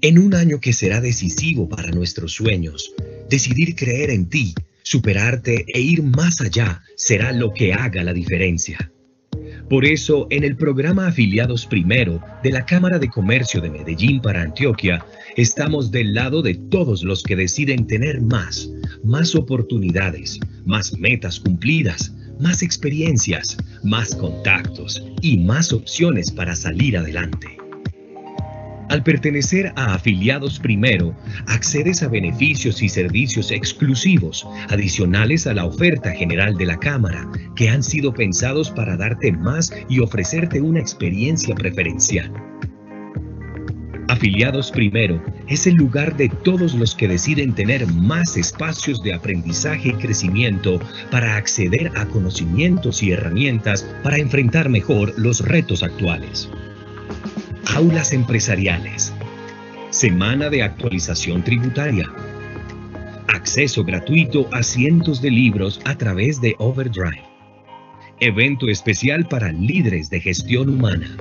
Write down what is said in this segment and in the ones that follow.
En un año que será decisivo para nuestros sueños, decidir creer en ti, superarte e ir más allá será lo que haga la diferencia. Por eso, en el programa Afiliados Primero de la Cámara de Comercio de Medellín para Antioquia, estamos del lado de todos los que deciden tener más, más oportunidades, más metas cumplidas, más experiencias, más contactos y más opciones para salir adelante. Al pertenecer a afiliados primero, accedes a beneficios y servicios exclusivos, adicionales a la oferta general de la Cámara, que han sido pensados para darte más y ofrecerte una experiencia preferencial. Afiliados Primero es el lugar de todos los que deciden tener más espacios de aprendizaje y crecimiento para acceder a conocimientos y herramientas para enfrentar mejor los retos actuales. Aulas empresariales. Semana de actualización tributaria. Acceso gratuito a cientos de libros a través de Overdrive. Evento especial para líderes de gestión humana.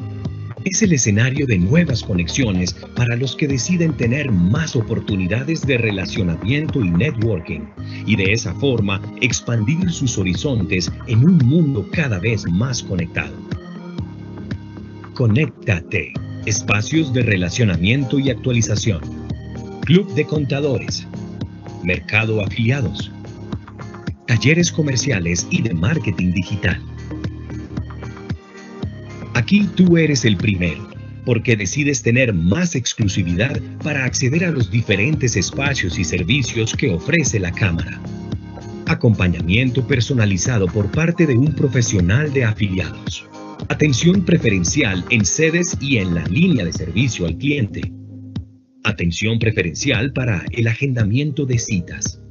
Es el escenario de nuevas conexiones para los que deciden tener más oportunidades de relacionamiento y networking y de esa forma expandir sus horizontes en un mundo cada vez más conectado. Conéctate espacios de relacionamiento y actualización, club de contadores, mercado afiliados, talleres comerciales y de marketing digital. Aquí tú eres el primero, porque decides tener más exclusividad para acceder a los diferentes espacios y servicios que ofrece la Cámara. Acompañamiento personalizado por parte de un profesional de afiliados Atención preferencial en sedes y en la línea de servicio al cliente. Atención preferencial para el agendamiento de citas.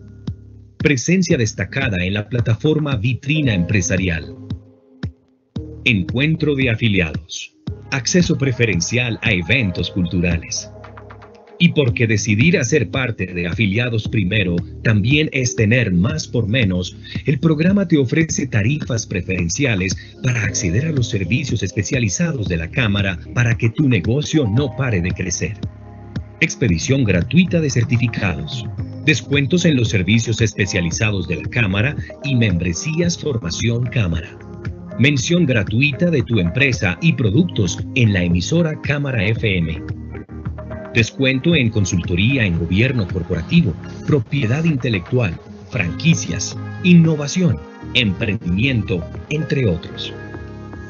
Presencia destacada en la plataforma Vitrina Empresarial. Encuentro de afiliados. Acceso preferencial a eventos culturales. Y porque decidir hacer parte de Afiliados Primero también es tener más por menos, el programa te ofrece tarifas preferenciales para acceder a los servicios especializados de la Cámara para que tu negocio no pare de crecer. Expedición gratuita de certificados. Descuentos en los servicios especializados de la Cámara y membresías Formación Cámara. Mención gratuita de tu empresa y productos en la emisora Cámara FM. Descuento en consultoría en gobierno corporativo, propiedad intelectual, franquicias, innovación, emprendimiento, entre otros.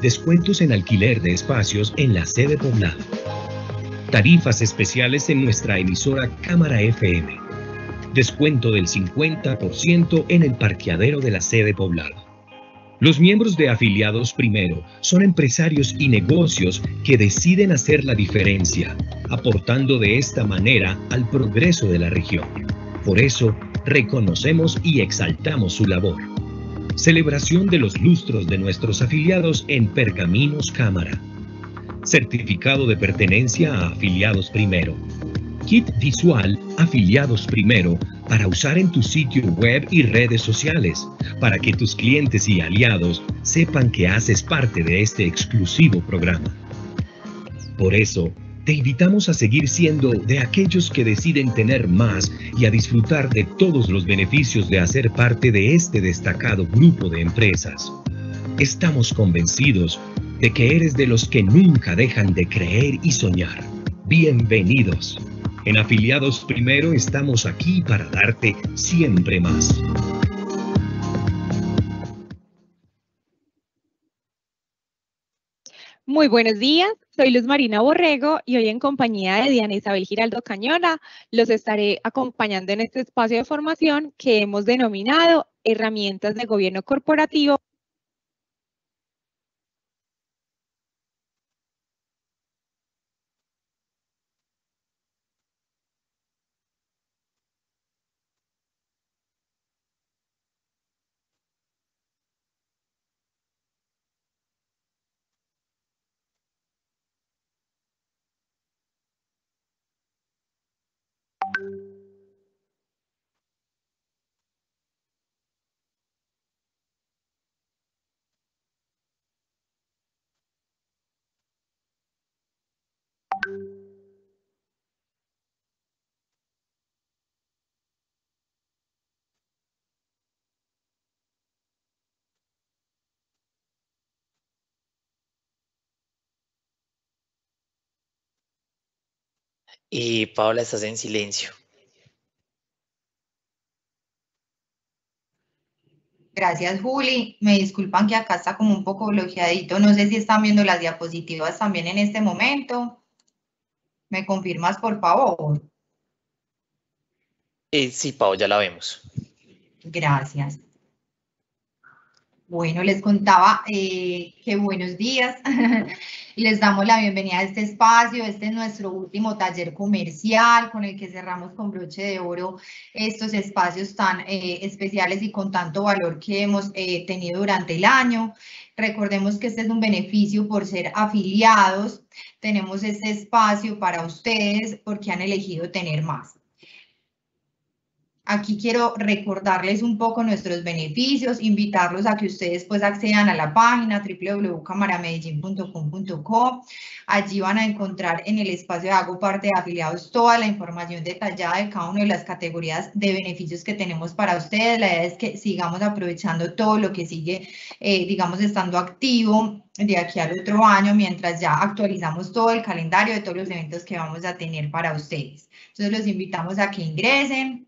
Descuentos en alquiler de espacios en la sede poblada. Tarifas especiales en nuestra emisora Cámara FM. Descuento del 50% en el parqueadero de la sede poblada. Los miembros de afiliados primero son empresarios y negocios que deciden hacer la diferencia, aportando de esta manera al progreso de la región. Por eso, reconocemos y exaltamos su labor. Celebración de los lustros de nuestros afiliados en Percaminos Cámara. Certificado de pertenencia a afiliados primero. Kit visual afiliados primero para usar en tu sitio web y redes sociales, para que tus clientes y aliados sepan que haces parte de este exclusivo programa. Por eso, te invitamos a seguir siendo de aquellos que deciden tener más y a disfrutar de todos los beneficios de hacer parte de este destacado grupo de empresas. Estamos convencidos de que eres de los que nunca dejan de creer y soñar. Bienvenidos. En Afiliados Primero estamos aquí para darte siempre más. Muy buenos días, soy Luz Marina Borrego y hoy en compañía de Diana Isabel Giraldo Cañola los estaré acompañando en este espacio de formación que hemos denominado Herramientas de Gobierno Corporativo Y Paula, estás en silencio. Gracias, Juli. Me disculpan que acá está como un poco bloqueadito. No sé si están viendo las diapositivas también en este momento. ¿Me confirmas, por favor? Eh, sí, Pau, ya la vemos. Gracias. Bueno, les contaba eh, que buenos días. les damos la bienvenida a este espacio. Este es nuestro último taller comercial con el que cerramos con broche de oro estos espacios tan eh, especiales y con tanto valor que hemos eh, tenido durante el año. Recordemos que este es un beneficio por ser afiliados. Tenemos este espacio para ustedes porque han elegido tener más. Aquí quiero recordarles un poco nuestros beneficios, invitarlos a que ustedes pues accedan a la página www.camaramedellin.com.co. Allí van a encontrar en el espacio de Hago Parte de Afiliados toda la información detallada de cada una de las categorías de beneficios que tenemos para ustedes. La idea es que sigamos aprovechando todo lo que sigue, eh, digamos, estando activo de aquí al otro año, mientras ya actualizamos todo el calendario de todos los eventos que vamos a tener para ustedes. Entonces los invitamos a que ingresen,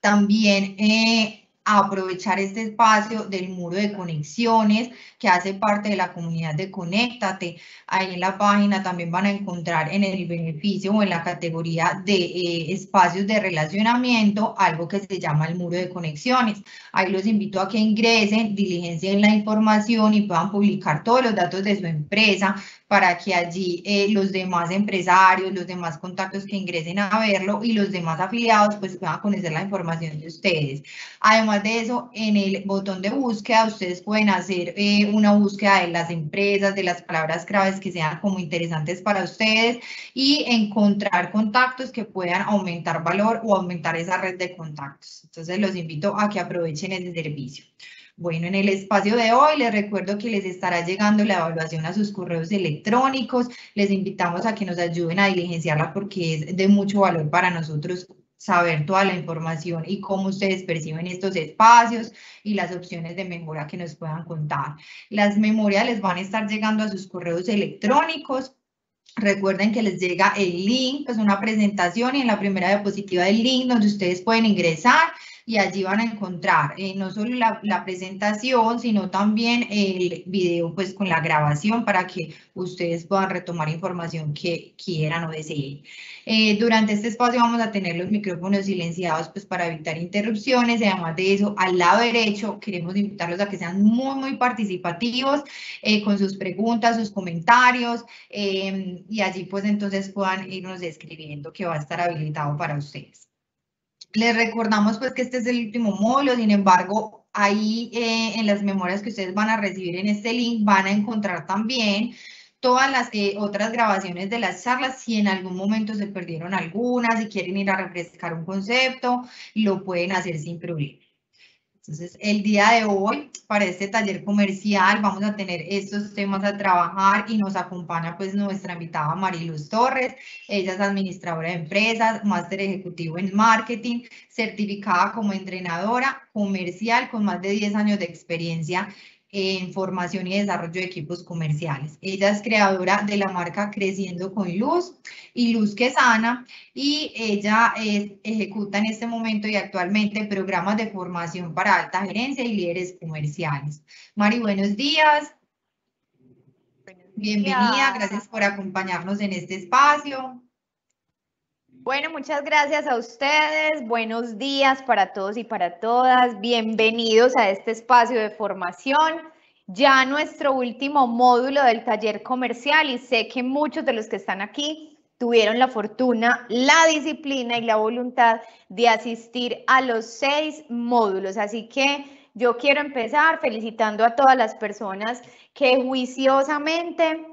también eh, aprovechar este espacio del muro de conexiones que hace parte de la comunidad de Conéctate. Ahí en la página también van a encontrar en el beneficio o en la categoría de eh, espacios de relacionamiento algo que se llama el muro de conexiones. Ahí los invito a que ingresen, diligencien la información y puedan publicar todos los datos de su empresa, para que allí eh, los demás empresarios, los demás contactos que ingresen a verlo y los demás afiliados pues van conocer la información de ustedes. Además de eso, en el botón de búsqueda ustedes pueden hacer eh, una búsqueda de las empresas, de las palabras claves que sean como interesantes para ustedes y encontrar contactos que puedan aumentar valor o aumentar esa red de contactos. Entonces los invito a que aprovechen el servicio. Bueno, en el espacio de hoy les recuerdo que les estará llegando la evaluación a sus correos electrónicos. Les invitamos a que nos ayuden a diligenciarla porque es de mucho valor para nosotros saber toda la información y cómo ustedes perciben estos espacios y las opciones de memoria que nos puedan contar. Las memorias les van a estar llegando a sus correos electrónicos. Recuerden que les llega el link, pues una presentación y en la primera diapositiva del link donde ustedes pueden ingresar y allí van a encontrar eh, no solo la, presentación, sino también el video pues con la grabación para que ustedes puedan retomar información que quieran o deseen. Eh, durante este espacio vamos a tener los micrófonos silenciados pues para evitar interrupciones y además de eso al lado derecho queremos invitarlos a que sean muy muy participativos eh, con sus preguntas, sus comentarios y allí pues entonces puedan irnos escribiendo que va a estar habilitado para ustedes. Les recordamos pues que este es el último módulo, sin embargo, ahí eh, en las memorias que ustedes van a recibir en este link van a encontrar también todas las eh, otras grabaciones de las charlas, si en algún momento se perdieron algunas, si quieren ir a refrescar un concepto, lo pueden hacer sin problema. Entonces, el día de hoy, para este taller comercial, vamos a tener estos temas a trabajar y nos acompaña pues nuestra invitada Mariluz Torres. Ella es administradora de empresas, máster ejecutivo en marketing, certificada como entrenadora comercial con más de 10 años de experiencia en formación y desarrollo de equipos comerciales. Ella es creadora de la marca Creciendo con Luz y Luz que Sana y ella ejecuta en este momento y actualmente programas de formación para alta gerencia y líderes comerciales. Mari, buenos días. Bienvenida, gracias por acompañarnos en este espacio. Bueno, muchas gracias a ustedes. Buenos días para todos y para todas. Bienvenidos a este espacio de formación. Ya nuestro último módulo del taller comercial y sé que muchos de los que están aquí tuvieron la fortuna, la disciplina y la voluntad de asistir a los seis módulos. Así que yo quiero empezar felicitando a todas las personas que juiciosamente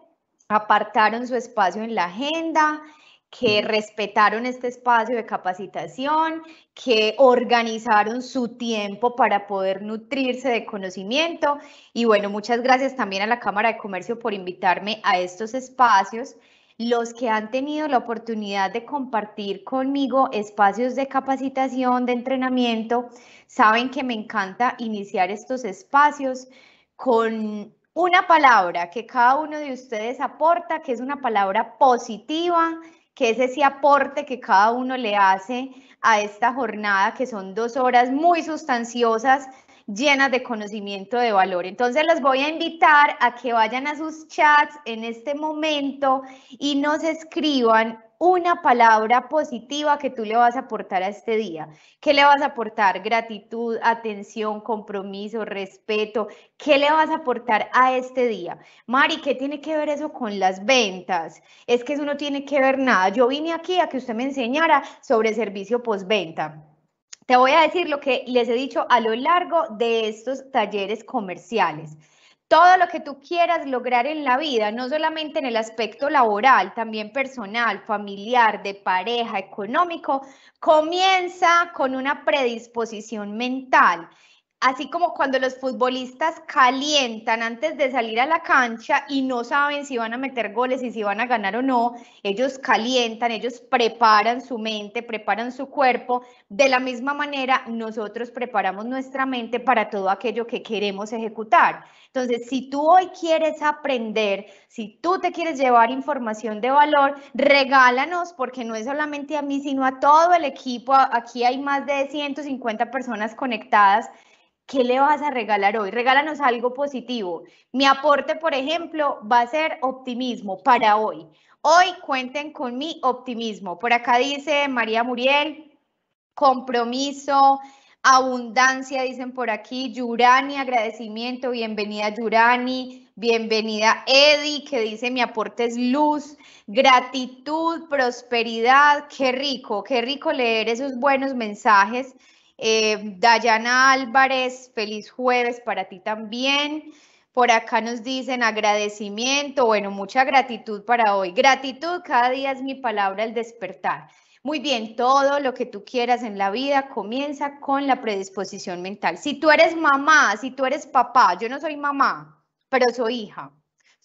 apartaron su espacio en la agenda, que respetaron este espacio de capacitación, que organizaron su tiempo para poder nutrirse de conocimiento. Y bueno, muchas gracias también a la Cámara de Comercio por invitarme a estos espacios. Los que han tenido la oportunidad de compartir conmigo espacios de capacitación, de entrenamiento, saben que me encanta iniciar estos espacios con una palabra que cada uno de ustedes aporta, que es una palabra positiva, que es ese aporte que cada uno le hace a esta jornada, que son dos horas muy sustanciosas, llenas de conocimiento de valor. Entonces los voy a invitar a que vayan a sus chats en este momento y nos escriban una palabra positiva que tú le vas a aportar a este día. ¿Qué le vas a aportar? Gratitud, atención, compromiso, respeto. ¿Qué le vas a aportar a este día? Mari, ¿qué tiene que ver eso con las ventas? Es que eso no tiene que ver nada. Yo vine aquí a que usted me enseñara sobre servicio postventa. Te voy a decir lo que les he dicho a lo largo de estos talleres comerciales todo lo que tú quieras lograr en la vida, no solamente en el aspecto laboral, también personal, familiar, de pareja, económico, comienza con una predisposición mental así como cuando los futbolistas calientan antes de salir a la cancha y no saben si van a meter goles y si van a ganar o no, ellos calientan, ellos preparan su mente, preparan su cuerpo. De la misma manera, nosotros preparamos nuestra mente para todo aquello que queremos ejecutar. Entonces, si tú hoy quieres aprender, si tú te quieres llevar información de valor, regálanos, porque no es solamente a mí, sino a todo el equipo. Aquí hay más de 150 personas conectadas ¿qué le vas a regalar hoy? Regálanos algo positivo. Mi aporte, por ejemplo, va a ser optimismo para hoy. Hoy cuenten con mi optimismo. Por acá dice María Muriel, compromiso, abundancia, dicen por aquí, Yurani, agradecimiento, bienvenida Yurani, bienvenida Eddie, que dice mi aporte es luz, gratitud, prosperidad, qué rico, qué rico leer esos buenos mensajes. Eh, Dayana Álvarez, feliz jueves para ti también. Por acá nos dicen agradecimiento, bueno, mucha gratitud para hoy. Gratitud, cada día es mi palabra al despertar. Muy bien, todo lo que tú quieras en la vida comienza con la predisposición mental. Si tú eres mamá, si tú eres papá, yo no soy mamá, pero soy hija.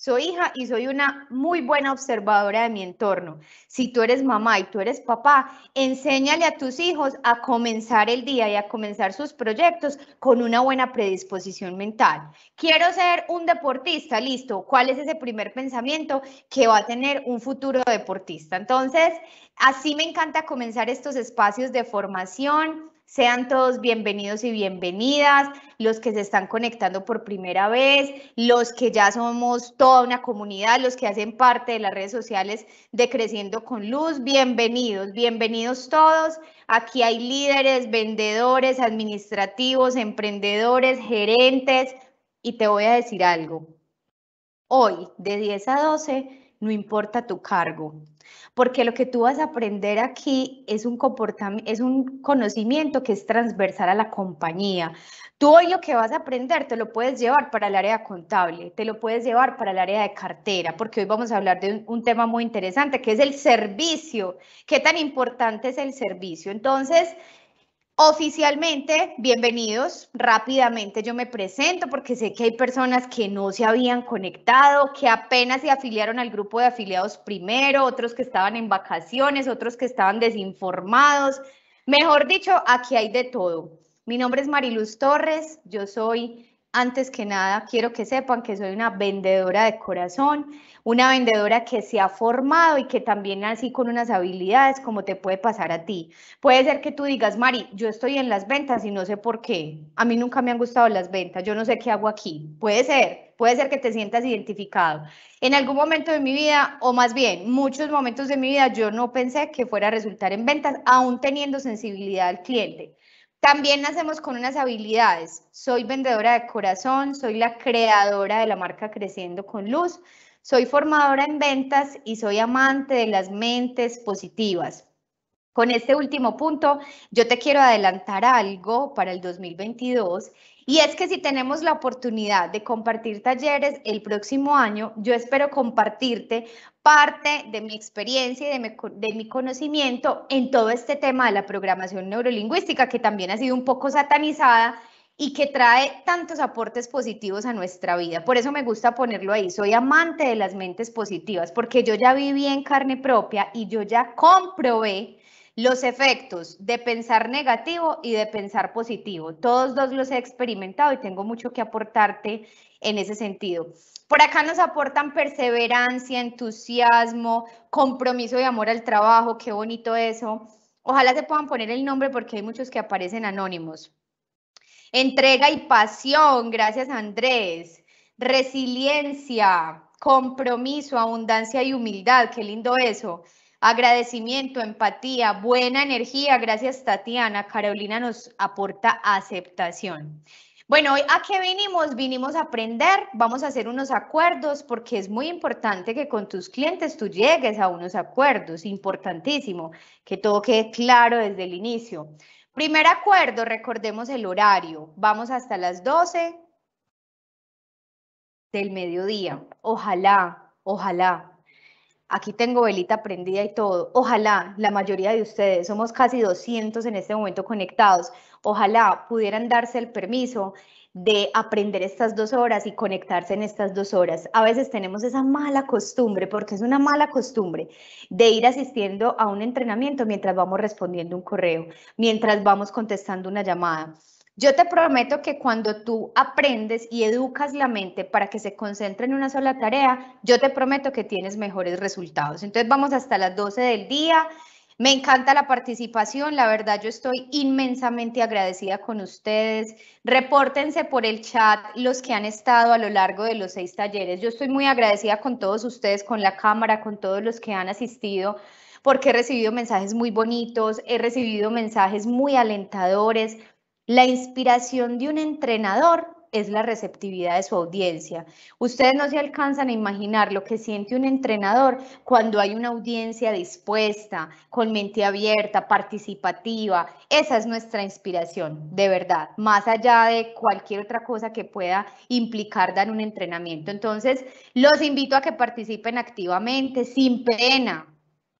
Soy hija y soy una muy buena observadora de mi entorno. Si tú eres mamá y tú eres papá, enséñale a tus hijos a comenzar el día y a comenzar sus proyectos con una buena predisposición mental. Quiero ser un deportista, listo. ¿Cuál es ese primer pensamiento que va a tener un futuro deportista? Entonces, así me encanta comenzar estos espacios de formación sean todos bienvenidos y bienvenidas, los que se están conectando por primera vez, los que ya somos toda una comunidad, los que hacen parte de las redes sociales de Creciendo con Luz, bienvenidos, bienvenidos todos. Aquí hay líderes, vendedores, administrativos, emprendedores, gerentes y te voy a decir algo. Hoy, de 10 a 12, no importa tu cargo, porque lo que tú vas a aprender aquí es un, es un conocimiento que es transversal a la compañía. Tú hoy lo que vas a aprender te lo puedes llevar para el área contable, te lo puedes llevar para el área de cartera, porque hoy vamos a hablar de un, un tema muy interesante que es el servicio. ¿Qué tan importante es el servicio? Entonces, Oficialmente, bienvenidos. Rápidamente yo me presento porque sé que hay personas que no se habían conectado, que apenas se afiliaron al grupo de afiliados primero, otros que estaban en vacaciones, otros que estaban desinformados. Mejor dicho, aquí hay de todo. Mi nombre es Mariluz Torres, yo soy antes que nada, quiero que sepan que soy una vendedora de corazón, una vendedora que se ha formado y que también así con unas habilidades como te puede pasar a ti. Puede ser que tú digas, Mari, yo estoy en las ventas y no sé por qué. A mí nunca me han gustado las ventas, yo no sé qué hago aquí. Puede ser, puede ser que te sientas identificado. En algún momento de mi vida, o más bien, muchos momentos de mi vida, yo no pensé que fuera a resultar en ventas, aún teniendo sensibilidad al cliente. También nacemos con unas habilidades. Soy vendedora de corazón, soy la creadora de la marca Creciendo con Luz, soy formadora en ventas y soy amante de las mentes positivas. Con este último punto, yo te quiero adelantar algo para el 2022 y es que si tenemos la oportunidad de compartir talleres el próximo año, yo espero compartirte parte de mi experiencia y de mi, conocimiento en todo este tema de la programación neurolingüística, que también ha sido un poco satanizada y que trae tantos aportes positivos a nuestra vida. Por eso me gusta ponerlo ahí. Soy amante de las mentes positivas, porque yo ya viví en carne propia y yo ya comprobé los efectos de pensar negativo y de pensar positivo. Todos dos los he experimentado y tengo mucho que aportarte en ese sentido. Por acá nos aportan perseverancia, entusiasmo, compromiso y amor al trabajo. Qué bonito eso. Ojalá se puedan poner el nombre porque hay muchos que aparecen anónimos. Entrega y pasión. Gracias, Andrés. Resiliencia, compromiso, abundancia y humildad. Qué lindo eso Agradecimiento, empatía, buena energía. Gracias, Tatiana. Carolina nos aporta aceptación. Bueno, a qué vinimos? Vinimos a aprender, vamos a hacer unos acuerdos porque es muy importante que con tus clientes tú llegues a unos acuerdos, importantísimo, que todo quede claro desde el inicio. Primer acuerdo, recordemos el horario, vamos hasta las 12 del mediodía, ojalá, ojalá, Aquí tengo velita prendida y todo. Ojalá la mayoría de ustedes, somos casi 200 en este momento conectados, ojalá pudieran darse el permiso de aprender estas dos horas y conectarse en estas dos horas. A veces tenemos esa mala costumbre, porque es una mala costumbre, de ir asistiendo a un entrenamiento mientras vamos respondiendo un correo, mientras vamos contestando una llamada. Yo te prometo que cuando tú aprendes y educas la mente para que se concentre en una sola tarea, yo te prometo que tienes mejores resultados. Entonces vamos hasta las 12 del día. Me encanta la participación, la verdad yo estoy inmensamente agradecida con ustedes. Repórtense por el chat los que han estado a lo largo de los seis talleres. Yo estoy muy agradecida con todos ustedes, con la cámara, con todos los que han asistido, porque he recibido mensajes muy bonitos, he recibido mensajes muy alentadores, la inspiración de un entrenador es la receptividad de su audiencia. Ustedes no se alcanzan a imaginar lo que siente un entrenador cuando hay una audiencia dispuesta, con mente abierta, participativa. Esa es nuestra inspiración, de verdad, más allá de cualquier otra cosa que pueda implicar dar un entrenamiento. Entonces, los invito a que participen activamente, sin pena.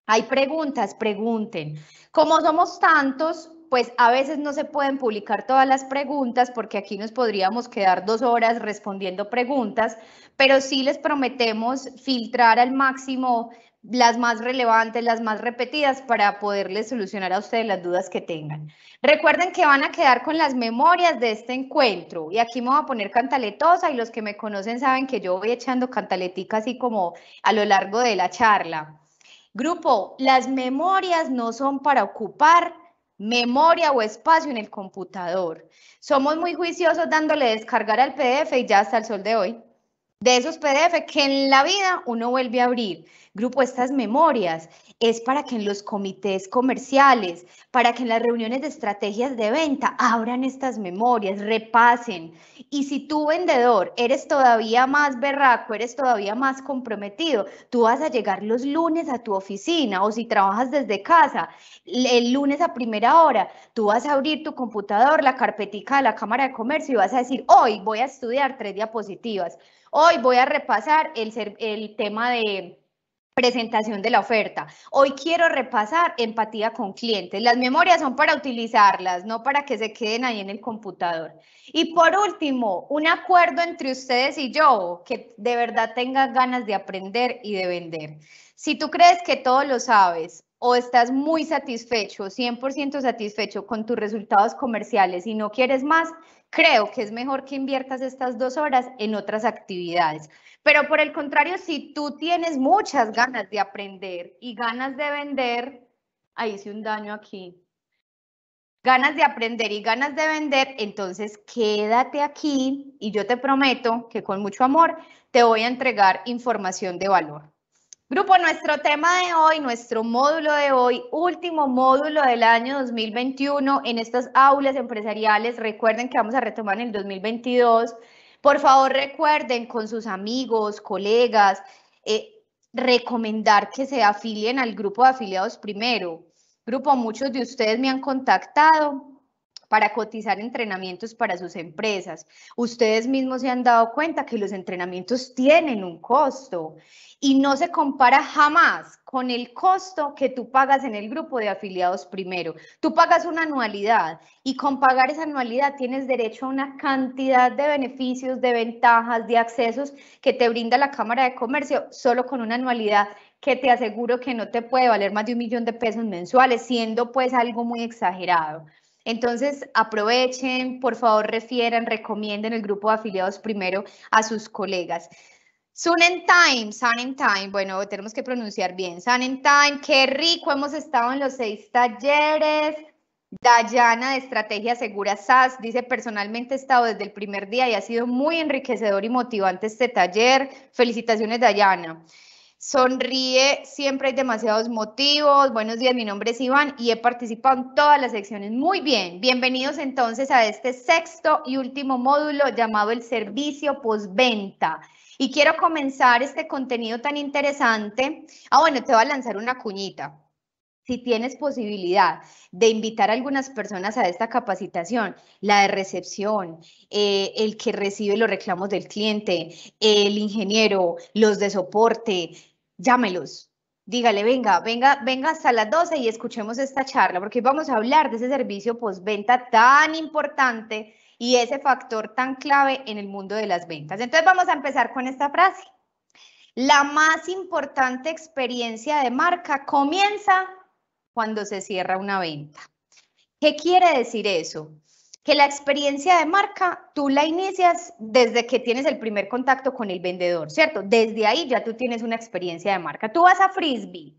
Hay preguntas, pregunten. Como somos tantos, pues a veces no se pueden publicar todas las preguntas porque aquí nos podríamos quedar dos horas respondiendo preguntas, pero sí les prometemos filtrar al máximo las más relevantes, las más repetidas para poderles solucionar a ustedes las dudas que tengan. Recuerden que van a quedar con las memorias de este encuentro y aquí me voy a poner cantaletosa y los que me conocen saben que yo voy echando cantaletica así como a lo largo de la charla. Grupo, las memorias no son para ocupar memoria o espacio en el computador. Somos muy juiciosos dándole descargar al PDF y ya hasta el sol de hoy de esos PDF que en la vida uno vuelve a abrir. Grupo, estas memorias es para que en los comités comerciales, para que en las reuniones de estrategias de venta abran estas memorias, repasen. Y si tú vendedor eres todavía más berraco, eres todavía más comprometido, tú vas a llegar los lunes a tu oficina o si trabajas desde casa, el lunes a primera hora, tú vas a abrir tu computador, la carpetica de la Cámara de Comercio y vas a decir, hoy voy a estudiar tres diapositivas Hoy voy a repasar el, tema de presentación de la oferta. Hoy quiero repasar empatía con clientes. Las memorias son para utilizarlas, no para que se queden ahí en el computador. Y por último, un acuerdo entre ustedes y yo, que de verdad tengas ganas de aprender y de vender. Si tú crees que todo lo sabes o estás muy satisfecho, 100% satisfecho con tus resultados comerciales y no quieres más, creo que es mejor que inviertas estas dos horas en otras actividades. Pero por el contrario, si tú tienes muchas ganas de aprender y ganas de vender, ahí hice un daño aquí. Ganas de aprender y ganas de vender, entonces quédate aquí y yo te prometo que con mucho amor te voy a entregar información de valor. Grupo, nuestro tema de hoy, nuestro módulo de hoy, último módulo del año 2021 en estas aulas empresariales. Recuerden que vamos a retomar en el 2022. Por favor, recuerden con sus amigos, colegas, eh, recomendar que se afilien al grupo de afiliados primero. Grupo, muchos de ustedes me han contactado para cotizar entrenamientos para sus empresas. Ustedes mismos se han dado cuenta que los entrenamientos tienen un costo y no se compara jamás con el costo que tú pagas en el grupo de afiliados primero. Tú pagas una anualidad y con pagar esa anualidad tienes derecho a una cantidad de beneficios, de ventajas, de accesos que te brinda la Cámara de Comercio solo con una anualidad que te aseguro que no te puede valer más de un millón de pesos mensuales, siendo pues algo muy exagerado. Entonces, aprovechen, por favor, refieran, recomienden el grupo de afiliados primero a sus colegas. Sun and Time, Sun and Time, bueno, tenemos que pronunciar bien. Sun and Time, qué rico, hemos estado en los seis talleres. Dayana de Estrategia Segura SAS dice, personalmente he estado desde el primer día y ha sido muy enriquecedor y motivante este taller. Felicitaciones, Dayana. Sonríe, siempre hay demasiados motivos. Buenos días, mi nombre es Iván y he participado en todas las secciones. Muy bien, bienvenidos entonces a este sexto y último módulo llamado el servicio postventa. Y quiero comenzar este contenido tan interesante. Ah, bueno, te voy a lanzar una cuñita. Si tienes posibilidad de invitar a algunas personas a esta capacitación, la de recepción, eh, el que recibe los reclamos del cliente, el ingeniero, los de soporte, llámelos, dígale, venga, venga, venga hasta las 12 y escuchemos esta charla, porque vamos a hablar de ese servicio postventa tan importante y ese factor tan clave en el mundo de las ventas. Entonces vamos a empezar con esta frase. La más importante experiencia de marca comienza cuando se cierra una venta. ¿Qué quiere decir eso? que la experiencia de marca tú la inicias desde que tienes el primer contacto con el vendedor, ¿cierto? Desde ahí ya tú tienes una experiencia de marca. Tú vas a Frisbee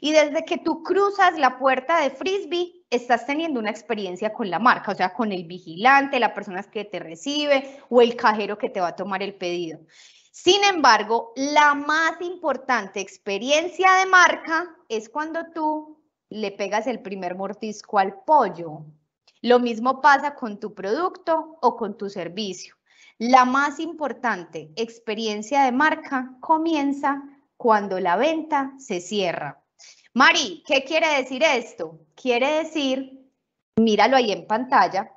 y desde que tú cruzas la puerta de Frisbee estás teniendo una experiencia con la marca, o sea, con el vigilante, la persona que te recibe o el cajero que te va a tomar el pedido. Sin embargo, la más importante experiencia de marca es cuando tú le pegas el primer mortisco al pollo, lo mismo pasa con tu producto o con tu servicio. La más importante experiencia de marca comienza cuando la venta se cierra. Mari, ¿qué quiere decir esto? Quiere decir, míralo ahí en pantalla,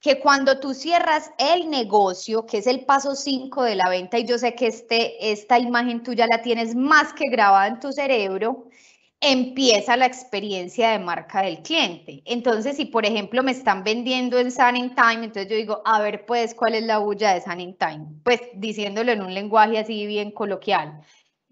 que cuando tú cierras el negocio, que es el paso 5 de la venta, y yo sé que este, esta imagen tuya la tienes más que grabada en tu cerebro, empieza la experiencia de marca del cliente. Entonces, si por ejemplo me están vendiendo en Sun Time, entonces yo digo, a ver, pues, ¿cuál es la bulla de Sun Time? Pues diciéndolo en un lenguaje así bien coloquial.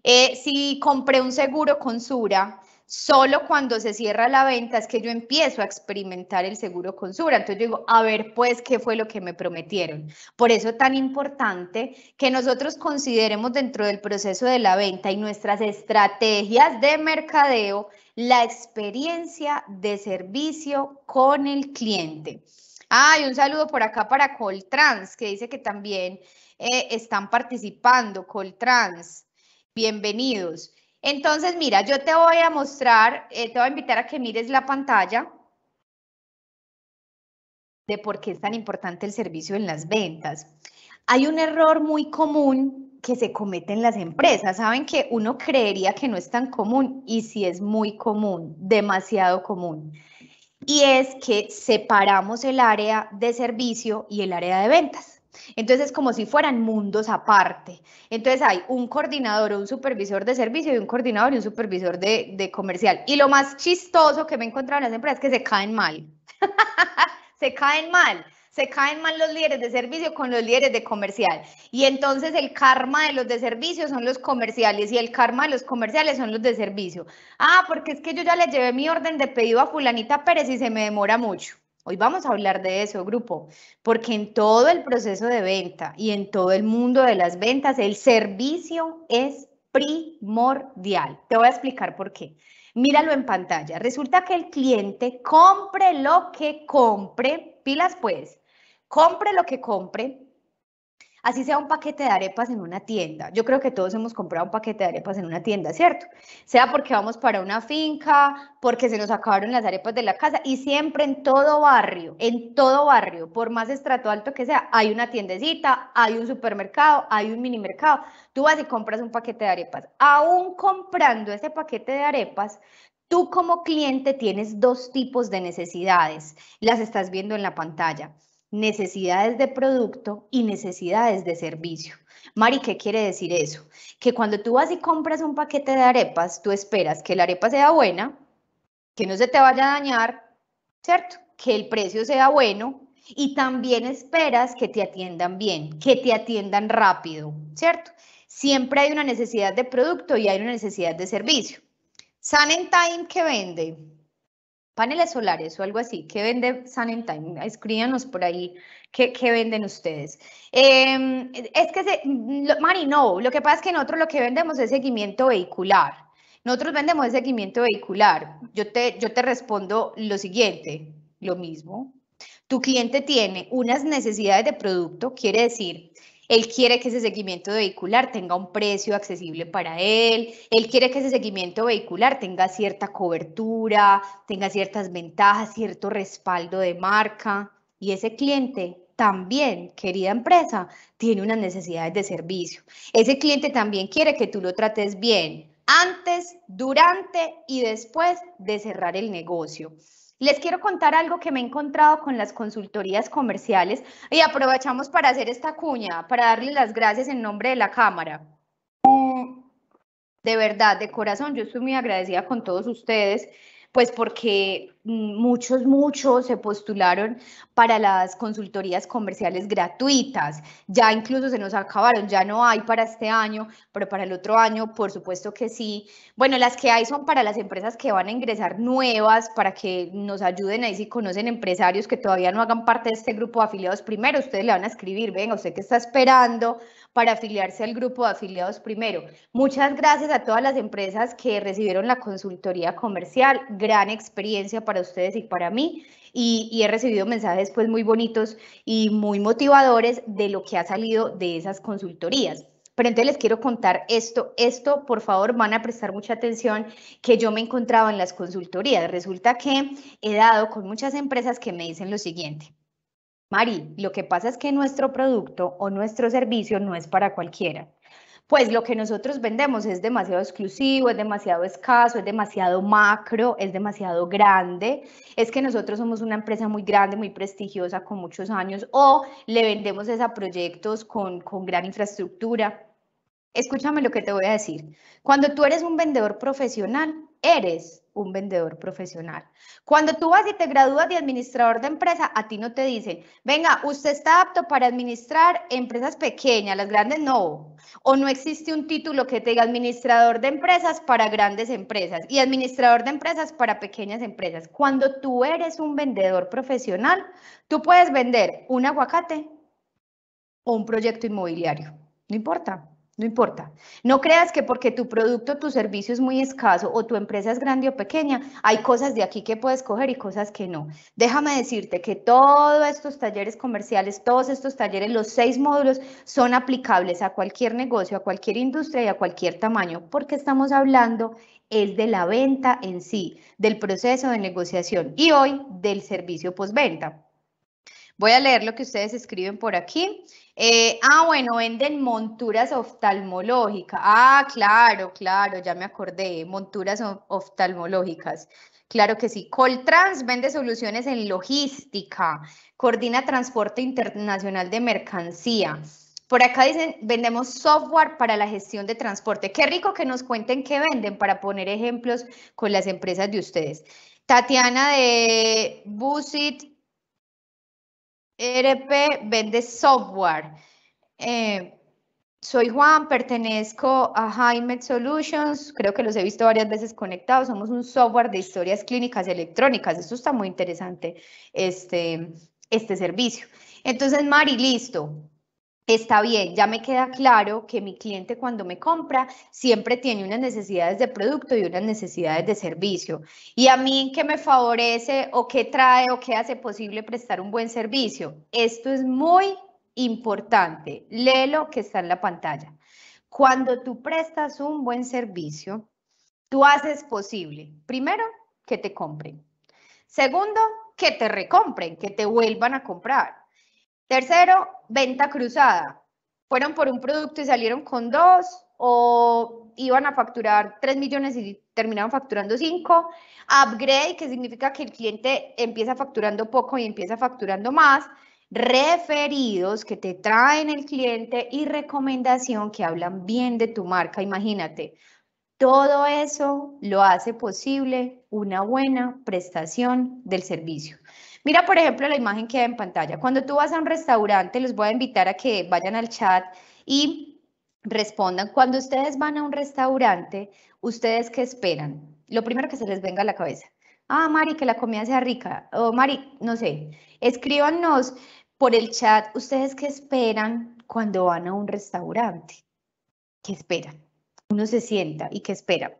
Eh, si compré un seguro con Sura, Solo cuando se cierra la venta es que yo empiezo a experimentar el seguro con Sura. Entonces yo digo, a ver, pues, ¿qué fue lo que me prometieron? Por eso tan importante que nosotros consideremos dentro del proceso de la venta y nuestras estrategias de mercadeo la experiencia de servicio con el cliente. Hay un saludo por acá para Coltrans, que dice que también eh, están participando. Coltrans, bienvenidos. Entonces, mira, yo te voy a mostrar, eh, te voy a invitar a que mires la pantalla de por qué es tan importante el servicio en las ventas. Hay un error muy común que se comete en las empresas. Saben que uno creería que no es tan común y sí es muy común, demasiado común. Y es que separamos el área de servicio y el área de ventas. Entonces es como si fueran mundos aparte. Entonces hay un coordinador, un supervisor de servicio y un coordinador y un supervisor de, de comercial. Y lo más chistoso que me he encontrado en las empresas es que se caen mal. se caen mal se caen mal los líderes de servicio con los líderes de comercial. Y entonces el karma de los de servicio son los comerciales y el karma de los comerciales son los de servicio. Ah, porque es que yo ya le llevé mi orden de pedido a fulanita Pérez y se me demora mucho. Hoy vamos a hablar de eso, grupo, porque en todo el proceso de venta y en todo el mundo de las ventas, el servicio es primordial. Te voy a explicar por qué. Míralo en pantalla. Resulta que el cliente compre lo que compre, pilas pues, compre lo que compre, así sea un paquete de arepas en una tienda. Yo creo que todos hemos comprado un paquete de arepas en una tienda, ¿cierto? Sea porque vamos para una finca, porque se nos acabaron las arepas de la casa y siempre en todo barrio, en todo barrio, por más estrato alto que sea, hay una tiendecita, hay un supermercado, hay un mini mercado. Tú vas y compras un paquete de arepas. Aún comprando ese paquete de arepas, Tú como cliente tienes dos tipos de necesidades, las estás viendo en la pantalla necesidades de producto y necesidades de servicio. Mari, ¿qué quiere decir eso? Que cuando tú vas y compras un paquete de arepas, tú esperas que la arepa sea buena, que no se te vaya a dañar, ¿cierto? Que el precio sea bueno y también esperas que te atiendan bien, que te atiendan rápido, ¿cierto? Siempre hay una necesidad de producto y hay una necesidad de servicio. Sun en Time que vende paneles solares o algo así. ¿Qué vende Sun Time? Escríbanos por ahí qué, venden ustedes. Em, es que, Mari, no, lo que pasa es que nosotros lo que vendemos es seguimiento vehicular. Nosotros vendemos el seguimiento vehicular. Yo te, yo te respondo lo siguiente, lo mismo. Tu cliente tiene unas necesidades de producto, quiere decir él quiere que ese seguimiento vehicular tenga un precio accesible para él, él quiere que ese seguimiento vehicular tenga cierta cobertura, tenga ciertas ventajas, cierto respaldo de marca y ese cliente también, querida empresa, tiene unas necesidades de servicio. Ese cliente también quiere que tú lo trates bien antes, durante y después de cerrar el negocio. Les quiero contar algo que me he encontrado con las consultorías comerciales y aprovechamos para hacer esta cuña, para darle las gracias en nombre de la Cámara. De verdad, de corazón, yo estoy muy agradecida con todos ustedes, pues porque muchos, muchos se postularon para las consultorías comerciales gratuitas. Ya incluso se nos acabaron, ya no hay para este año, pero para el otro año, por supuesto que sí. Bueno, las que hay son para las empresas que van a ingresar nuevas, para que nos ayuden ahí si conocen empresarios que todavía no hagan parte de este grupo de afiliados primero, ustedes le van a escribir, venga, usted que está esperando para afiliarse al grupo de afiliados primero. Muchas gracias a todas las empresas que recibieron la consultoría comercial, gran experiencia para para ustedes y para mí. Y, he recibido mensajes pues muy bonitos y muy motivadores de lo que ha salido de esas consultorías. Pero entonces les quiero contar esto, esto por favor van a prestar mucha atención que yo me encontraba en las consultorías. Resulta que he dado con muchas empresas que me dicen lo siguiente. Mari, lo que pasa es que nuestro producto o nuestro servicio no es para cualquiera pues lo que nosotros vendemos es demasiado exclusivo, es demasiado escaso, es demasiado macro, es demasiado grande. Es que nosotros somos una empresa muy grande, muy prestigiosa, con muchos años, o le vendemos a proyectos con, con gran infraestructura. Escúchame lo que te voy a decir. Cuando tú eres un vendedor profesional, eres un vendedor profesional. Cuando tú vas y te gradúas de administrador de empresa, a ti no te dicen, venga, usted está apto para administrar empresas pequeñas, las grandes no. O no existe un título que te diga administrador de empresas para grandes empresas y administrador de empresas para pequeñas empresas. Cuando tú eres un vendedor profesional, tú puedes vender un aguacate o un proyecto inmobiliario. No importa. No importa. No creas que porque tu producto, tu servicio es muy escaso o tu empresa es grande o pequeña, hay cosas de aquí que puedes coger y cosas que no. Déjame decirte que todos estos talleres comerciales, todos estos talleres, los seis módulos son aplicables a cualquier negocio, a cualquier industria y a cualquier tamaño, porque estamos hablando es de la venta en sí, del proceso de negociación y hoy del servicio postventa. Voy a leer lo que ustedes escriben por aquí. Eh, ah, bueno, venden monturas oftalmológicas. Ah, claro, claro, ya me acordé. Monturas oftalmológicas. Claro que sí. Coltrans vende soluciones en logística, coordina transporte internacional de mercancía. Por acá dicen, vendemos software para la gestión de transporte. Qué rico que nos cuenten qué venden para poner ejemplos con las empresas de ustedes. Tatiana de Busit ERP vende software. Eh, soy Juan, pertenezco a Jaime Solutions, creo que los he visto varias veces conectados, somos un software de historias clínicas electrónicas, esto está muy interesante, este, este servicio. Entonces, Mari, listo, Está bien, ya me queda claro que mi cliente cuando me compra siempre tiene unas necesidades de producto y unas necesidades de servicio. ¿Y a mí qué me favorece o qué trae o qué hace posible prestar un buen servicio? Esto es muy importante. lo que está en la pantalla. Cuando tú prestas un buen servicio, tú haces posible, primero, que te compren. Segundo, que te recompren, que te vuelvan a comprar. Tercero, venta cruzada. ¿Fueron por un producto y salieron con dos? ¿O iban a facturar 3 millones y terminaron facturando 5? Upgrade, que significa que el cliente empieza facturando poco y empieza facturando más. Referidos que te traen el cliente y recomendación que hablan bien de tu marca. Imagínate, todo eso lo hace posible una buena prestación del servicio. Mira, por ejemplo, la imagen que hay en pantalla. Cuando tú vas a un restaurante, les voy a invitar a que vayan al chat y respondan. Cuando ustedes van a un restaurante, ¿ustedes qué esperan? Lo primero que se les venga a la cabeza. Ah, Mari, que la comida sea rica. O Mari, no sé. Escríbanos por el chat, ¿ustedes qué esperan cuando van a un restaurante? ¿Qué esperan? Uno se sienta y ¿qué espera?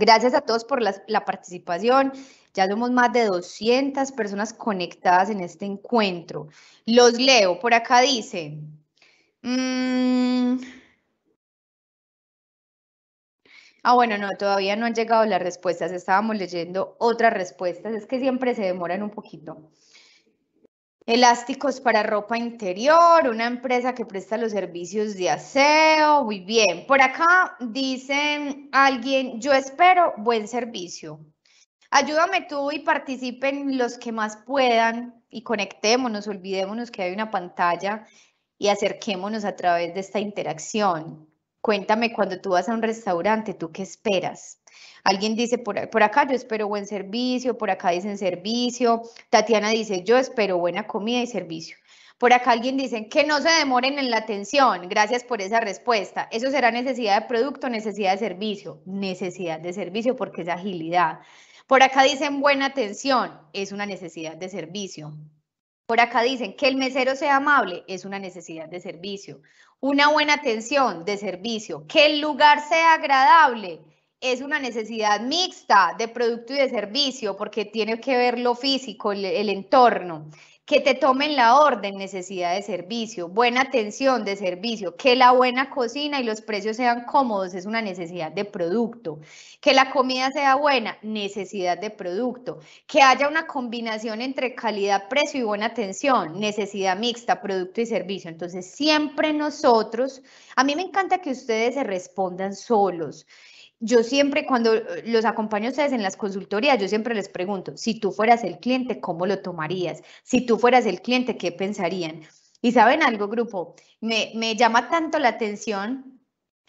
Gracias a todos por la, participación. Ya somos más de 200 personas conectadas en este encuentro. Los leo. Por acá dice. Mm, ah, bueno, no, todavía no han llegado las respuestas. Estábamos leyendo otras respuestas. Es que siempre se demoran un poquito. Elásticos para ropa interior, una empresa que presta los servicios de aseo. Muy bien. Por acá dicen alguien, yo espero buen servicio. Ayúdame tú y participen los que más puedan y conectémonos, olvidémonos que hay una pantalla y acerquémonos a través de esta interacción. Cuéntame, cuando tú vas a un restaurante, ¿tú qué esperas? Alguien dice, por, acá yo espero buen servicio, por acá dicen servicio. Tatiana dice, yo espero buena comida y servicio. Por acá alguien dice, que no se demoren en la atención. Gracias por esa respuesta. Eso será necesidad de producto, necesidad de servicio. Necesidad de servicio porque es agilidad. Por acá dicen, buena atención. Es una necesidad de servicio. Por acá dicen que el mesero sea amable, es una necesidad de servicio. Una buena atención de servicio, que el lugar sea agradable, es una necesidad mixta de producto y de servicio porque tiene que ver lo físico, el, entorno que te tomen la orden, necesidad de servicio, buena atención de servicio, que la buena cocina y los precios sean cómodos, es una necesidad de producto, que la comida sea buena, necesidad de producto, que haya una combinación entre calidad, precio y buena atención, necesidad mixta, producto y servicio. Entonces, siempre nosotros, a mí me encanta que ustedes se respondan solos yo siempre cuando los acompaño a ustedes en las consultorías, yo siempre les pregunto, si tú fueras el cliente, ¿cómo lo tomarías? Si tú fueras el cliente, ¿qué pensarían? Y saben algo, grupo, me, me llama tanto la atención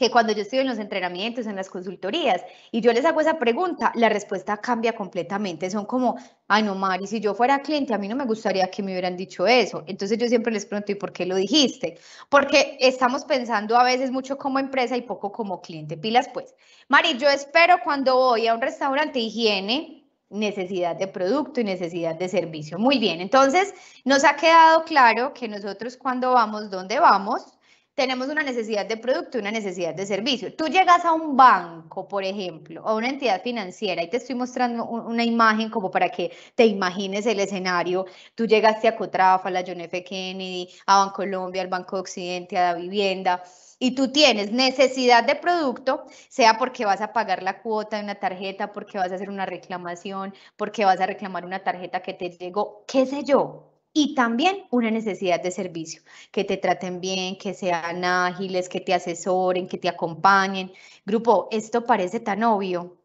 que cuando yo estoy en los entrenamientos, en las consultorías, y yo les hago esa pregunta, la respuesta cambia completamente. Son como, ay no, Mari, si yo fuera cliente, a mí no me gustaría que me hubieran dicho eso. Entonces yo siempre les pregunto, ¿y por qué lo dijiste? Porque estamos pensando a veces mucho como empresa y poco como cliente. Pilas, pues. Mari, yo espero cuando voy a un restaurante higiene, necesidad de producto y necesidad de servicio. Muy bien, entonces nos ha quedado claro que nosotros cuando vamos, dónde vamos, tenemos una necesidad de producto una necesidad de servicio. Tú llegas a un banco, por ejemplo, o a una entidad financiera, y te estoy mostrando una imagen como para que te imagines el escenario. Tú llegaste a Cotrafa, a la John F. Kennedy, a Bancolombia, al Banco Occidente, a la Vivienda y tú tienes necesidad de producto, sea porque vas a pagar la cuota de una tarjeta, porque vas a hacer una reclamación, porque vas a reclamar una tarjeta que te llegó, qué sé yo, y también una necesidad de servicio, que te traten bien, que sean ágiles, que te asesoren, que te acompañen. Grupo, esto parece tan obvio.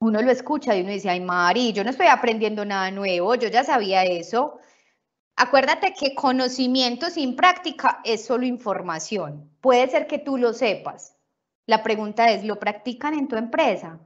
Uno lo escucha y uno dice, ay Mari, yo no estoy aprendiendo nada nuevo, yo ya sabía eso. Acuérdate que conocimiento sin práctica es solo información. Puede ser que tú lo sepas. La pregunta es, ¿lo practican en tu empresa?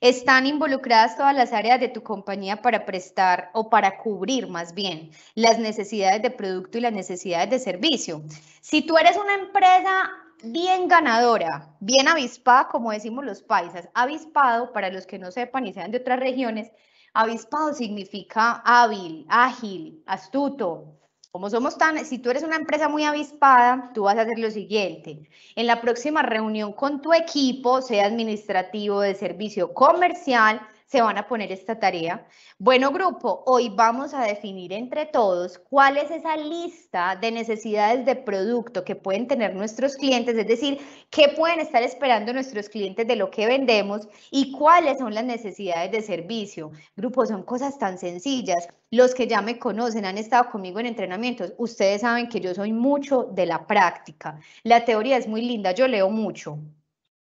Están involucradas todas las áreas de tu compañía para prestar o para cubrir más bien las necesidades de producto y las necesidades de servicio. Si tú eres una empresa bien ganadora, bien avispada, como decimos los paisas, avispado, para los que no sepan y sean de otras regiones, avispado significa hábil, ágil, astuto, como somos tan, si tú eres una empresa muy avispada, tú vas a hacer lo siguiente. En la próxima reunión con tu equipo, sea administrativo, de servicio comercial, se van a poner esta tarea. Bueno, grupo, hoy vamos a definir entre todos cuál es esa lista de necesidades de producto que pueden tener nuestros clientes, es decir, qué pueden estar esperando nuestros clientes de lo que vendemos y cuáles son las necesidades de servicio. Grupo, son cosas tan sencillas. Los que ya me conocen, han estado conmigo en entrenamientos, ustedes saben que yo soy mucho de la práctica. La teoría es muy linda, yo leo mucho,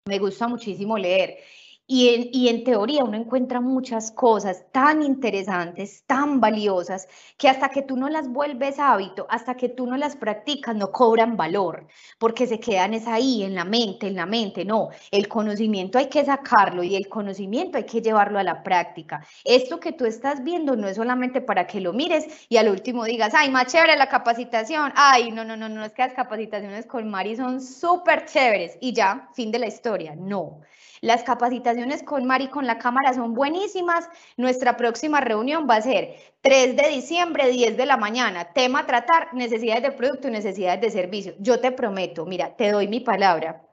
me gusta muchísimo leer y en, teoría uno encuentra muchas cosas tan interesantes, tan valiosas, que hasta que tú no las vuelves hábito, hasta que tú no las practicas, no cobran valor, porque se quedan ahí, en la mente, en la mente. No, el conocimiento hay que sacarlo y el conocimiento hay que llevarlo a la práctica. Esto que tú estás viendo no es solamente para que lo mires y al último digas, ay, más chévere la capacitación, ay, no, no, no, no, es que las capacitaciones con Mari son súper chéveres y ya, fin de la historia. No. Las capacitaciones con Mari y con la cámara son buenísimas. Nuestra próxima reunión va a ser 3 de diciembre, 10 de la mañana. Tema tratar, necesidades de producto y necesidades de servicio. Yo te prometo, mira, te doy mi palabra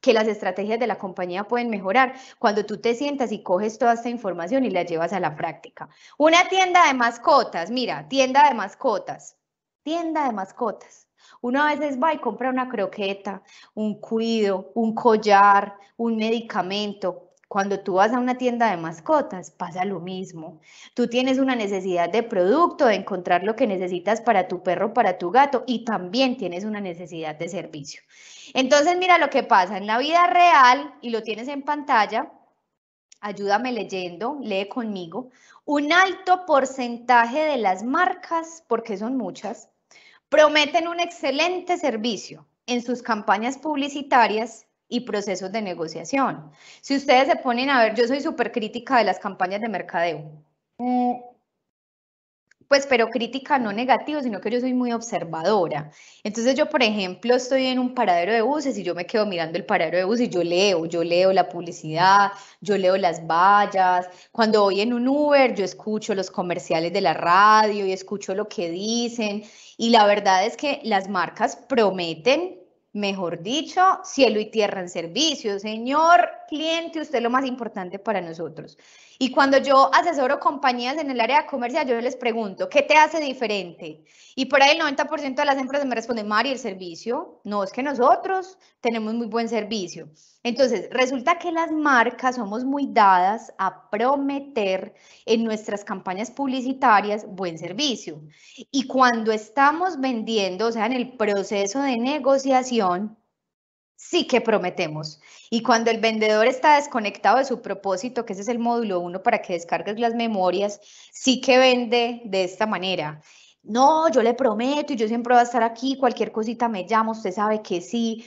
que las estrategias de la compañía pueden mejorar cuando tú te sientas y coges toda esta información y la llevas a la práctica. Una tienda de mascotas, mira, tienda de mascotas, tienda de mascotas una vez veces va y compra una croqueta, un cuido, un collar, un medicamento, cuando tú vas a una tienda de mascotas, pasa lo mismo. Tú tienes una necesidad de producto, de encontrar lo que necesitas para tu perro, para tu gato, y también tienes una necesidad de servicio. Entonces, mira lo que pasa en la vida real, y lo tienes en pantalla, ayúdame leyendo, lee conmigo, un alto porcentaje de las marcas, porque son muchas, Prometen un excelente servicio en sus campañas publicitarias y procesos de negociación. Si ustedes se ponen a ver, yo soy súper crítica de las campañas de mercadeo. Eh, pues, pero crítica no negativa, sino que yo soy muy observadora. Entonces yo, por ejemplo, estoy en un paradero de buses y yo me quedo mirando el paradero de buses y yo leo, yo leo la publicidad, yo leo las vallas. Cuando voy en un Uber, yo escucho los comerciales de la radio y escucho lo que dicen. Y la verdad es que las marcas prometen mejor dicho, cielo y tierra en servicio. Señor cliente, usted es lo más importante para nosotros. Y cuando yo asesoro compañías en el área de comercial, yo les pregunto, ¿qué te hace diferente? Y por ahí el 90% de las empresas me responden, Mari, el servicio. No, es que nosotros tenemos muy buen servicio. Entonces, resulta que las marcas somos muy dadas a prometer en nuestras campañas publicitarias buen servicio. Y cuando estamos vendiendo, o sea, en el proceso de negociación, sí que prometemos. Y cuando el vendedor está desconectado de su propósito, que ese es el módulo 1 para que descargues las memorias, sí que vende de esta manera. No, yo le prometo y yo siempre voy a estar aquí, cualquier cosita me llama, usted sabe que sí.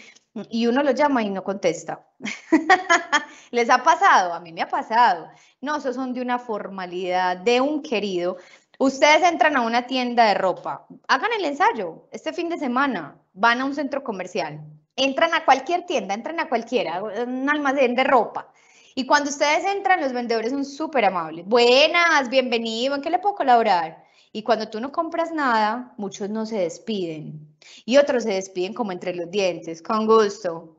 Y uno lo llama y no contesta. ¿Les ha pasado? A mí me ha pasado. No, esos son de una formalidad, de un querido. Ustedes entran a una tienda de ropa, hagan el ensayo este fin de semana, van a un centro comercial, entran a cualquier tienda, entran a cualquiera, un almacén de ropa. Y cuando ustedes entran, los vendedores son súper amables. Buenas, bienvenido, ¿en qué le puedo colaborar? Y cuando tú no compras nada, muchos no se despiden. Y otros se despiden como entre los dientes, con gusto.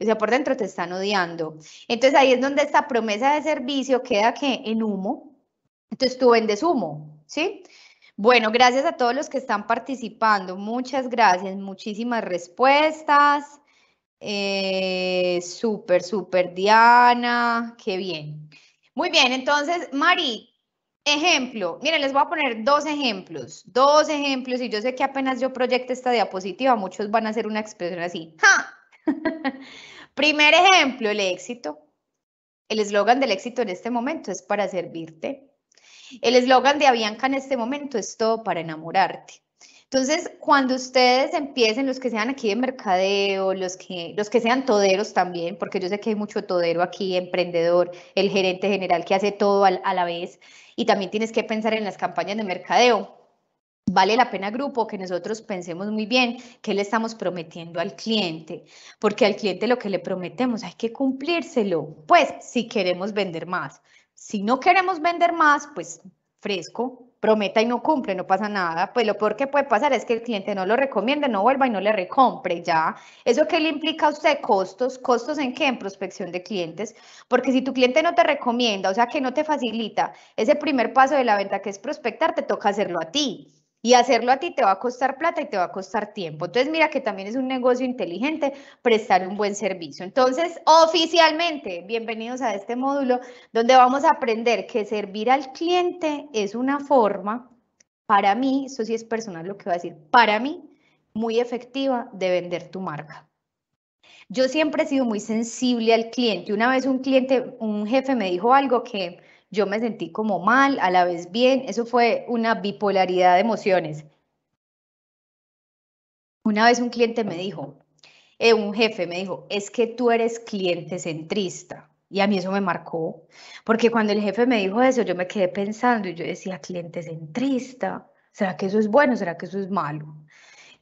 O sea, por dentro te están odiando. Entonces ahí es donde esta promesa de servicio queda que en humo. Entonces tú vendes humo, ¿sí? Bueno, gracias a todos los que están participando. Muchas gracias, muchísimas respuestas. Eh, súper, súper, Diana, qué bien. Muy bien, entonces, Mari, ejemplo, miren, les voy a poner dos ejemplos, dos ejemplos, y yo sé que apenas yo proyecte esta diapositiva, muchos van a hacer una expresión así. Primer ejemplo, el éxito. El eslogan del éxito en este momento es para servirte. El eslogan de Avianca en este momento es todo para enamorarte. Entonces, cuando ustedes empiecen, los que sean aquí de mercadeo, los que, los que sean toderos también, porque yo sé que hay mucho todero aquí, emprendedor, el gerente general que hace todo a, a la vez, y también tienes que pensar en las campañas de mercadeo. Vale la pena, grupo, que nosotros pensemos muy bien qué le estamos prometiendo al cliente, porque al cliente lo que le prometemos hay que cumplírselo, pues si queremos vender más. Si no queremos vender más, pues fresco, prometa y no cumple, no pasa nada. Pues lo peor que puede pasar es que el cliente no lo recomienda, no vuelva y no le recompre ya. ¿Eso qué le implica a usted? Costos. ¿Costos en qué? En prospección de clientes. Porque si tu cliente no te recomienda, o sea, que no te facilita ese primer paso de la venta que es prospectar, te toca hacerlo a ti. Y hacerlo a ti te va a costar plata y te va a costar tiempo. Entonces, mira que también es un negocio inteligente prestar un buen servicio. Entonces, oficialmente, bienvenidos a este módulo donde vamos a aprender que servir al cliente es una forma, para mí, eso sí es personal lo que voy a decir, para mí, muy efectiva de vender tu marca. Yo siempre he sido muy sensible al cliente. Una vez un cliente, un jefe me dijo algo que yo me sentí como mal, a la vez bien, eso fue una bipolaridad de emociones. Una vez un cliente me dijo, eh, un jefe me dijo, es que tú eres cliente centrista. Y a mí eso me marcó, porque cuando el jefe me dijo eso, yo me quedé pensando y yo decía, cliente centrista, ¿será que eso es bueno? ¿Será que eso es malo?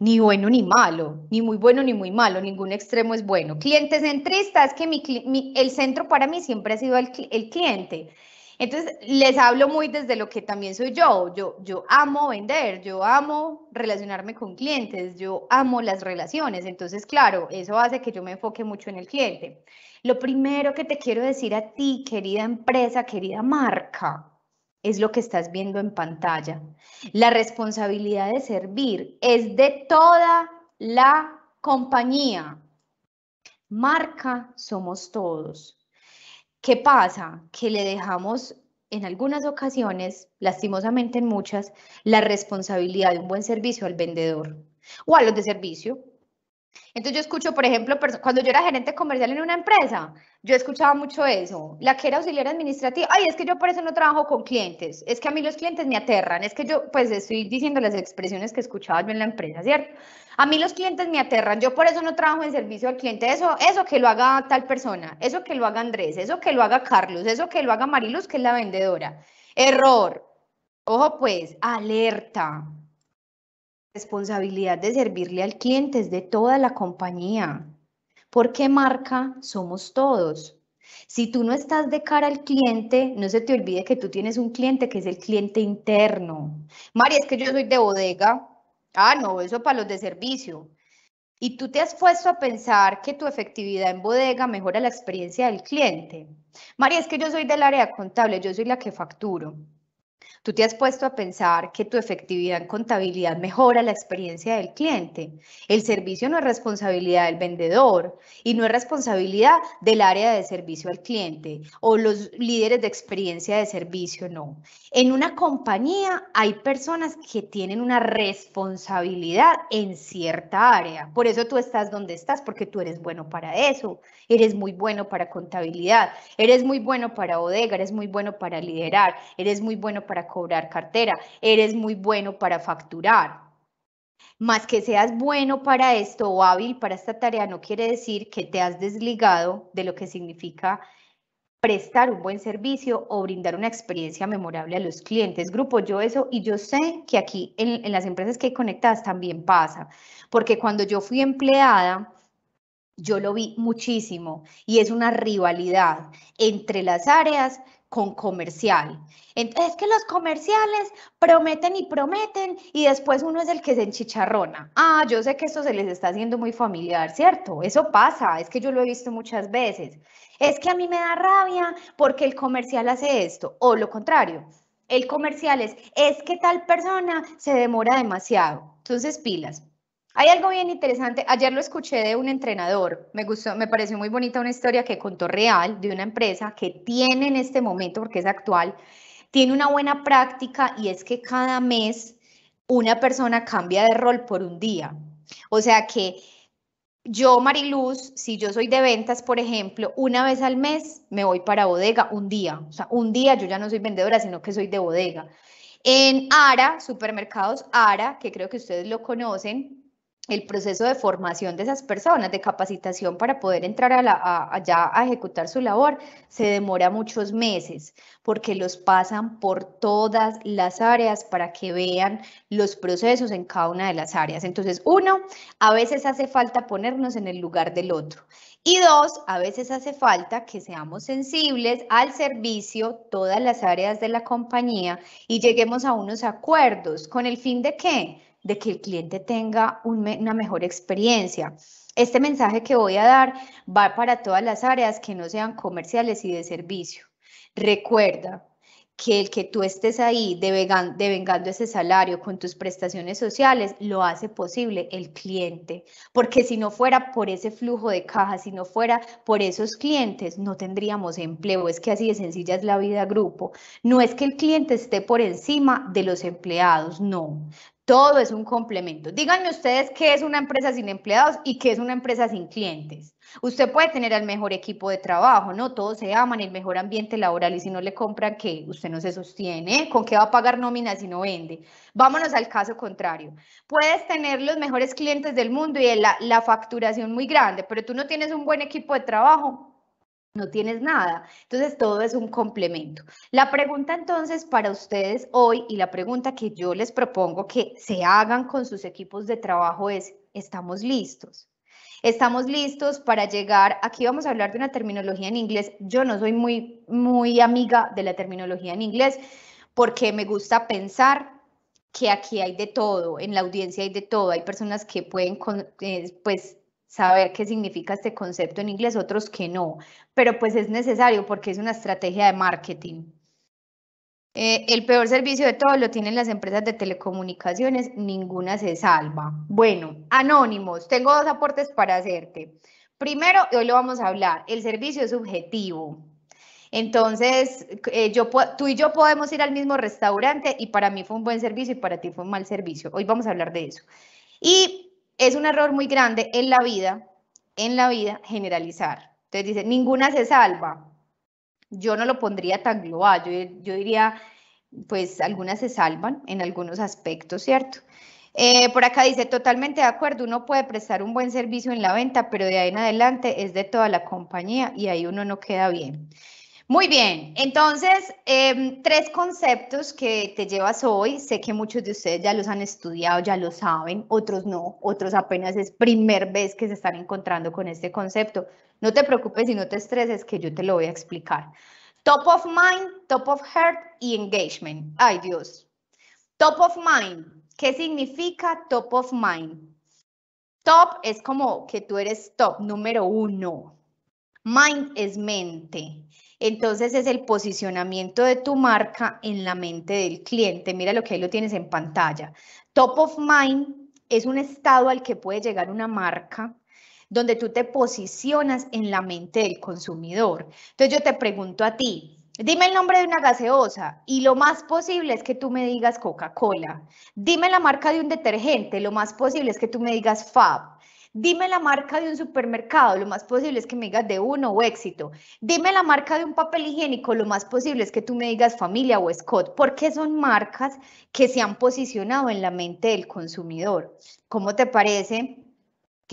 Ni bueno ni malo, ni muy bueno ni muy malo, ningún extremo es bueno. Cliente centrista es que el centro para mí siempre ha sido el cliente. Entonces, les hablo muy desde lo que también soy yo. Yo, amo vender, yo amo relacionarme con clientes, yo amo las relaciones. Entonces, claro, eso hace que yo me enfoque mucho en el cliente. Lo primero que te quiero decir a ti, querida empresa, querida marca, es lo que estás viendo en pantalla. La responsabilidad de servir es de toda la compañía. Marca somos todos. ¿Qué pasa? Que le dejamos en algunas ocasiones, lastimosamente en muchas, la responsabilidad de un buen servicio al vendedor o a los de servicio, entonces yo escucho, por ejemplo, cuando yo era gerente comercial en una empresa, yo escuchaba mucho eso. La que era auxiliar administrativa, ay, es que yo por eso no trabajo con clientes, es que a mí los clientes me aterran, es que yo, pues estoy diciendo las expresiones que escuchaba yo en la empresa, ¿cierto? A mí los clientes me aterran, yo por eso no trabajo en servicio al cliente, eso, eso que lo haga tal persona, eso que lo haga Andrés, eso que lo haga Carlos, eso que lo haga Mariluz, que es la vendedora. Error. Ojo pues, alerta responsabilidad de servirle al cliente es de toda la compañía. ¿Por qué marca somos todos. Si tú no estás de cara al cliente, no se te olvide que tú tienes un cliente que es el cliente interno. María, es que yo soy de bodega. Ah, no, eso para los de servicio. Y tú te has puesto a pensar que tu efectividad en bodega mejora la experiencia del cliente. María, es que yo soy del área contable, yo soy la que facturo. Tú te has puesto a pensar que tu efectividad en contabilidad mejora la experiencia del cliente. El servicio no es responsabilidad del vendedor y no es responsabilidad del área de servicio al cliente o los líderes de experiencia de servicio, no. En una compañía hay personas que tienen una responsabilidad en cierta área. Por eso tú estás donde estás, porque tú eres bueno para eso. Eres muy bueno para contabilidad, eres muy bueno para bodega, eres muy bueno para liderar, eres muy bueno para para cobrar cartera, eres muy bueno para facturar. Más que seas bueno para esto o hábil para esta tarea no quiere decir que te has desligado de lo que significa prestar un buen servicio o brindar una experiencia memorable a los clientes. Grupo, yo eso, y yo sé que aquí en, las empresas que hay conectadas también pasa, porque cuando yo fui empleada, yo lo vi muchísimo y es una rivalidad entre las áreas con comercial. Entonces, que los comerciales prometen y prometen y después uno es el que se enchicharrona. Ah, yo sé que esto se les está haciendo muy familiar, ¿cierto? Eso pasa, es que yo lo he visto muchas veces. Es que a mí me da rabia porque el comercial hace esto, o lo contrario, el comercial es, es que tal persona se demora demasiado. Entonces, pilas, hay algo bien interesante. Ayer lo escuché de un entrenador. Me gustó, me pareció muy bonita una historia que contó real de una empresa que tiene en este momento, porque es actual, tiene una buena práctica y es que cada mes una persona cambia de rol por un día. O sea que yo, Mariluz, si yo soy de ventas, por ejemplo, una vez al mes me voy para bodega un día. O sea, un día yo ya no soy vendedora, sino que soy de bodega. En Ara, supermercados Ara, que creo que ustedes lo conocen, el proceso de formación de esas personas, de capacitación para poder entrar a allá a ejecutar su labor, se demora muchos meses porque los pasan por todas las áreas para que vean los procesos en cada una de las áreas. Entonces, uno, a veces hace falta ponernos en el lugar del otro. Y dos, a veces hace falta que seamos sensibles al servicio, todas las áreas de la compañía y lleguemos a unos acuerdos con el fin de que de que el cliente tenga una mejor experiencia. Este mensaje que voy a dar va para todas las áreas que no sean comerciales y de servicio. Recuerda que el que tú estés ahí devengando ese salario con tus prestaciones sociales lo hace posible el cliente, porque si no fuera por ese flujo de caja, si no fuera por esos clientes, no tendríamos empleo. Es que así de sencilla es la vida grupo. No es que el cliente esté por encima de los empleados, no. Todo es un complemento. Díganme ustedes qué es una empresa sin empleados y qué es una empresa sin clientes. Usted puede tener el mejor equipo de trabajo, ¿no? Todos se aman, el mejor ambiente laboral y si no le compran, ¿qué? Usted no se sostiene. ¿eh? ¿Con qué va a pagar nóminas si no vende? Vámonos al caso contrario. Puedes tener los mejores clientes del mundo y la, la facturación muy grande, pero tú no tienes un buen equipo de trabajo, no tienes nada. Entonces todo es un complemento. La pregunta entonces para ustedes hoy y la pregunta que yo les propongo que se hagan con sus equipos de trabajo es, ¿estamos listos? Estamos listos para llegar, aquí vamos a hablar de una terminología en inglés. Yo no soy muy, muy amiga de la terminología en inglés porque me gusta pensar que aquí hay de todo, en la audiencia hay de todo, hay personas que pueden, eh, pues, saber qué significa este concepto en inglés, otros que no, pero pues es necesario porque es una estrategia de marketing. Eh, el peor servicio de todos lo tienen las empresas de telecomunicaciones, ninguna se salva. Bueno, anónimos, tengo dos aportes para hacerte. Primero, hoy lo vamos a hablar, el servicio es subjetivo. Entonces, eh, yo, tú y yo podemos ir al mismo restaurante y para mí fue un buen servicio y para ti fue un mal servicio. Hoy vamos a hablar de eso. Y es un error muy grande en la vida, en la vida, generalizar. Entonces dice, ninguna se salva. Yo no lo pondría tan global, yo, yo diría, pues algunas se salvan en algunos aspectos, ¿cierto? Eh, por acá dice, totalmente de acuerdo, uno puede prestar un buen servicio en la venta, pero de ahí en adelante es de toda la compañía y ahí uno no queda bien. Muy bien, entonces, em, tres conceptos que te llevas hoy. Sé que muchos de ustedes ya los han estudiado, ya lo saben, otros no, otros apenas es primera vez que se están encontrando con este concepto. No te preocupes y no te estreses, que yo te lo voy a explicar. Top of mind, top of heart y engagement. Ay Dios. Top of mind, ¿qué significa top of mind? Top es como que tú eres top, número uno. Mind es mente. Entonces es el posicionamiento de tu marca en la mente del cliente. Mira lo que ahí lo tienes en pantalla. Top of mind es un estado al que puede llegar una marca donde tú te posicionas en la mente del consumidor. Entonces yo te pregunto a ti, Dime el nombre de una gaseosa y lo más posible es que tú me digas Coca-Cola. Dime la marca de un detergente, lo más posible es que tú me digas Fab. Dime la marca de un supermercado, lo más posible es que me digas de uno o éxito. Dime la marca de un papel higiénico, lo más posible es que tú me digas familia o Scott, porque son marcas que se han posicionado en la mente del consumidor. ¿Cómo te parece?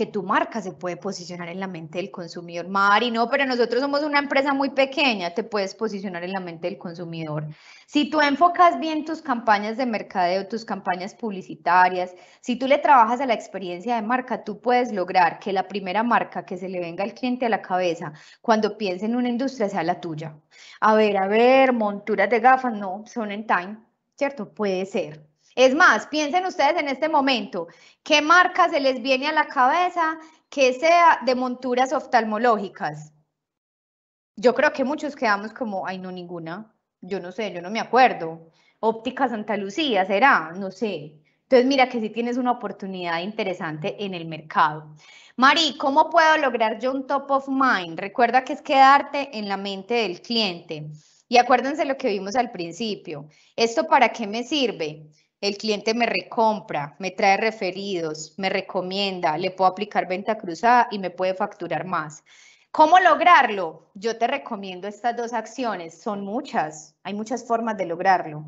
tu marca se puede posicionar en la mente del consumidor. Mari, no, pero nosotros somos una empresa muy pequeña, te puedes posicionar en la mente del consumidor. Si tú enfocas bien tus campañas de mercadeo, tus campañas publicitarias, si tú le trabajas a la experiencia de marca, tú puedes lograr que la primera marca que se le venga al cliente a la cabeza cuando piense en una industria sea la tuya. A ver, a ver, monturas de gafas, no, son en time, ¿cierto? Puede ser, es más, piensen ustedes en este momento, ¿qué marca se les viene a la cabeza que sea de monturas oftalmológicas? Yo creo que muchos quedamos como, ay, no, ninguna. Yo no sé, yo no me acuerdo. Óptica Santa Lucía será, no sé. Entonces, mira que sí tienes una oportunidad interesante en el mercado. Mari, ¿cómo puedo lograr yo un top of mind? Recuerda que es quedarte en la mente del cliente. Y acuérdense lo que vimos al principio. ¿Esto para qué me sirve? el cliente me recompra, me trae referidos, me recomienda, le puedo aplicar venta cruzada y me puede facturar más. ¿Cómo lograrlo? Yo te recomiendo estas dos acciones. Son muchas, hay muchas formas de lograrlo.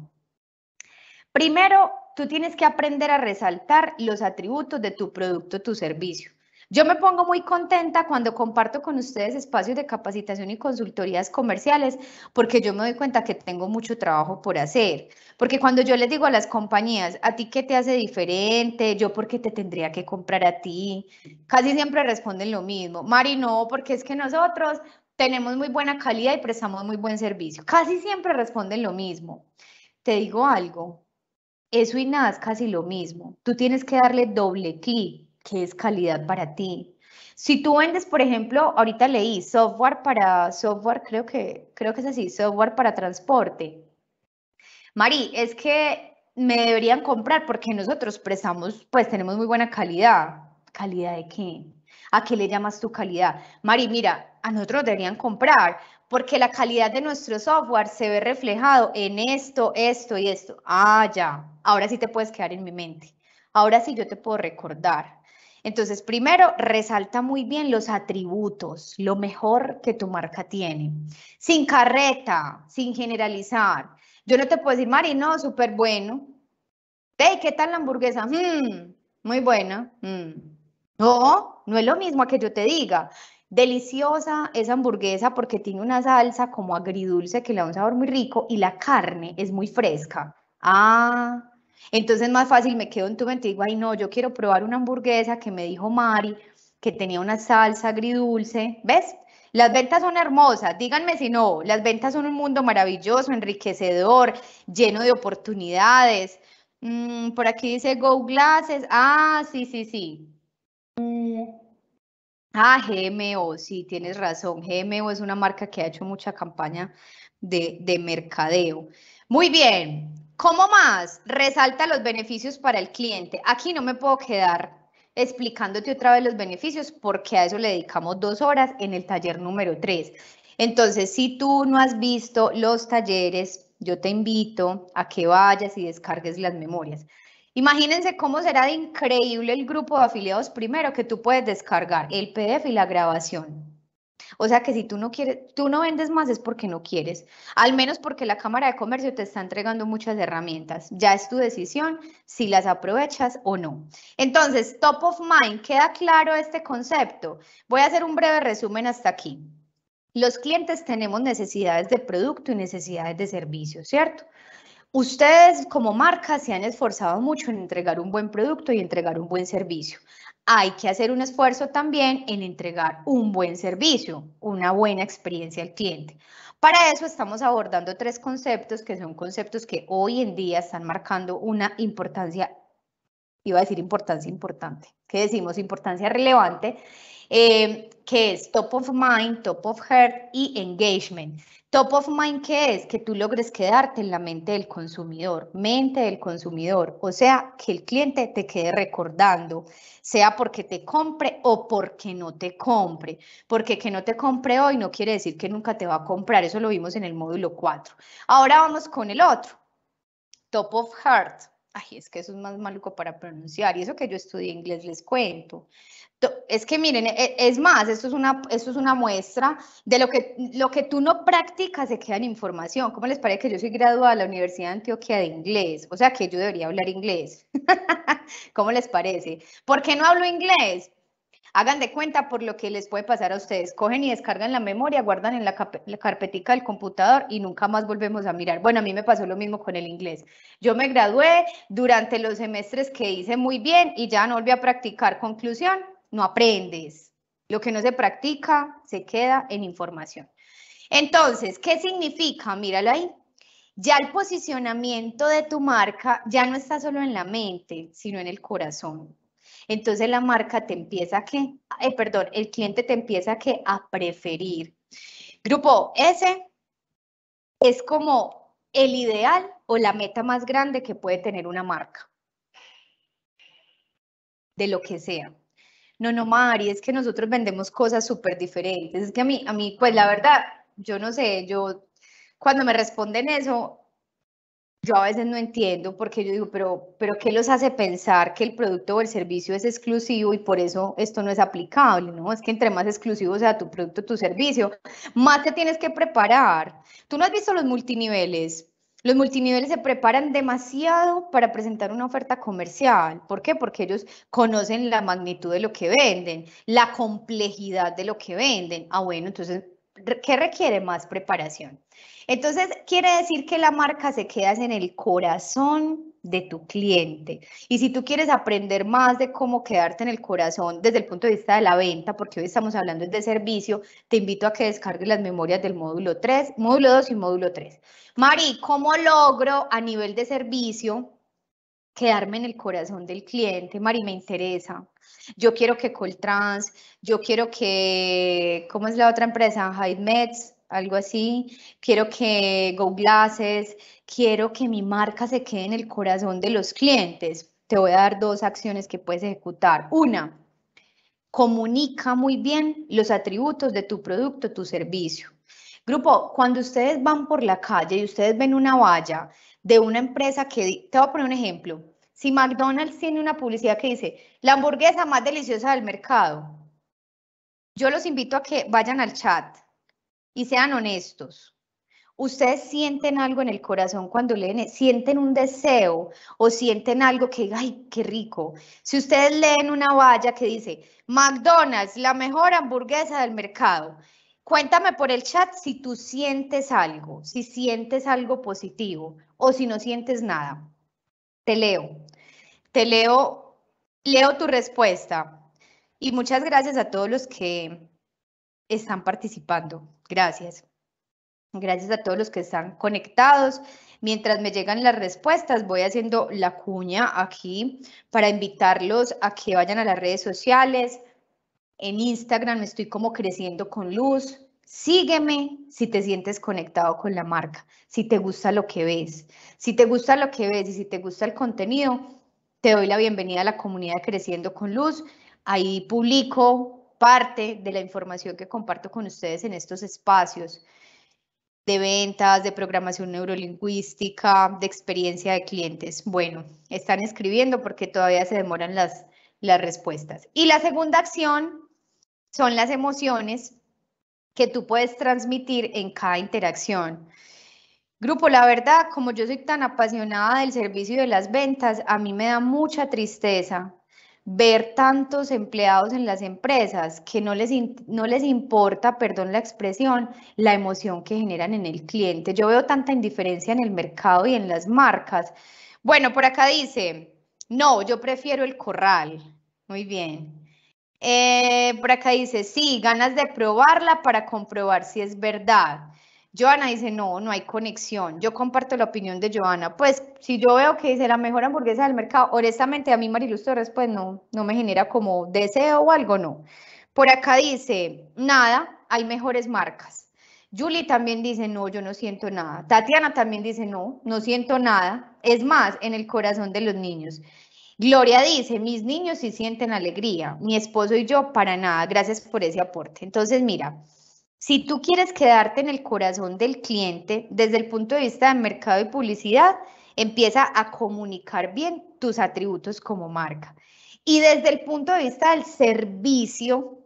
Primero, tú tienes que aprender a resaltar los atributos de tu producto, tu servicio. Yo me pongo muy contenta cuando comparto con ustedes espacios de capacitación y consultorías comerciales, porque yo me doy cuenta que tengo mucho trabajo por hacer. Porque cuando yo les digo a las compañías, ¿a ti qué te hace diferente? ¿Yo por qué te tendría que comprar a ti? Casi siempre responden lo mismo. Mari, no, porque es que nosotros tenemos muy buena calidad y prestamos muy buen servicio. Casi siempre responden lo mismo. Te digo algo, eso y nada es casi lo mismo. Tú tienes que darle doble clic ¿Qué es calidad para ti? Si tú vendes, por ejemplo, ahorita leí software para software, creo que, creo que es así, software para transporte. Mari, es que me deberían comprar porque nosotros prestamos, pues tenemos muy buena calidad. ¿Calidad de qué? ¿A qué le llamas tu calidad? Mari, mira, a nosotros deberían comprar porque la calidad de nuestro software se ve reflejado en esto, esto y esto. Ah, ya. Ahora sí te puedes quedar en mi mente. Ahora sí yo te puedo recordar. Entonces, primero, resalta muy bien los atributos, lo mejor que tu marca tiene. Sin carreta, sin generalizar. Yo no te puedo decir, Mari, no, súper bueno. Hey, ¿qué tal la hamburguesa? Hmm, muy buena. Hmm". No, no es lo mismo que yo te diga. Deliciosa esa hamburguesa porque tiene una salsa como agridulce que le da un sabor muy rico y la carne es muy fresca. Ah, entonces más fácil me quedo en tu mente y digo, ay no, yo quiero probar una hamburguesa que me dijo Mari, que tenía una salsa agridulce, ¿ves? Las ventas son hermosas, díganme si no, las ventas son un mundo maravilloso, enriquecedor, lleno de oportunidades. Mm, por aquí dice Go Glasses, ah, sí, sí, sí. Mm. Ah, GMO, sí, tienes razón, GMO es una marca que ha hecho mucha campaña de, de mercadeo. Muy bien, ¿Cómo más? Resalta los beneficios para el cliente. Aquí no me puedo quedar explicándote otra vez los beneficios porque a eso le dedicamos dos horas en el taller número 3. Entonces, si tú no has visto los talleres, yo te invito a que vayas y descargues las memorias. Imagínense cómo será de increíble el grupo de afiliados primero que tú puedes descargar el PDF y la grabación. O sea que si tú no quieres, tú no vendes más es porque no quieres, al menos porque la Cámara de Comercio te está entregando muchas herramientas. Ya es tu decisión si las aprovechas o no. Entonces, top of mind, ¿queda claro este concepto? Voy a hacer un breve resumen hasta aquí. Los clientes tenemos necesidades de producto y necesidades de servicio, ¿cierto? Ustedes como marca se han esforzado mucho en entregar un buen producto y entregar un buen servicio hay que hacer un esfuerzo también en entregar un buen servicio, una buena experiencia al cliente. Para eso estamos abordando tres conceptos que son conceptos que hoy en día están marcando una importancia, iba a decir importancia importante, que decimos importancia relevante, eh, que es top of mind, top of heart y engagement, Top of mind, ¿qué es? Que tú logres quedarte en la mente del consumidor, mente del consumidor, o sea, que el cliente te quede recordando, sea porque te compre o porque no te compre, porque que no te compre hoy no quiere decir que nunca te va a comprar, eso lo vimos en el módulo 4. Ahora vamos con el otro, top of heart. Ay, es que eso es más maluco para pronunciar, y eso que yo estudié inglés les cuento. Es que miren, e, es más, esto es una, esto es una muestra de lo que, lo que tú no practicas se queda en información. ¿Cómo les parece que yo soy graduada de la Universidad de Antioquia de inglés? O sea que yo debería hablar inglés. ¿Cómo les parece? ¿Por qué no hablo inglés? Hagan de cuenta por lo que les puede pasar a ustedes. Cogen y descargan la memoria, guardan en la, carpetica del computador y nunca más volvemos a mirar. Bueno, a mí me pasó lo mismo con el inglés. Yo me gradué durante los semestres que hice muy bien y ya no volví a practicar. Conclusión, no aprendes. Lo que no se practica se queda en información. Entonces, ¿qué significa? Míralo ahí. Ya el posicionamiento de tu marca ya no está solo en la mente, sino en el corazón. Entonces la marca te empieza que, eh, perdón, el cliente te empieza a que a preferir. Grupo S es como el ideal o la meta más grande que puede tener una marca, de lo que sea no, no, Mari, es que nosotros vendemos cosas súper diferentes. Es que a mí, a mí, pues la verdad, yo no sé, yo cuando me responden eso, yo a veces no entiendo porque yo digo, pero, pero ¿qué los hace pensar que el producto o el servicio es exclusivo y por eso esto no es aplicable? ¿no? Es que entre más exclusivo sea tu producto, o tu servicio, más te tienes que preparar. Tú no has visto los multiniveles. Los multiniveles se preparan demasiado para presentar una oferta comercial. ¿Por qué? Porque ellos conocen la magnitud de lo que venden, la complejidad de lo que venden. Ah, bueno, entonces ¿Qué requiere más preparación. Entonces, quiere decir que la marca se queda en el corazón de tu cliente. Y si tú quieres aprender más de cómo quedarte en el corazón desde el punto de vista de la venta, porque hoy estamos hablando de servicio, te invito a que descargues las memorias del módulo 3, módulo 2 y módulo 3. Mari, ¿cómo logro a nivel de servicio quedarme en el corazón del cliente? Mari, me interesa. Yo quiero que Coltrans, yo quiero que, ¿cómo es la otra empresa? Meds, algo así. Quiero que Go Glasses, quiero que mi marca se quede en el corazón de los clientes. Te voy a dar dos acciones que puedes ejecutar. Una, comunica muy bien los atributos de tu producto, tu servicio. Grupo, cuando ustedes van por la calle y ustedes ven una valla de una empresa que, te voy a poner un ejemplo, si McDonald's tiene una publicidad que dice, la hamburguesa más deliciosa del mercado, yo los invito a que vayan al chat y sean honestos. ¿Ustedes sienten algo en el corazón cuando leen? ¿Sienten un deseo o sienten algo que ay, qué rico? Si ustedes leen una valla que dice, McDonald's, la mejor hamburguesa del mercado, cuéntame por el chat si tú sientes algo, si sientes algo positivo o si no sientes nada. Te leo. Te leo, leo tu respuesta. Y muchas gracias a todos los que están participando. Gracias. Gracias a todos los que están conectados. Mientras me llegan las respuestas, voy haciendo la cuña aquí para invitarlos a que vayan a las redes sociales. En Instagram estoy como creciendo con luz. Sígueme si te sientes conectado con la marca, si te gusta lo que ves, si te gusta lo que ves y si te gusta el contenido, te doy la bienvenida a la comunidad Creciendo con Luz. Ahí publico parte de la información que comparto con ustedes en estos espacios de ventas, de programación neurolingüística, de experiencia de clientes. Bueno, están escribiendo porque todavía se demoran las, las respuestas. Y la segunda acción son las emociones que tú puedes transmitir en cada interacción. Grupo, la verdad, como yo soy tan apasionada del servicio y de las ventas, a mí me da mucha tristeza ver tantos empleados en las empresas que no les, no les importa, perdón la expresión, la emoción que generan en el cliente. Yo veo tanta indiferencia en el mercado y en las marcas. Bueno, por acá dice, no, yo prefiero el corral. Muy bien. Eh, por acá dice, sí, ganas de probarla para comprobar si es verdad. Joana dice, no, no hay conexión. Yo comparto la opinión de Joana. Pues si yo veo que dice la mejor hamburguesa del mercado, honestamente a mí Mariluz Torres pues no, no me genera como deseo o algo, no. Por acá dice, nada, hay mejores marcas. Julie también dice, no, yo no siento nada. Tatiana también dice, no, no siento nada. Es más, en el corazón de los niños. Gloria dice, mis niños sí sienten alegría, mi esposo y yo para nada. Gracias por ese aporte. Entonces, mira, si tú quieres quedarte en el corazón del cliente desde el punto de vista de mercado y publicidad, empieza a comunicar bien tus atributos como marca. Y desde el punto de vista del servicio,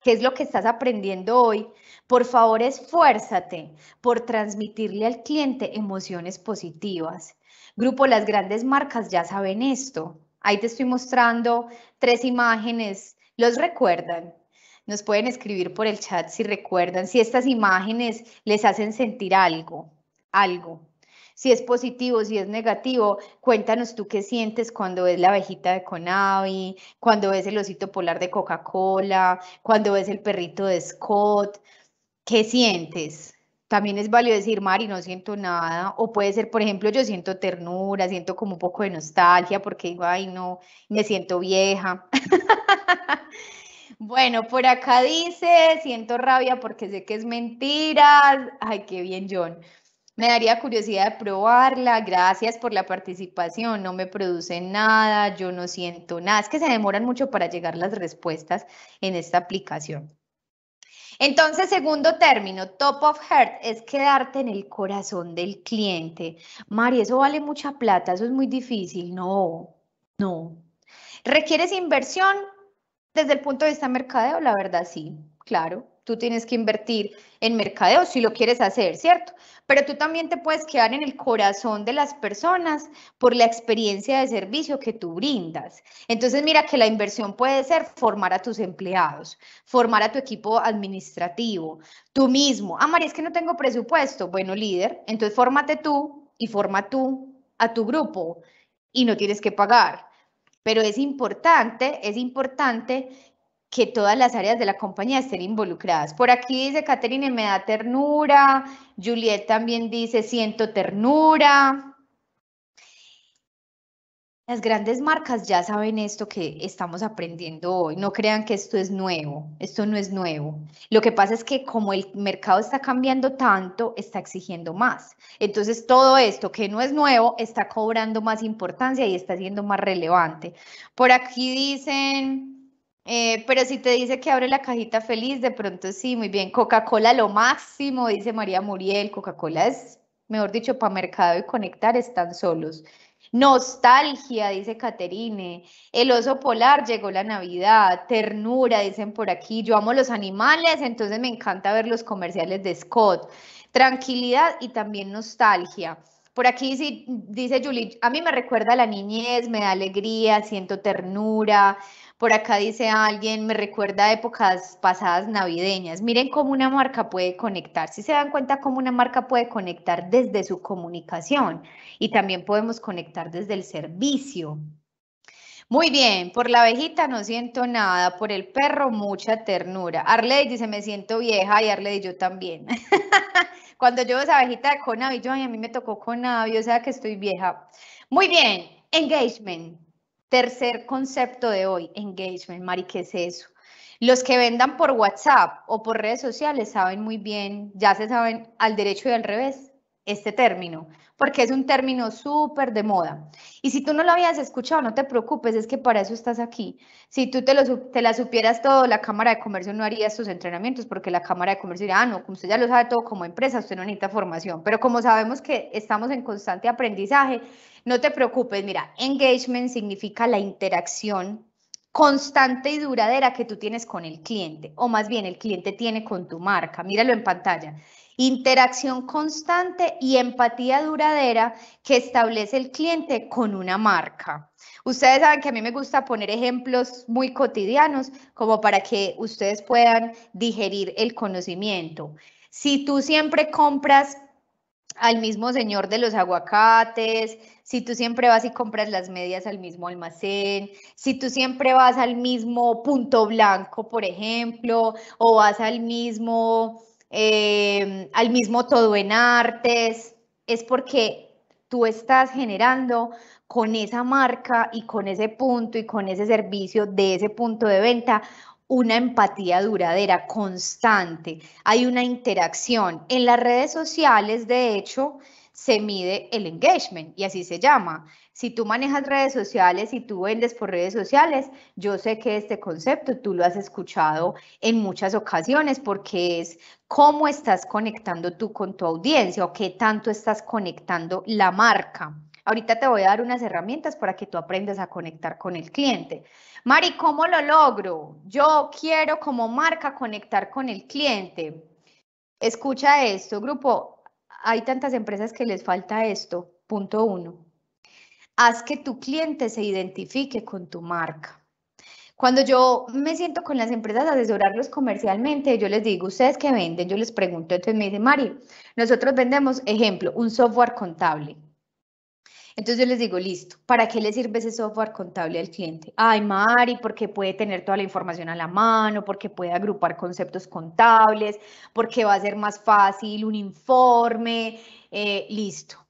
que es lo que estás aprendiendo hoy, por favor esfuérzate por transmitirle al cliente emociones positivas. Grupo, las grandes marcas ya saben esto. Ahí te estoy mostrando tres imágenes. ¿Los recuerdan? Nos pueden escribir por el chat si recuerdan, si estas imágenes les hacen sentir algo, algo. Si es positivo, si es negativo, cuéntanos tú qué sientes cuando ves la abejita de Conavi cuando ves el osito polar de Coca-Cola, cuando ves el perrito de Scott, qué sientes, también es válido decir, Mari, no siento nada. O puede ser, por ejemplo, yo siento ternura, siento como un poco de nostalgia porque digo, ay, no, me siento vieja. Bueno, por acá dice, siento rabia porque sé que es mentira. Ay, qué bien, John. Me daría curiosidad de probarla. Gracias por la participación. No me produce nada, yo no siento nada. Es que se demoran mucho para llegar las respuestas en esta aplicación. Entonces, segundo término, top of heart, es quedarte en el corazón del cliente. Mari, eso vale mucha plata, eso es muy difícil. No, no. ¿Requieres inversión? Desde el punto de vista mercadeo, la verdad sí, claro. Tú tienes que invertir en mercadeo si lo quieres hacer, ¿cierto? Pero tú también te puedes quedar en el corazón de las personas por la experiencia de servicio que tú brindas. Entonces, mira que la inversión puede ser formar a tus empleados, formar a tu equipo administrativo, tú mismo. Ah, María, es que no tengo presupuesto. Bueno, líder, entonces fórmate tú y forma tú a tu grupo y no tienes que pagar pero es importante, es importante que todas las áreas de la compañía estén involucradas. Por aquí dice Caterine, me da ternura, Juliet también dice, siento ternura. Las grandes marcas ya saben esto que estamos aprendiendo hoy. No crean que esto es nuevo. Esto no es nuevo. Lo que pasa es que como el mercado está cambiando tanto, está exigiendo más. Entonces todo esto que no es nuevo está cobrando más importancia y está siendo más relevante. Por aquí dicen, eh, pero si te dice que abre la cajita feliz, de pronto sí, muy bien. Coca-Cola lo máximo, dice María Muriel. Coca-Cola es, mejor dicho, para mercado y conectar están solos. Nostalgia, dice Caterine. El oso polar, llegó la Navidad. Ternura, dicen por aquí. Yo amo los animales, entonces me encanta ver los comerciales de Scott. Tranquilidad y también nostalgia. Por aquí dice, dice Julie, a mí me recuerda la niñez, me da alegría, siento ternura. Por acá dice alguien, me recuerda a épocas pasadas navideñas. Miren cómo una marca puede conectar. Si se dan cuenta cómo una marca puede conectar desde su comunicación y también podemos conectar desde el servicio. Muy bien, por la abejita no siento nada, por el perro mucha ternura. Arley dice, me siento vieja y Arley yo también. Cuando yo esa abejita de Conavi, yo, a mí me tocó Conavi, o sea que estoy vieja. Muy bien, engagement. Tercer concepto de hoy, engagement. Mari, ¿qué es eso? Los que vendan por WhatsApp o por redes sociales saben muy bien, ya se saben al derecho y al revés, este término, porque es un término súper de moda. Y si tú no lo habías escuchado, no te preocupes, es que para eso estás aquí. Si tú te, lo, te la supieras todo, la Cámara de Comercio no haría estos entrenamientos, porque la Cámara de Comercio diría, ah, no, usted ya lo sabe todo como empresa, usted no necesita formación. Pero como sabemos que estamos en constante aprendizaje, no te preocupes, mira, engagement significa la interacción constante y duradera que tú tienes con el cliente, o más bien el cliente tiene con tu marca. Míralo en pantalla interacción constante y empatía duradera que establece el cliente con una marca. Ustedes saben que a mí me gusta poner ejemplos muy cotidianos como para que ustedes puedan digerir el conocimiento. Si tú siempre compras al mismo señor de los aguacates, si tú siempre vas y compras las medias al mismo almacén, si tú siempre vas al mismo punto blanco, por ejemplo, o vas al mismo eh, al mismo todo en artes, es porque tú estás generando con esa marca y con ese punto y con ese servicio de ese punto de venta una empatía duradera, constante. Hay una interacción. En las redes sociales, de hecho, se mide el engagement y así se llama. Si tú manejas redes sociales y tú vendes por redes sociales, yo sé que este concepto tú lo has escuchado en muchas ocasiones porque es cómo estás conectando tú con tu audiencia o qué tanto estás conectando la marca. Ahorita te voy a dar unas herramientas para que tú aprendas a conectar con el cliente. Mari, ¿cómo lo logro? Yo quiero como marca conectar con el cliente. Escucha esto, grupo. Hay tantas empresas que les falta esto. Punto uno haz que tu cliente se identifique con tu marca. Cuando yo me siento con las empresas a asesorarlos comercialmente, yo les digo, ¿ustedes qué venden? Yo les pregunto, entonces me dicen, Mari, nosotros vendemos, ejemplo, un software contable. Entonces yo les digo, listo, ¿para qué le sirve ese software contable al cliente? Ay, Mari, porque puede tener toda la información a la mano, porque puede agrupar conceptos contables, porque va a ser más fácil un informe, eh, listo,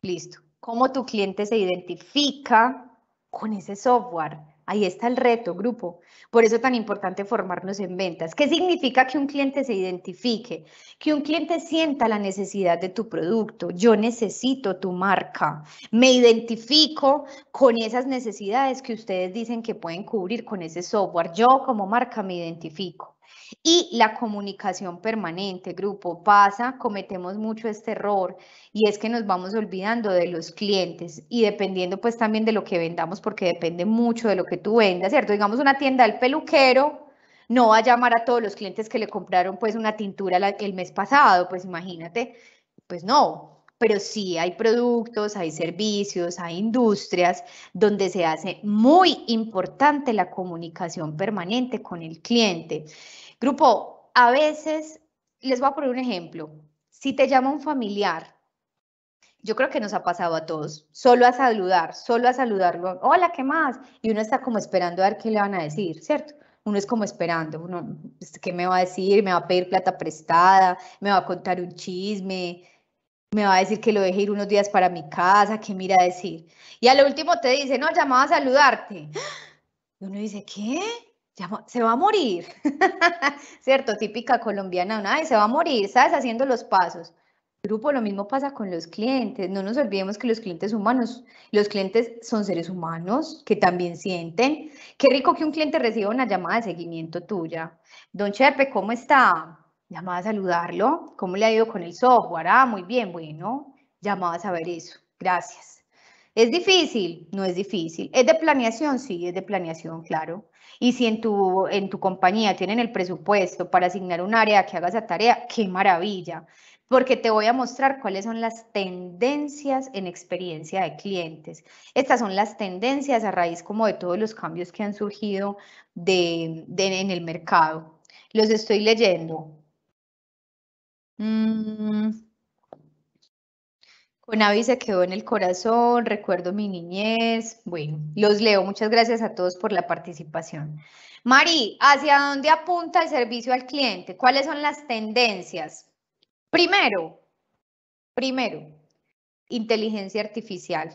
listo cómo tu cliente se identifica con ese software. Ahí está el reto, grupo. Por eso es tan importante formarnos en ventas. ¿Qué significa que un cliente se identifique? Que un cliente sienta la necesidad de tu producto. Yo necesito tu marca. Me identifico con esas necesidades que ustedes dicen que pueden cubrir con ese software. Yo como marca me identifico. Y la comunicación permanente, grupo, pasa, cometemos mucho este error y es que nos vamos olvidando de los clientes y dependiendo pues también de lo que vendamos, porque depende mucho de lo que tú vendas, ¿cierto? Digamos una tienda del peluquero, no va a llamar a todos los clientes que le compraron pues una tintura el mes pasado, pues imagínate, pues no, pero sí hay productos, hay servicios, hay industrias donde se hace muy importante la comunicación permanente con el cliente. Grupo, a veces, les voy a poner un ejemplo. Si te llama un familiar, yo creo que nos ha pasado a todos, solo a saludar, solo a saludarlo, hola, ¿qué más? Y uno está como esperando a ver qué le van a decir, ¿cierto? Uno es como esperando, uno, ¿qué me va a decir? ¿Me va a pedir plata prestada? ¿Me va a contar un chisme? me va a decir que lo deje ir unos días para mi casa, ¿qué mira a decir. Y a lo último te dice, no, llamaba a saludarte. Y uno dice, ¿qué? se va a morir, ¿cierto? Típica colombiana, una se va a morir, ¿sabes? Haciendo los pasos. Grupo, lo mismo pasa con los clientes. No nos olvidemos que los clientes humanos, los clientes son seres humanos que también sienten. Qué rico que un cliente reciba una llamada de seguimiento tuya. Don Chepe, ¿cómo está? Llamada a saludarlo. ¿Cómo le ha ido con el software? Ah, muy bien, bueno. Llamada a saber eso. Gracias. ¿Es difícil? No es difícil. ¿Es de planeación? Sí, es de planeación, claro. Y si en tu, en tu compañía tienen el presupuesto para asignar un área que haga esa tarea, qué maravilla, porque te voy a mostrar cuáles son las tendencias en experiencia de clientes. Estas son las tendencias a raíz como de todos los cambios que han surgido en el mercado. Los estoy leyendo. Mm vez se quedó en el corazón, recuerdo mi niñez. Bueno, los leo. Muchas gracias a todos por la participación. Mari, ¿hacia dónde apunta el servicio al cliente? ¿Cuáles son las tendencias? Primero, primero, inteligencia artificial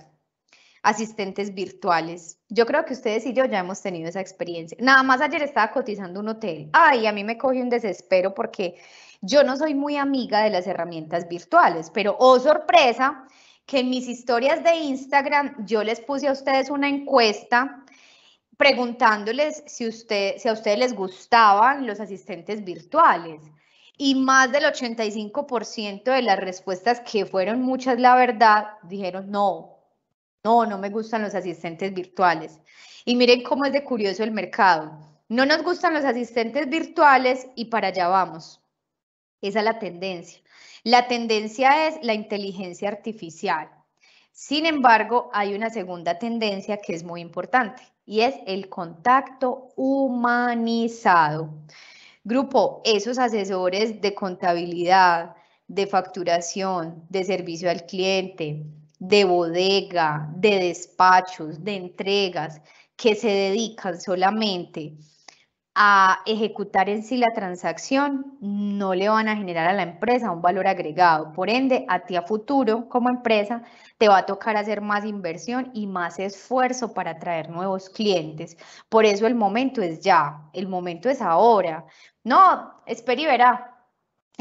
asistentes virtuales. Yo creo que ustedes y yo ya hemos tenido esa experiencia. Nada más ayer estaba cotizando un hotel. Ay, a mí me coge un desespero porque yo no soy muy amiga de las herramientas virtuales, pero oh sorpresa, que en mis historias de Instagram yo les puse a ustedes una encuesta preguntándoles si, usted, si a ustedes les gustaban los asistentes virtuales. Y más del 85% de las respuestas, que fueron muchas, la verdad, dijeron no, no, no me gustan los asistentes virtuales. Y miren cómo es de curioso el mercado. No nos gustan los asistentes virtuales y para allá vamos. Esa es la tendencia. La tendencia es la inteligencia artificial. Sin embargo, hay una segunda tendencia que es muy importante y es el contacto humanizado. Grupo, esos asesores de contabilidad, de facturación, de servicio al cliente, de bodega, de despachos, de entregas, que se dedican solamente a ejecutar en sí la transacción, no le van a generar a la empresa un valor agregado. Por ende, a ti a futuro como empresa te va a tocar hacer más inversión y más esfuerzo para atraer nuevos clientes. Por eso el momento es ya, el momento es ahora. No, espera y verá,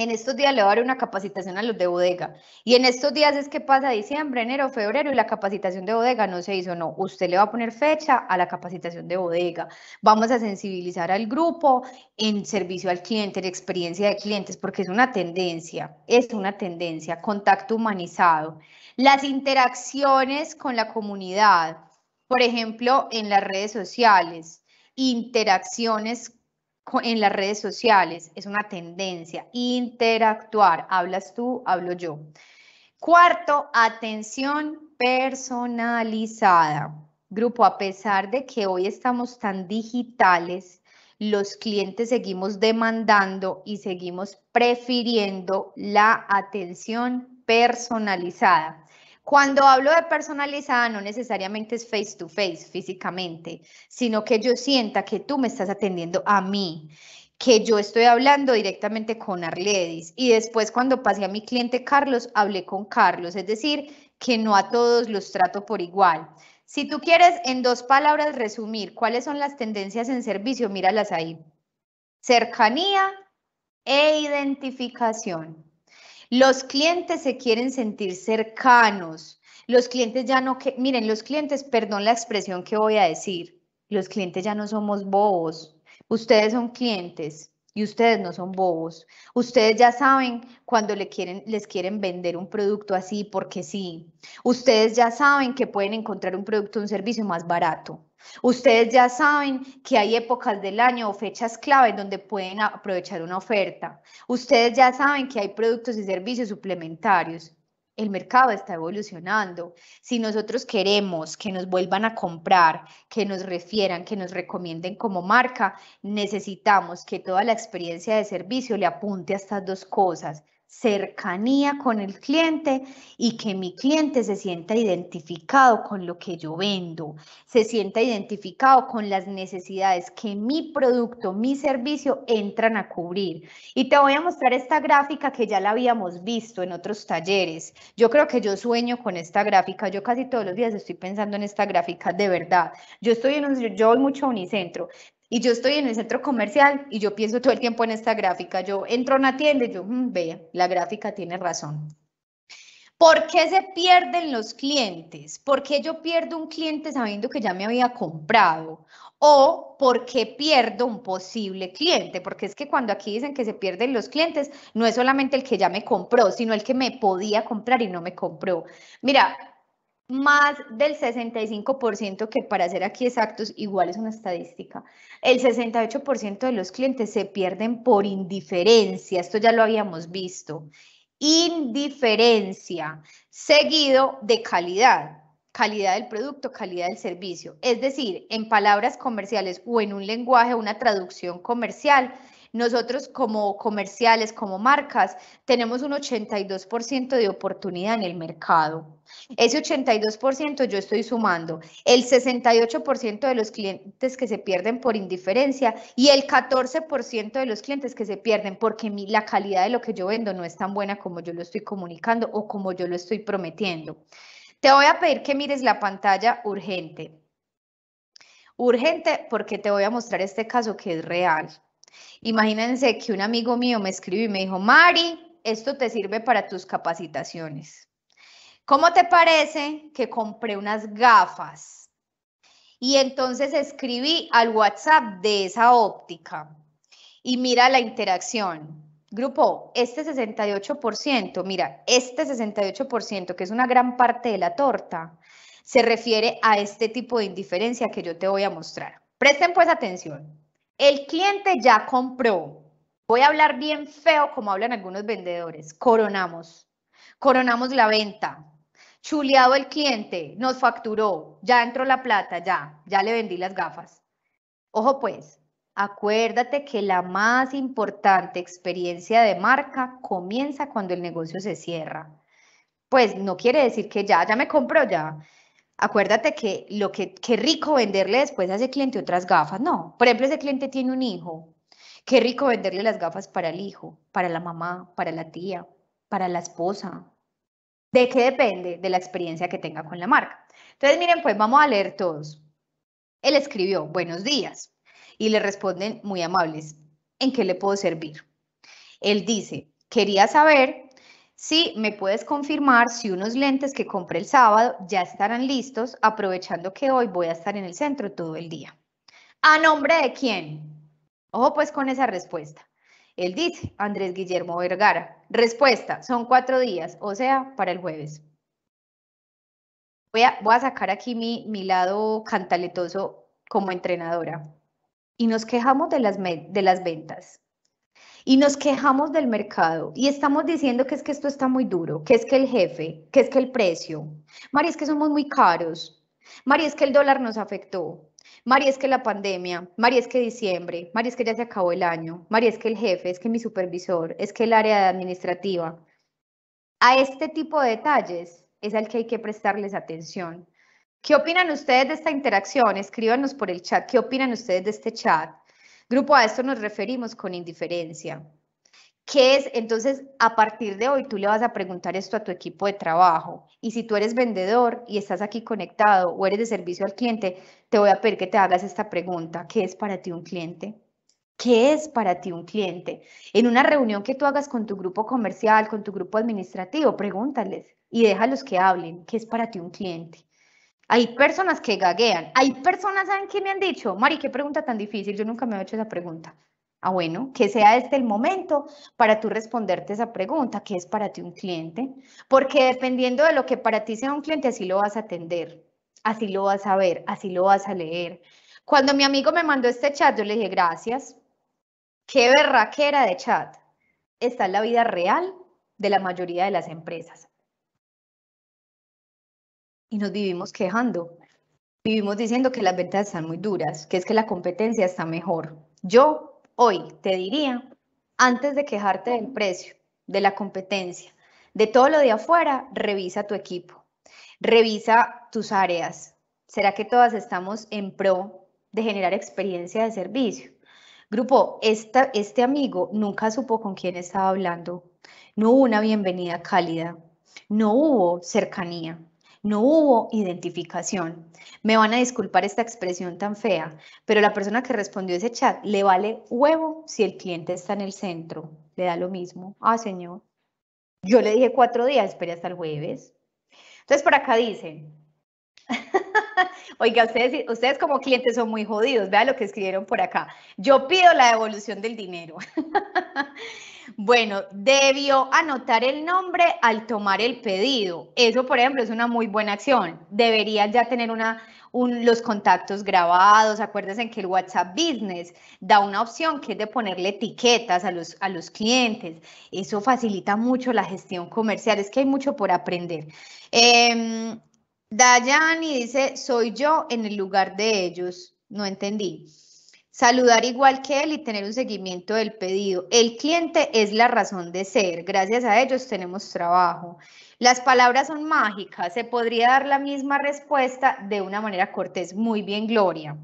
en estos días le voy a dar una capacitación a los de bodega. Y en estos días es que pasa diciembre, enero, febrero y la capacitación de bodega no se hizo, no. Usted le va a poner fecha a la capacitación de bodega. Vamos a sensibilizar al grupo en servicio al cliente, en experiencia de clientes, porque es una tendencia, es una tendencia, contacto humanizado. Las interacciones con la comunidad, por ejemplo, en las redes sociales, interacciones en las redes sociales, es una tendencia, interactuar, hablas tú, hablo yo. Cuarto, atención personalizada. Grupo, a pesar de que hoy estamos tan digitales, los clientes seguimos demandando y seguimos prefiriendo la atención personalizada. Cuando hablo de personalizada, no necesariamente es face to face físicamente, sino que yo sienta que tú me estás atendiendo a mí, que yo estoy hablando directamente con Arledis. Y después cuando pasé a mi cliente Carlos, hablé con Carlos, es decir, que no a todos los trato por igual. Si tú quieres en dos palabras resumir cuáles son las tendencias en servicio, míralas ahí. Cercanía e identificación. Los clientes se quieren sentir cercanos. Los clientes ya no, que, miren, los clientes, perdón la expresión que voy a decir, los clientes ya no somos bobos. Ustedes son clientes y ustedes no son bobos. Ustedes ya saben cuando le quieren, les quieren vender un producto así porque sí. Ustedes ya saben que pueden encontrar un producto o un servicio más barato. Ustedes ya saben que hay épocas del año o fechas clave donde pueden aprovechar una oferta. Ustedes ya saben que hay productos y servicios suplementarios. El mercado está evolucionando. Si nosotros queremos que nos vuelvan a comprar, que nos refieran, que nos recomienden como marca, necesitamos que toda la experiencia de servicio le apunte a estas dos cosas, cercanía con el cliente y que mi cliente se sienta identificado con lo que yo vendo, se sienta identificado con las necesidades que mi producto, mi servicio entran a cubrir. Y te voy a mostrar esta gráfica que ya la habíamos visto en otros talleres. Yo creo que yo sueño con esta gráfica, yo casi todos los días estoy pensando en esta gráfica de verdad. Yo estoy en un, yo voy mucho a Unicentro, y yo estoy en el centro comercial y yo pienso todo el tiempo en esta gráfica. Yo entro a una tienda y yo, mm, vea, la gráfica tiene razón. ¿Por qué se pierden los clientes? ¿Por qué yo pierdo un cliente sabiendo que ya me había comprado? ¿O por qué pierdo un posible cliente? Porque es que cuando aquí dicen que se pierden los clientes, no es solamente el que ya me compró, sino el que me podía comprar y no me compró. Mira, más del 65%, que para ser aquí exactos, igual es una estadística, el 68% de los clientes se pierden por indiferencia, esto ya lo habíamos visto, indiferencia, seguido de calidad, calidad del producto, calidad del servicio. Es decir, en palabras comerciales o en un lenguaje, una traducción comercial, nosotros como comerciales, como marcas, tenemos un 82% de oportunidad en el mercado. Ese 82% yo estoy sumando el 68% de los clientes que se pierden por indiferencia y el 14% de los clientes que se pierden porque la calidad de lo que yo vendo no es tan buena como yo lo estoy comunicando o como yo lo estoy prometiendo. Te voy a pedir que mires la pantalla urgente. Urgente porque te voy a mostrar este caso que es real. Imagínense que un amigo mío me escribió y me dijo, Mari, esto te sirve para tus capacitaciones. ¿Cómo te parece que compré unas gafas? Y entonces escribí al WhatsApp de esa óptica y mira la interacción. Grupo, este 68%, mira, este 68%, que es una gran parte de la torta, se refiere a este tipo de indiferencia que yo te voy a mostrar. Presten pues atención. El cliente ya compró. Voy a hablar bien feo como hablan algunos vendedores. Coronamos. Coronamos la venta. Chuleado el cliente, nos facturó, ya entró la plata, ya, ya le vendí las gafas. Ojo pues, acuérdate que la más importante experiencia de marca comienza cuando el negocio se cierra. Pues no quiere decir que ya, ya me compró, ya acuérdate que lo que, qué rico venderle después a ese cliente otras gafas, no. Por ejemplo, ese cliente tiene un hijo, qué rico venderle las gafas para el hijo, para la mamá, para la tía, para la esposa. ¿De qué depende? De la experiencia que tenga con la marca. Entonces, miren, pues vamos a leer todos. Él escribió, buenos días, y le responden muy amables, ¿en qué le puedo servir? Él dice, quería saber Sí, me puedes confirmar si unos lentes que compré el sábado ya estarán listos, aprovechando que hoy voy a estar en el centro todo el día. ¿A nombre de quién? Ojo pues con esa respuesta. Él dice, Andrés Guillermo Vergara. Respuesta, son cuatro días, o sea, para el jueves. Voy a, sacar aquí mi, mi, lado cantaletoso como entrenadora. Y nos quejamos de las, de las ventas y nos quejamos del mercado y estamos diciendo que es que esto está muy duro, que es que el jefe, que es que el precio. María, es que somos muy caros. María, es que el dólar nos afectó. María, es que la pandemia, María, es que diciembre, María, es que ya se acabó el año, María, es que el jefe, es que mi supervisor, es que el área administrativa. A este tipo de detalles es al que hay que prestarles atención. ¿Qué opinan ustedes de esta interacción? Escríbanos por el chat. ¿Qué opinan ustedes de este chat? Grupo, a esto nos referimos con indiferencia. ¿Qué es? Entonces, a partir de hoy tú le vas a preguntar esto a tu equipo de trabajo. Y si tú eres vendedor y estás aquí conectado o eres de servicio al cliente, te voy a pedir que te hagas esta pregunta. ¿Qué es para ti un cliente? ¿Qué es para ti un cliente? En una reunión que tú hagas con tu grupo comercial, con tu grupo administrativo, pregúntales y déjalos que hablen. ¿Qué es para ti un cliente? Hay personas que gaguean. Hay personas, ¿saben qué me han dicho? Mari, qué pregunta tan difícil. Yo nunca me he hecho esa pregunta. Ah, bueno, que sea este el momento para tú responderte esa pregunta, que es para ti un cliente, porque dependiendo de lo que para ti sea un cliente, así lo vas a atender, así lo vas a ver, así lo vas a leer. Cuando mi amigo me mandó este chat, yo le dije, gracias, qué berraquera de chat. Está en la vida real de la mayoría de las empresas y nos vivimos quejando. Vivimos diciendo que las ventas están muy duras, que es que la competencia está mejor. Yo hoy te diría, antes de quejarte del precio, de la competencia, de todo lo de afuera, revisa tu equipo, revisa tus áreas. ¿Será que todas estamos en pro de generar experiencia de servicio? Grupo, este amigo nunca supo con quién estaba hablando. No hubo una bienvenida cálida. No hubo cercanía. No hubo identificación. Me van a disculpar esta expresión tan fea, pero la persona que respondió ese chat le vale huevo si el cliente está en el centro. Le da lo mismo. Ah, señor. Yo le dije cuatro días, esperé hasta el jueves. Entonces, por acá dicen, Oiga, ustedes, ustedes como clientes son muy jodidos, vea lo que escribieron por acá. Yo pido la devolución del dinero. Bueno, debió anotar el nombre al tomar el pedido. Eso, por ejemplo, es una muy buena acción. Debería ya tener los contactos grabados. Acuérdense que el WhatsApp Business da una opción que es de ponerle etiquetas a los, a los clientes. Eso facilita mucho la gestión comercial. Es que hay mucho por aprender. Eh, Dayani dice, soy yo en el lugar de ellos. No entendí. Saludar igual que él y tener un seguimiento del pedido. El cliente es la razón de ser. Gracias a ellos tenemos trabajo. Las palabras son mágicas. Se podría dar la misma respuesta de una manera cortés. Muy bien, Gloria.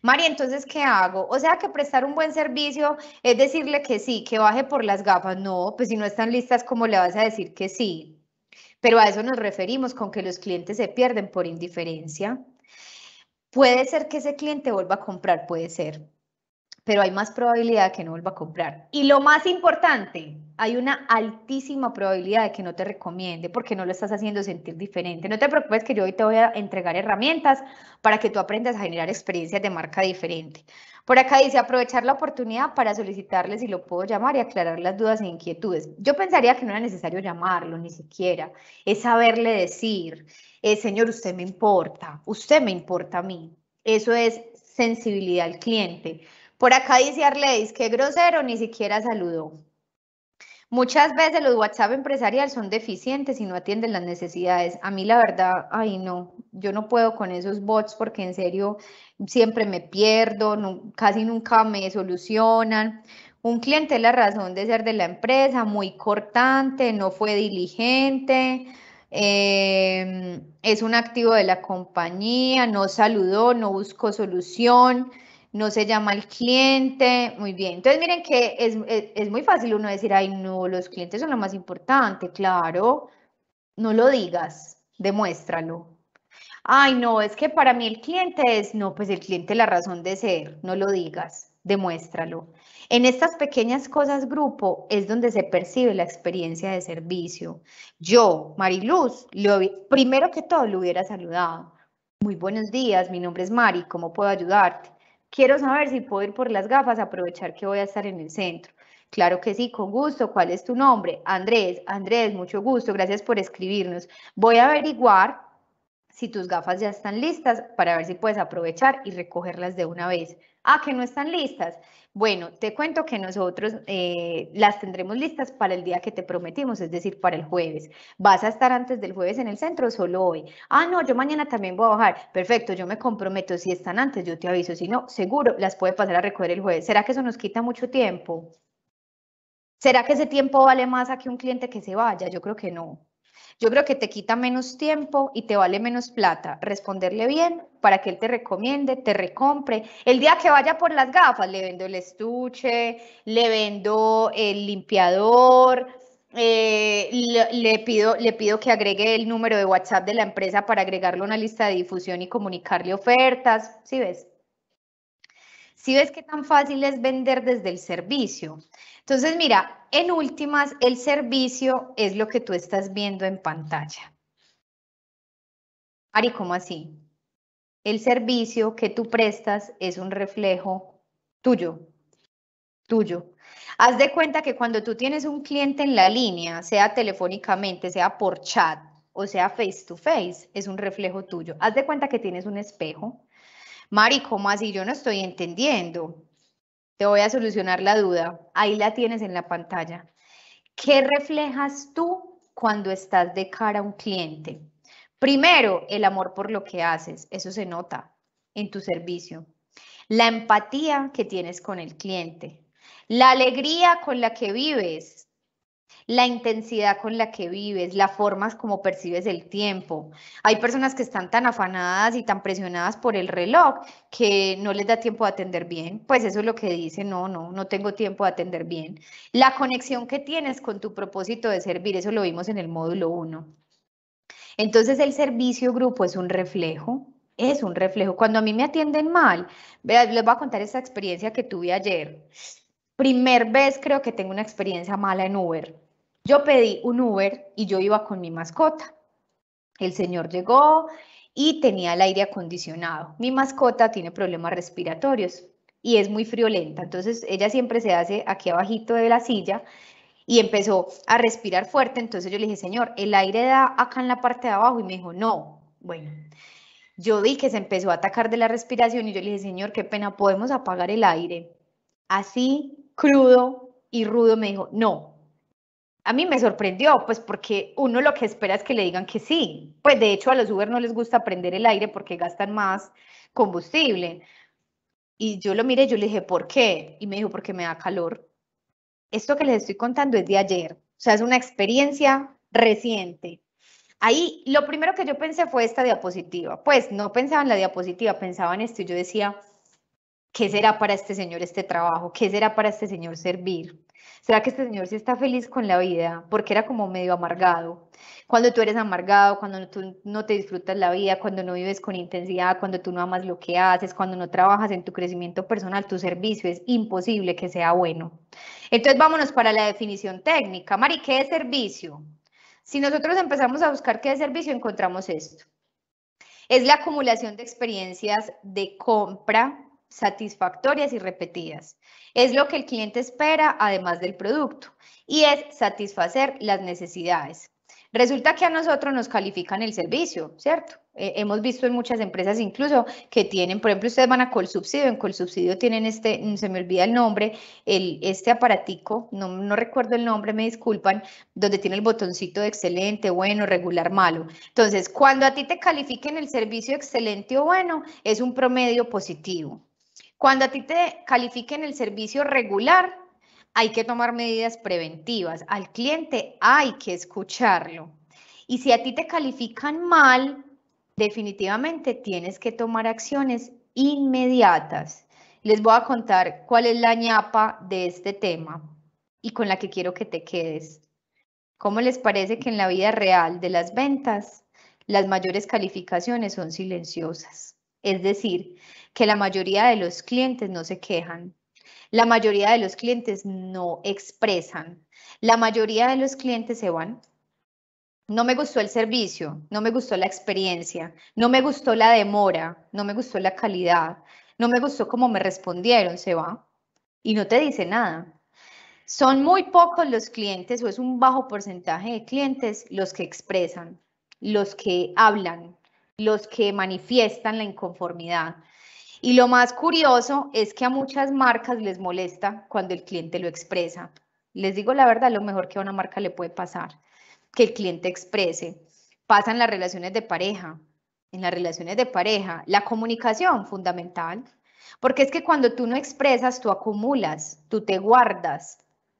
María, entonces, ¿qué hago? O sea, que prestar un buen servicio es decirle que sí, que baje por las gafas. No, pues si no están listas, ¿cómo le vas a decir que sí? Pero a eso nos referimos con que los clientes se pierden por indiferencia. Puede ser que ese cliente vuelva a comprar, puede ser, pero hay más probabilidad de que no vuelva a comprar. Y lo más importante, hay una altísima probabilidad de que no te recomiende porque no lo estás haciendo sentir diferente. No te preocupes que yo hoy te voy a entregar herramientas para que tú aprendas a generar experiencias de marca diferente. Por acá dice aprovechar la oportunidad para solicitarle si lo puedo llamar y aclarar las dudas e inquietudes. Yo pensaría que no era necesario llamarlo, ni siquiera. Es saberle decir, eh, señor, usted me importa, usted me importa a mí. Eso es sensibilidad al cliente. Por acá dice Arleis, qué grosero, ni siquiera saludó. Muchas veces los WhatsApp empresariales son deficientes y no atienden las necesidades. A mí la verdad, ay no, yo no puedo con esos bots porque en serio siempre me pierdo, casi nunca me solucionan. Un cliente es la razón de ser de la empresa, muy cortante, no fue diligente, em, es un activo de la compañía, no saludó, no buscó solución no se llama el cliente, muy bien. Entonces miren que es, muy fácil uno decir, ay no, los clientes son lo más importante, claro, no lo digas, demuéstralo. Ay no, es que para mí el cliente es, no, pues el cliente es la razón de ser, no lo digas, demuéstralo. En estas pequeñas cosas grupo es donde se percibe la experiencia de servicio. Yo, Mariluz, lo primero que todo lo hubiera saludado. Muy buenos días, mi nombre es Mari, ¿cómo puedo ayudarte? Quiero saber si puedo ir por las gafas, aprovechar que voy a estar en el centro. Claro que sí, con gusto. ¿Cuál es tu nombre? Andrés. Andrés, mucho gusto. Gracias por escribirnos. Voy a averiguar si tus gafas ya están listas para ver si puedes aprovechar y recogerlas de una vez. Ah, que no están listas. Bueno, te cuento que nosotros eh, las tendremos listas para el día que te prometimos, es decir, para el jueves. Vas a estar antes del jueves en el centro solo hoy. Ah, no, yo mañana también voy a bajar. Perfecto, yo me comprometo. Si están antes, yo te aviso. Si no, seguro las puede pasar a recoger el jueves. ¿Será que eso nos quita mucho tiempo? ¿Será que ese tiempo vale más a que un cliente que se vaya? Yo creo que no. Yo creo que te quita menos tiempo y te vale menos plata responderle bien para que él te recomiende, te recompre. El día que vaya por las gafas, le vendo el estuche, le vendo el limpiador, eh, le, pido, le pido que agregue el número de WhatsApp de la empresa para agregarlo a una lista de difusión y comunicarle ofertas. ¿Sí ves? Si ves qué tan fácil es vender desde el servicio. Entonces, mira, en últimas, el servicio es lo que tú estás viendo en pantalla. Ari, ¿cómo así? El servicio que tú prestas es un reflejo tuyo, tuyo. Haz de cuenta que cuando tú tienes un cliente en la línea, sea telefónicamente, sea por chat o sea face to face, es un reflejo tuyo. Haz de cuenta que tienes un espejo Mari, ¿cómo así? Yo no estoy entendiendo. Te voy a solucionar la duda. Ahí la tienes en la pantalla. ¿Qué reflejas tú cuando estás de cara a un cliente? Primero, el amor por lo que haces. Eso se nota en tu servicio. La empatía que tienes con el cliente. La alegría con la que vives la intensidad con la que vives, las formas como percibes el tiempo. Hay personas que están tan afanadas y tan presionadas por el reloj que no les da tiempo de atender bien. Pues eso es lo que dice, no, no, no tengo tiempo de atender bien. La conexión que tienes con tu propósito de servir, eso lo vimos en el módulo 1. Entonces el servicio grupo es un reflejo, es un reflejo. Cuando a mí me atienden mal, les voy a contar esa experiencia que tuve ayer. Primer vez creo que tengo una experiencia mala en Uber. Yo pedí un Uber y yo iba con mi mascota. El señor llegó y tenía el aire acondicionado. Mi mascota tiene problemas respiratorios y es muy friolenta, entonces ella siempre se hace aquí abajito de la silla y empezó a respirar fuerte, entonces yo le dije, señor, el aire da acá en la parte de abajo y me dijo, no, bueno. Yo vi que se empezó a atacar de la respiración y yo le dije, señor, qué pena, podemos apagar el aire. Así, crudo y rudo, me dijo, no, a mí me sorprendió, pues porque uno lo que espera es que le digan que sí. Pues de hecho a los Uber no les gusta prender el aire porque gastan más combustible. Y yo lo miré, yo le dije, ¿por qué? Y me dijo, porque me da calor. Esto que les estoy contando es de ayer, o sea, es una experiencia reciente. Ahí lo primero que yo pensé fue esta diapositiva. Pues no pensaba en la diapositiva, pensaba en esto y yo decía, ¿qué será para este señor este trabajo? ¿Qué será para este señor servir? ¿Será que este señor sí está feliz con la vida? Porque era como medio amargado. Cuando tú eres amargado, cuando tú no te disfrutas la vida, cuando no vives con intensidad, cuando tú no amas lo que haces, cuando no trabajas en tu crecimiento personal, tu servicio es imposible que sea bueno. Entonces vámonos para la definición técnica. Mari, ¿qué es servicio? Si nosotros empezamos a buscar qué es servicio, encontramos esto. Es la acumulación de experiencias de compra, satisfactorias y repetidas. Es lo que el cliente espera además del producto y es satisfacer las necesidades. Resulta que a nosotros nos califican el servicio, ¿cierto? Eh, hemos visto en muchas empresas incluso que tienen, por ejemplo, ustedes van a Colsubsidio, en Colsubsidio tienen este, mm, se me olvida el nombre, el, este aparatico, no, no recuerdo el nombre, me disculpan, donde tiene el botoncito de excelente, bueno, regular, malo. Entonces, cuando a ti te califiquen el servicio excelente o bueno, es un promedio positivo. Cuando a ti te califiquen el servicio regular, hay que tomar medidas preventivas. Al cliente hay que escucharlo. Y si a ti te califican mal, definitivamente tienes que tomar acciones inmediatas. Les voy a contar cuál es la ñapa de este tema y con la que quiero que te quedes. ¿Cómo les parece que en la vida real de las ventas las mayores calificaciones son silenciosas? Es decir, que la mayoría de los clientes no se quejan, la mayoría de los clientes no expresan, la mayoría de los clientes se van. No me gustó el servicio, no me gustó la experiencia, no me gustó la demora, no me gustó la calidad, no me gustó cómo me respondieron, se va. Y no te dice nada. Son muy pocos los clientes o es un bajo porcentaje de clientes los que expresan, los que hablan, los que manifiestan la inconformidad, y lo más curioso es que a muchas marcas les molesta cuando el cliente lo expresa. Les digo la verdad, lo mejor que a una marca le puede pasar, que el cliente exprese. Pasan las relaciones de pareja. En las relaciones de pareja, la comunicación fundamental, porque es que cuando tú no expresas, tú acumulas, tú te guardas,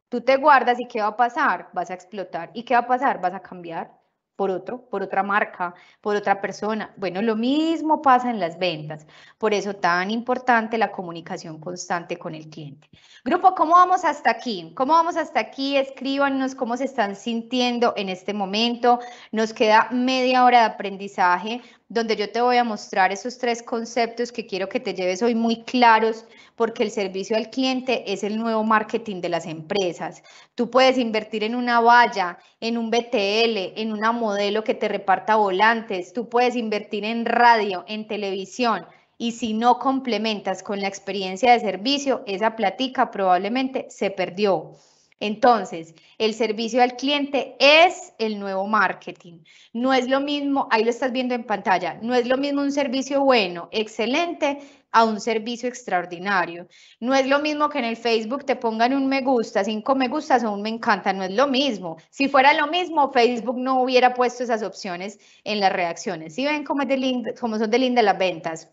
tú te guardas y ¿qué va a pasar? Vas a explotar. ¿Y qué va a pasar? Vas a cambiar por otro, por otra marca, por otra persona. Bueno, lo mismo pasa en las ventas. Por eso tan importante la comunicación constante con el cliente. Grupo, ¿cómo vamos hasta aquí? ¿Cómo vamos hasta aquí? Escríbanos cómo se están sintiendo en este momento. Nos queda media hora de aprendizaje donde yo te voy a mostrar esos tres conceptos que quiero que te lleves hoy muy claros, porque el servicio al cliente es el nuevo marketing de las empresas. Tú puedes invertir en una valla, en un BTL, en una modelo que te reparta volantes, tú puedes invertir en radio, en televisión, y si no complementas con la experiencia de servicio, esa platica probablemente se perdió. Entonces, el servicio al cliente es el nuevo marketing. No es lo mismo, ahí lo estás viendo en pantalla, no es lo mismo un servicio bueno, excelente, a un servicio extraordinario. No es lo mismo que en el Facebook te pongan un me gusta, cinco me gustas o un me encanta, no es lo mismo. Si fuera lo mismo, Facebook no hubiera puesto esas opciones en las reacciones. Si ven cómo, es de son de las ventas.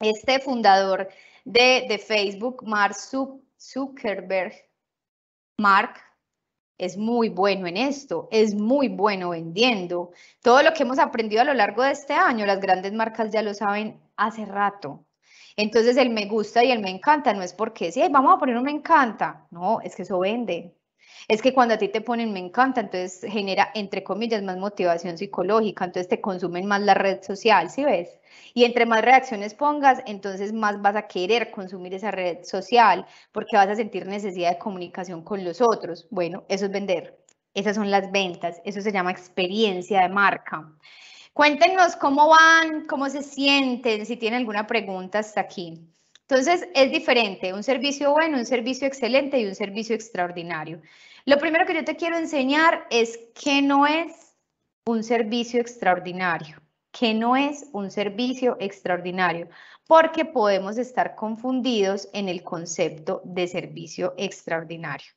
Este fundador de, de Facebook, Mark Zuckerberg, Mark es muy bueno en esto, es muy bueno vendiendo. Todo lo que hemos aprendido a lo largo de este año, las grandes marcas ya lo saben hace rato. Entonces el me gusta y el me encanta no es porque, si vamos a poner un me encanta. No, es que eso vende. Es que cuando a ti te ponen me encanta, entonces genera, entre comillas, más motivación psicológica, entonces te consumen más la red social, ¿sí ves? Y entre más reacciones pongas, entonces más vas a querer consumir esa red social porque vas a sentir necesidad de comunicación con los otros. Bueno, eso es vender. Esas son las ventas. Eso se llama experiencia de marca. Cuéntenos cómo van, cómo se sienten, si tienen alguna pregunta hasta aquí. Entonces, es diferente un servicio bueno, un servicio excelente y un servicio extraordinario. Lo primero que yo te quiero enseñar es que no es un servicio extraordinario que no es un servicio extraordinario, porque podemos estar confundidos en el concepto de servicio extraordinario.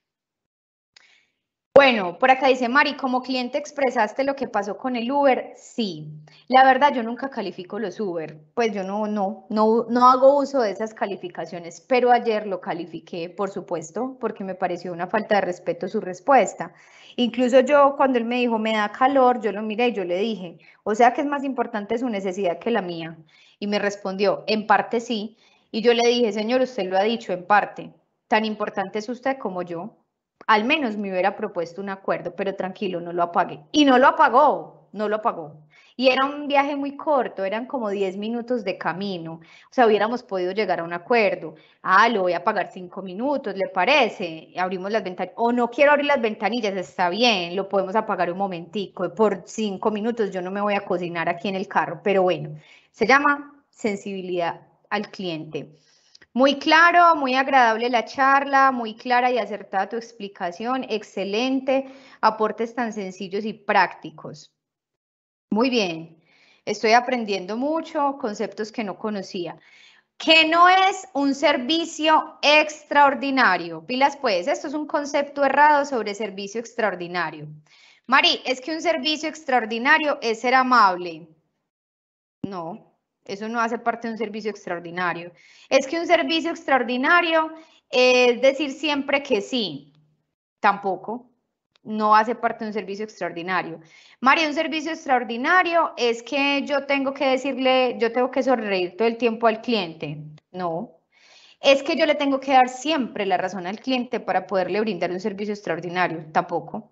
Bueno, por acá dice Mari, como cliente expresaste lo que pasó con el Uber. Sí, la verdad yo nunca califico los Uber, pues yo no, no, no, no hago uso de esas calificaciones, pero ayer lo califiqué, por supuesto, porque me pareció una falta de respeto su respuesta. Incluso yo cuando él me dijo me da calor, yo lo miré y yo le dije, o sea que es más importante su necesidad que la mía. Y me respondió, en parte sí. Y yo le dije, señor, usted lo ha dicho, en parte, tan importante es usted como yo al menos me hubiera propuesto un acuerdo, pero tranquilo, no lo apague. Y no lo apagó, no lo apagó. Y era un viaje muy corto, eran como 10 minutos de camino. O sea, hubiéramos podido llegar a un acuerdo. Ah, lo voy a apagar cinco minutos, ¿le parece? Abrimos las ventanillas. O no quiero abrir las ventanillas, está bien, lo podemos apagar un momentico. Por cinco minutos yo no me voy a cocinar aquí en el carro, pero bueno, se llama sensibilidad al cliente. Muy claro, muy agradable la charla, muy clara y acertada tu explicación, excelente, aportes tan sencillos y prácticos. Muy bien, estoy aprendiendo mucho, conceptos que no conocía. ¿Qué no es un servicio extraordinario? Pilas, pues, esto es un concepto errado sobre servicio extraordinario. Mari, es que un servicio extraordinario es ser amable. No, eso no hace parte de un servicio extraordinario. Es que un servicio extraordinario es decir siempre que sí. Tampoco. No hace parte de un servicio extraordinario. María, un servicio extraordinario es que yo tengo que decirle, yo tengo que sonreír todo el tiempo al cliente. No. Es que yo le tengo que dar siempre la razón al cliente para poderle brindar un servicio extraordinario. Tampoco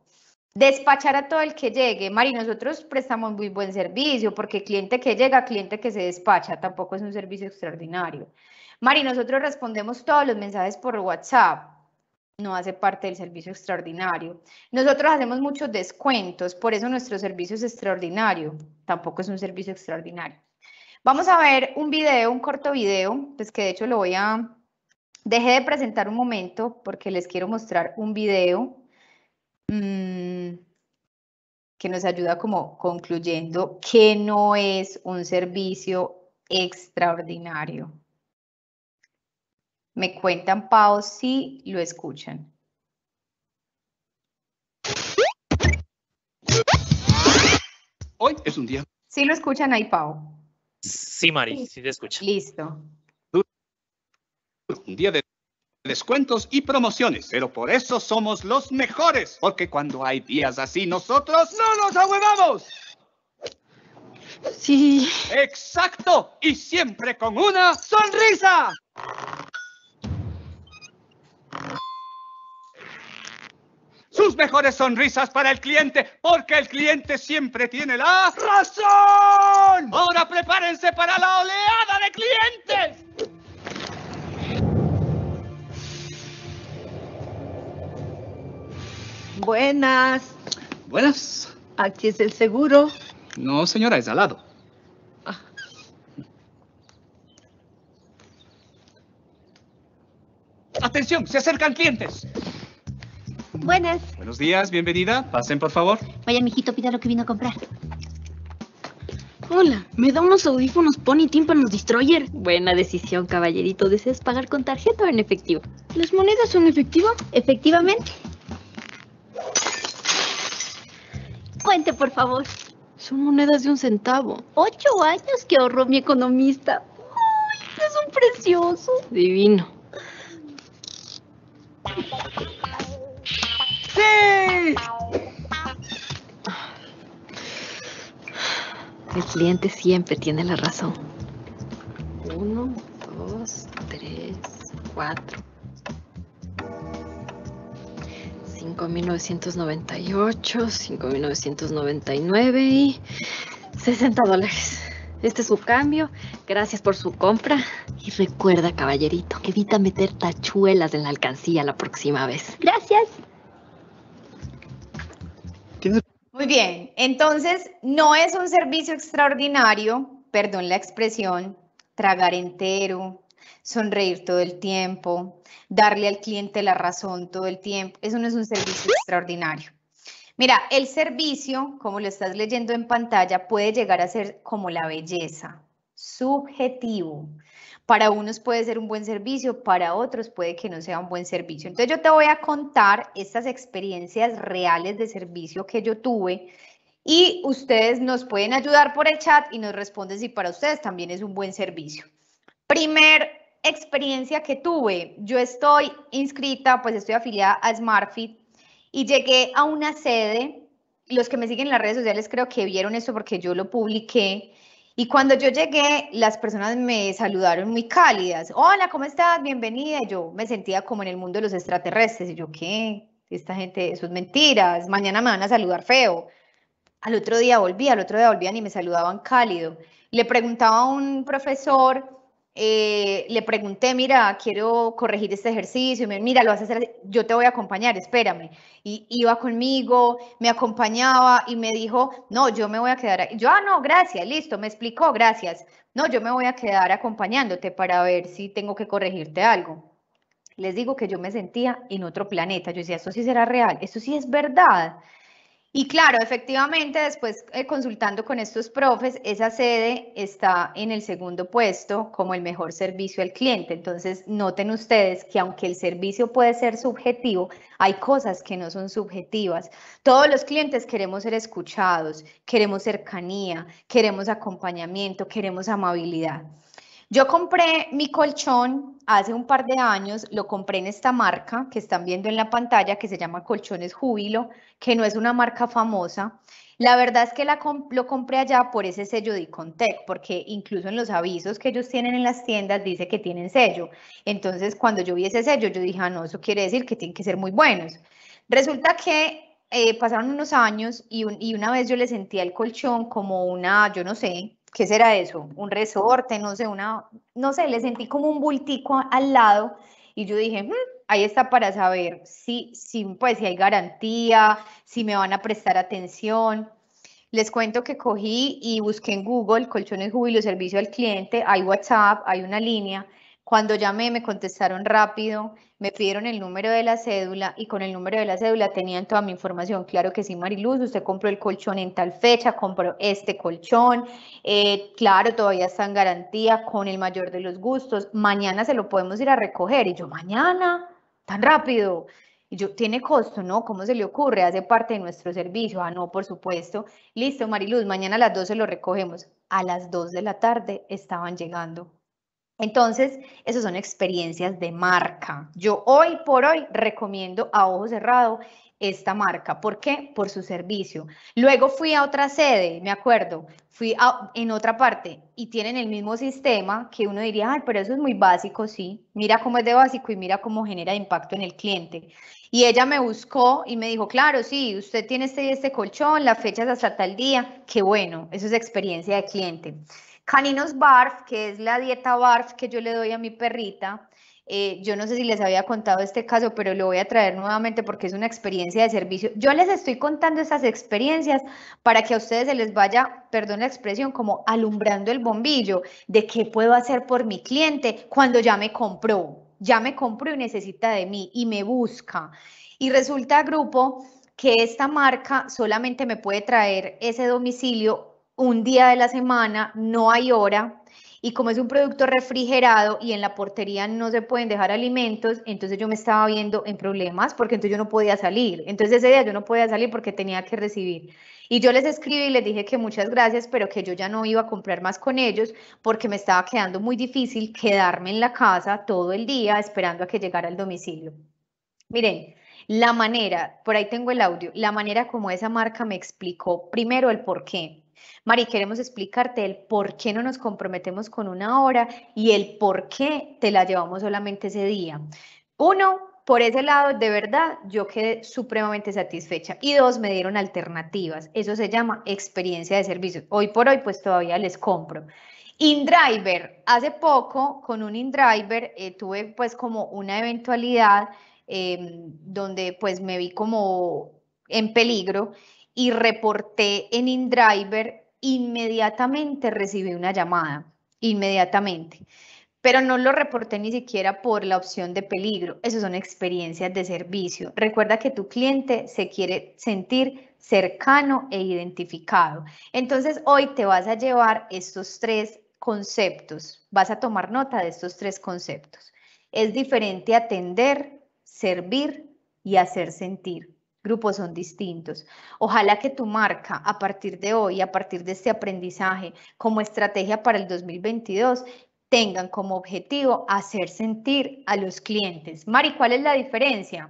despachar a todo el que llegue. Mari, nosotros prestamos muy buen servicio porque cliente que llega, cliente que se despacha, tampoco es un servicio extraordinario. Mari, nosotros respondemos todos los mensajes por WhatsApp. No hace parte del servicio extraordinario. Nosotros hacemos muchos descuentos, por eso nuestro servicio es extraordinario. Tampoco es un servicio extraordinario. Vamos a ver un video, un corto video, pues que de hecho lo voy a... Dejé de presentar un momento porque les quiero mostrar un video Mm, que nos ayuda como concluyendo que no es un servicio extraordinario. Me cuentan, Pau, si lo escuchan. Hoy es un día. Si lo escuchan ahí, Pau. Sí, Mari, si te escuchan. Listo. Un día de descuentos y promociones. Pero por eso somos los mejores, porque cuando hay días así nosotros no nos ahuevamos. Sí. Exacto, y siempre con una sonrisa. Sus mejores sonrisas para el cliente, porque el cliente siempre tiene la razón. Ahora prepárense para la oleada de clientes. Buenas. Buenas. Aquí es el seguro. No, señora, es al lado. Ah. Atención, se acercan clientes. Buenas. Buenos días, bienvenida. Pasen, por favor. Vaya, mijito, pida lo que vino a comprar. Hola, ¿me da unos audífonos Pony Tímpanos Destroyer? Buena decisión, caballerito. ¿Deseas pagar con tarjeta o en efectivo? ¿Las monedas son efectivo? Efectivamente. cuente, por favor. Son monedas de un centavo. Ocho años que ahorró mi economista. ¡Ay, es un precioso! Divino. ¡Sí! El cliente siempre tiene la razón. Uno, dos, tres, cuatro, 5.998, 5.999 y 60 dólares. Este es su cambio. Gracias por su compra. Y recuerda, caballerito, que evita meter tachuelas en la alcancía la próxima vez. Gracias. Muy bien. Entonces, no es un servicio extraordinario, perdón la expresión, tragar entero, sonreír todo el tiempo, darle al cliente la razón todo el tiempo. Eso no es un servicio extraordinario. Mira, el servicio, como lo estás leyendo en pantalla, puede llegar a ser como la belleza, subjetivo. Para unos puede ser un buen servicio, para otros puede que no sea un buen servicio. Entonces yo te voy a contar estas experiencias reales de servicio que yo tuve y ustedes nos pueden ayudar por el chat y nos responden si para ustedes también es un buen servicio. Primer experiencia que tuve, yo estoy inscrita, pues estoy afiliada a SmartFit y llegué a una sede, los que me siguen en las redes sociales creo que vieron eso porque yo lo publiqué, y cuando yo llegué, las personas me saludaron muy cálidas, hola, ¿cómo estás? Bienvenida, yo me sentía como en el mundo de los extraterrestres, y yo, ¿qué? Esta gente, eso es mentiras, mañana me van a saludar feo. Al otro día volví, al otro día volvían y me saludaban cálido. Le preguntaba a un profesor, eh, le pregunté, mira, quiero corregir este ejercicio, mira, lo vas a hacer, yo te voy a acompañar, espérame. Y iba conmigo, me acompañaba y me dijo, no, yo me voy a quedar, yo, ah, no, gracias, listo, me explicó, gracias. No, yo me voy a quedar acompañándote para ver si tengo que corregirte algo. Les digo que yo me sentía en otro planeta, yo decía, esto sí será real, esto sí es verdad, y claro, efectivamente, después eh, consultando con estos profes, esa sede está en el segundo puesto como el mejor servicio al cliente. Entonces, noten ustedes que aunque el servicio puede ser subjetivo, hay cosas que no son subjetivas. Todos los clientes queremos ser escuchados, queremos cercanía, queremos acompañamiento, queremos amabilidad. Yo compré mi colchón hace un par de años, lo compré en esta marca que están viendo en la pantalla, que se llama Colchones Júbilo, que no es una marca famosa. La verdad es que la lo compré allá por ese sello de Icontec, porque incluso en los avisos que ellos tienen en las tiendas dice que tienen sello. Entonces, cuando yo vi ese sello, yo dije, ah, no, eso quiere decir que tienen que ser muy buenos. Resulta que eh, pasaron unos años y, y una vez yo le sentía el colchón como una, yo no sé, ¿qué será eso? Un resorte, no sé, una, no sé, le sentí como un bultico al lado y yo dije, hmm, ahí está para saber si, si, pues, si hay garantía, si me van a prestar atención. Les cuento que cogí y busqué en Google colchones júbilo servicio al cliente, hay WhatsApp, hay una línea cuando llamé me contestaron rápido, me pidieron el número de la cédula y con el número de la cédula tenían toda mi información. Claro que sí, Mariluz, usted compró el colchón en tal fecha, compró este colchón, eh, claro, todavía está en garantía con el mayor de los gustos, mañana se lo podemos ir a recoger. Y yo, mañana, tan rápido. Y yo, ¿tiene costo? No, ¿cómo se le ocurre? ¿Hace parte de nuestro servicio? Ah, no, por supuesto. Listo, Mariluz, mañana a las 12 lo recogemos. A las 2 de la tarde estaban llegando entonces, esas son experiencias de marca. Yo hoy por hoy recomiendo a ojo cerrado esta marca. ¿Por qué? Por su servicio. Luego fui a otra sede, me acuerdo, fui en otra parte y tienen el mismo sistema que uno diría, ay, pero eso es muy básico, sí. Mira cómo es de básico y mira cómo genera impacto en el cliente. Y ella me buscó y me dijo, claro, sí, usted tiene este este colchón, la fecha hasta tal día. Qué bueno, eso es experiencia de cliente. Caninos Barf, que es la dieta Barf que yo le doy a mi perrita. Eh, yo no sé si les había contado este caso, pero lo voy a traer nuevamente porque es una experiencia de servicio. Yo les estoy contando estas experiencias para que a ustedes se les vaya, perdón la expresión, como alumbrando el bombillo de qué puedo hacer por mi cliente cuando ya me compró, ya me compró y necesita de mí y me busca. Y resulta, grupo, que esta marca solamente me puede traer ese domicilio un día de la semana, no hay hora, y como es un producto refrigerado y en la portería no se pueden dejar alimentos, entonces yo me estaba viendo en problemas porque entonces yo no podía salir. Entonces ese día yo no podía salir porque tenía que recibir. Y yo les escribí y les dije que muchas gracias, pero que yo ya no iba a comprar más con ellos porque me estaba quedando muy difícil quedarme en la casa todo el día esperando a que llegara al domicilio. Miren, la manera, por ahí tengo el audio, la manera como esa marca me explicó primero el por qué Mari, queremos explicarte el por qué no nos comprometemos con una hora y el por qué te la llevamos solamente ese día. Uno, por ese lado, de verdad, yo quedé supremamente satisfecha. Y dos, me dieron alternativas. Eso se llama experiencia de servicio. Hoy por hoy, pues todavía les compro. InDriver, hace poco con un InDriver eh, tuve pues como una eventualidad em, donde pues me vi como en peligro y reporté en InDriver, inmediatamente recibí una llamada, inmediatamente. Pero no lo reporté ni siquiera por la opción de peligro. Esas son experiencias de servicio. Recuerda que tu cliente se quiere sentir cercano e identificado. Entonces hoy te vas a llevar estos tres conceptos. Vas a tomar nota de estos tres conceptos. Es diferente atender, servir y hacer sentir grupos son distintos. Ojalá que tu marca a partir de hoy, a partir de este aprendizaje como estrategia para el 2022, tengan como objetivo hacer sentir a los clientes. Mari, ¿cuál es la diferencia?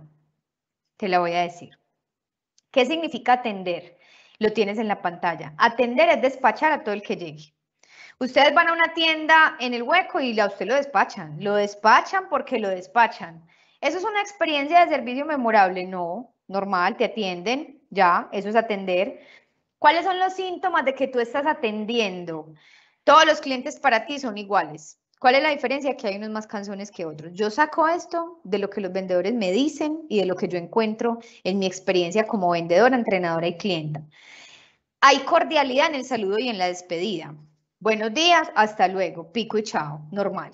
Te la voy a decir. ¿Qué significa atender? Lo tienes en la pantalla. Atender es despachar a todo el que llegue. Ustedes van a una tienda en el hueco y a usted lo despachan. Lo despachan porque lo despachan. ¿Eso es una experiencia de servicio memorable? No, normal, te atienden, ya, eso es atender. ¿Cuáles son los síntomas de que tú estás atendiendo? Todos los clientes para ti son iguales. ¿Cuál es la diferencia? Que hay unos más canciones que otros. Yo saco esto de lo que los vendedores me dicen y de lo que yo encuentro en mi experiencia como vendedora, entrenadora y clienta. Hay cordialidad en el saludo y en la despedida. Buenos días, hasta luego, pico y chao, normal.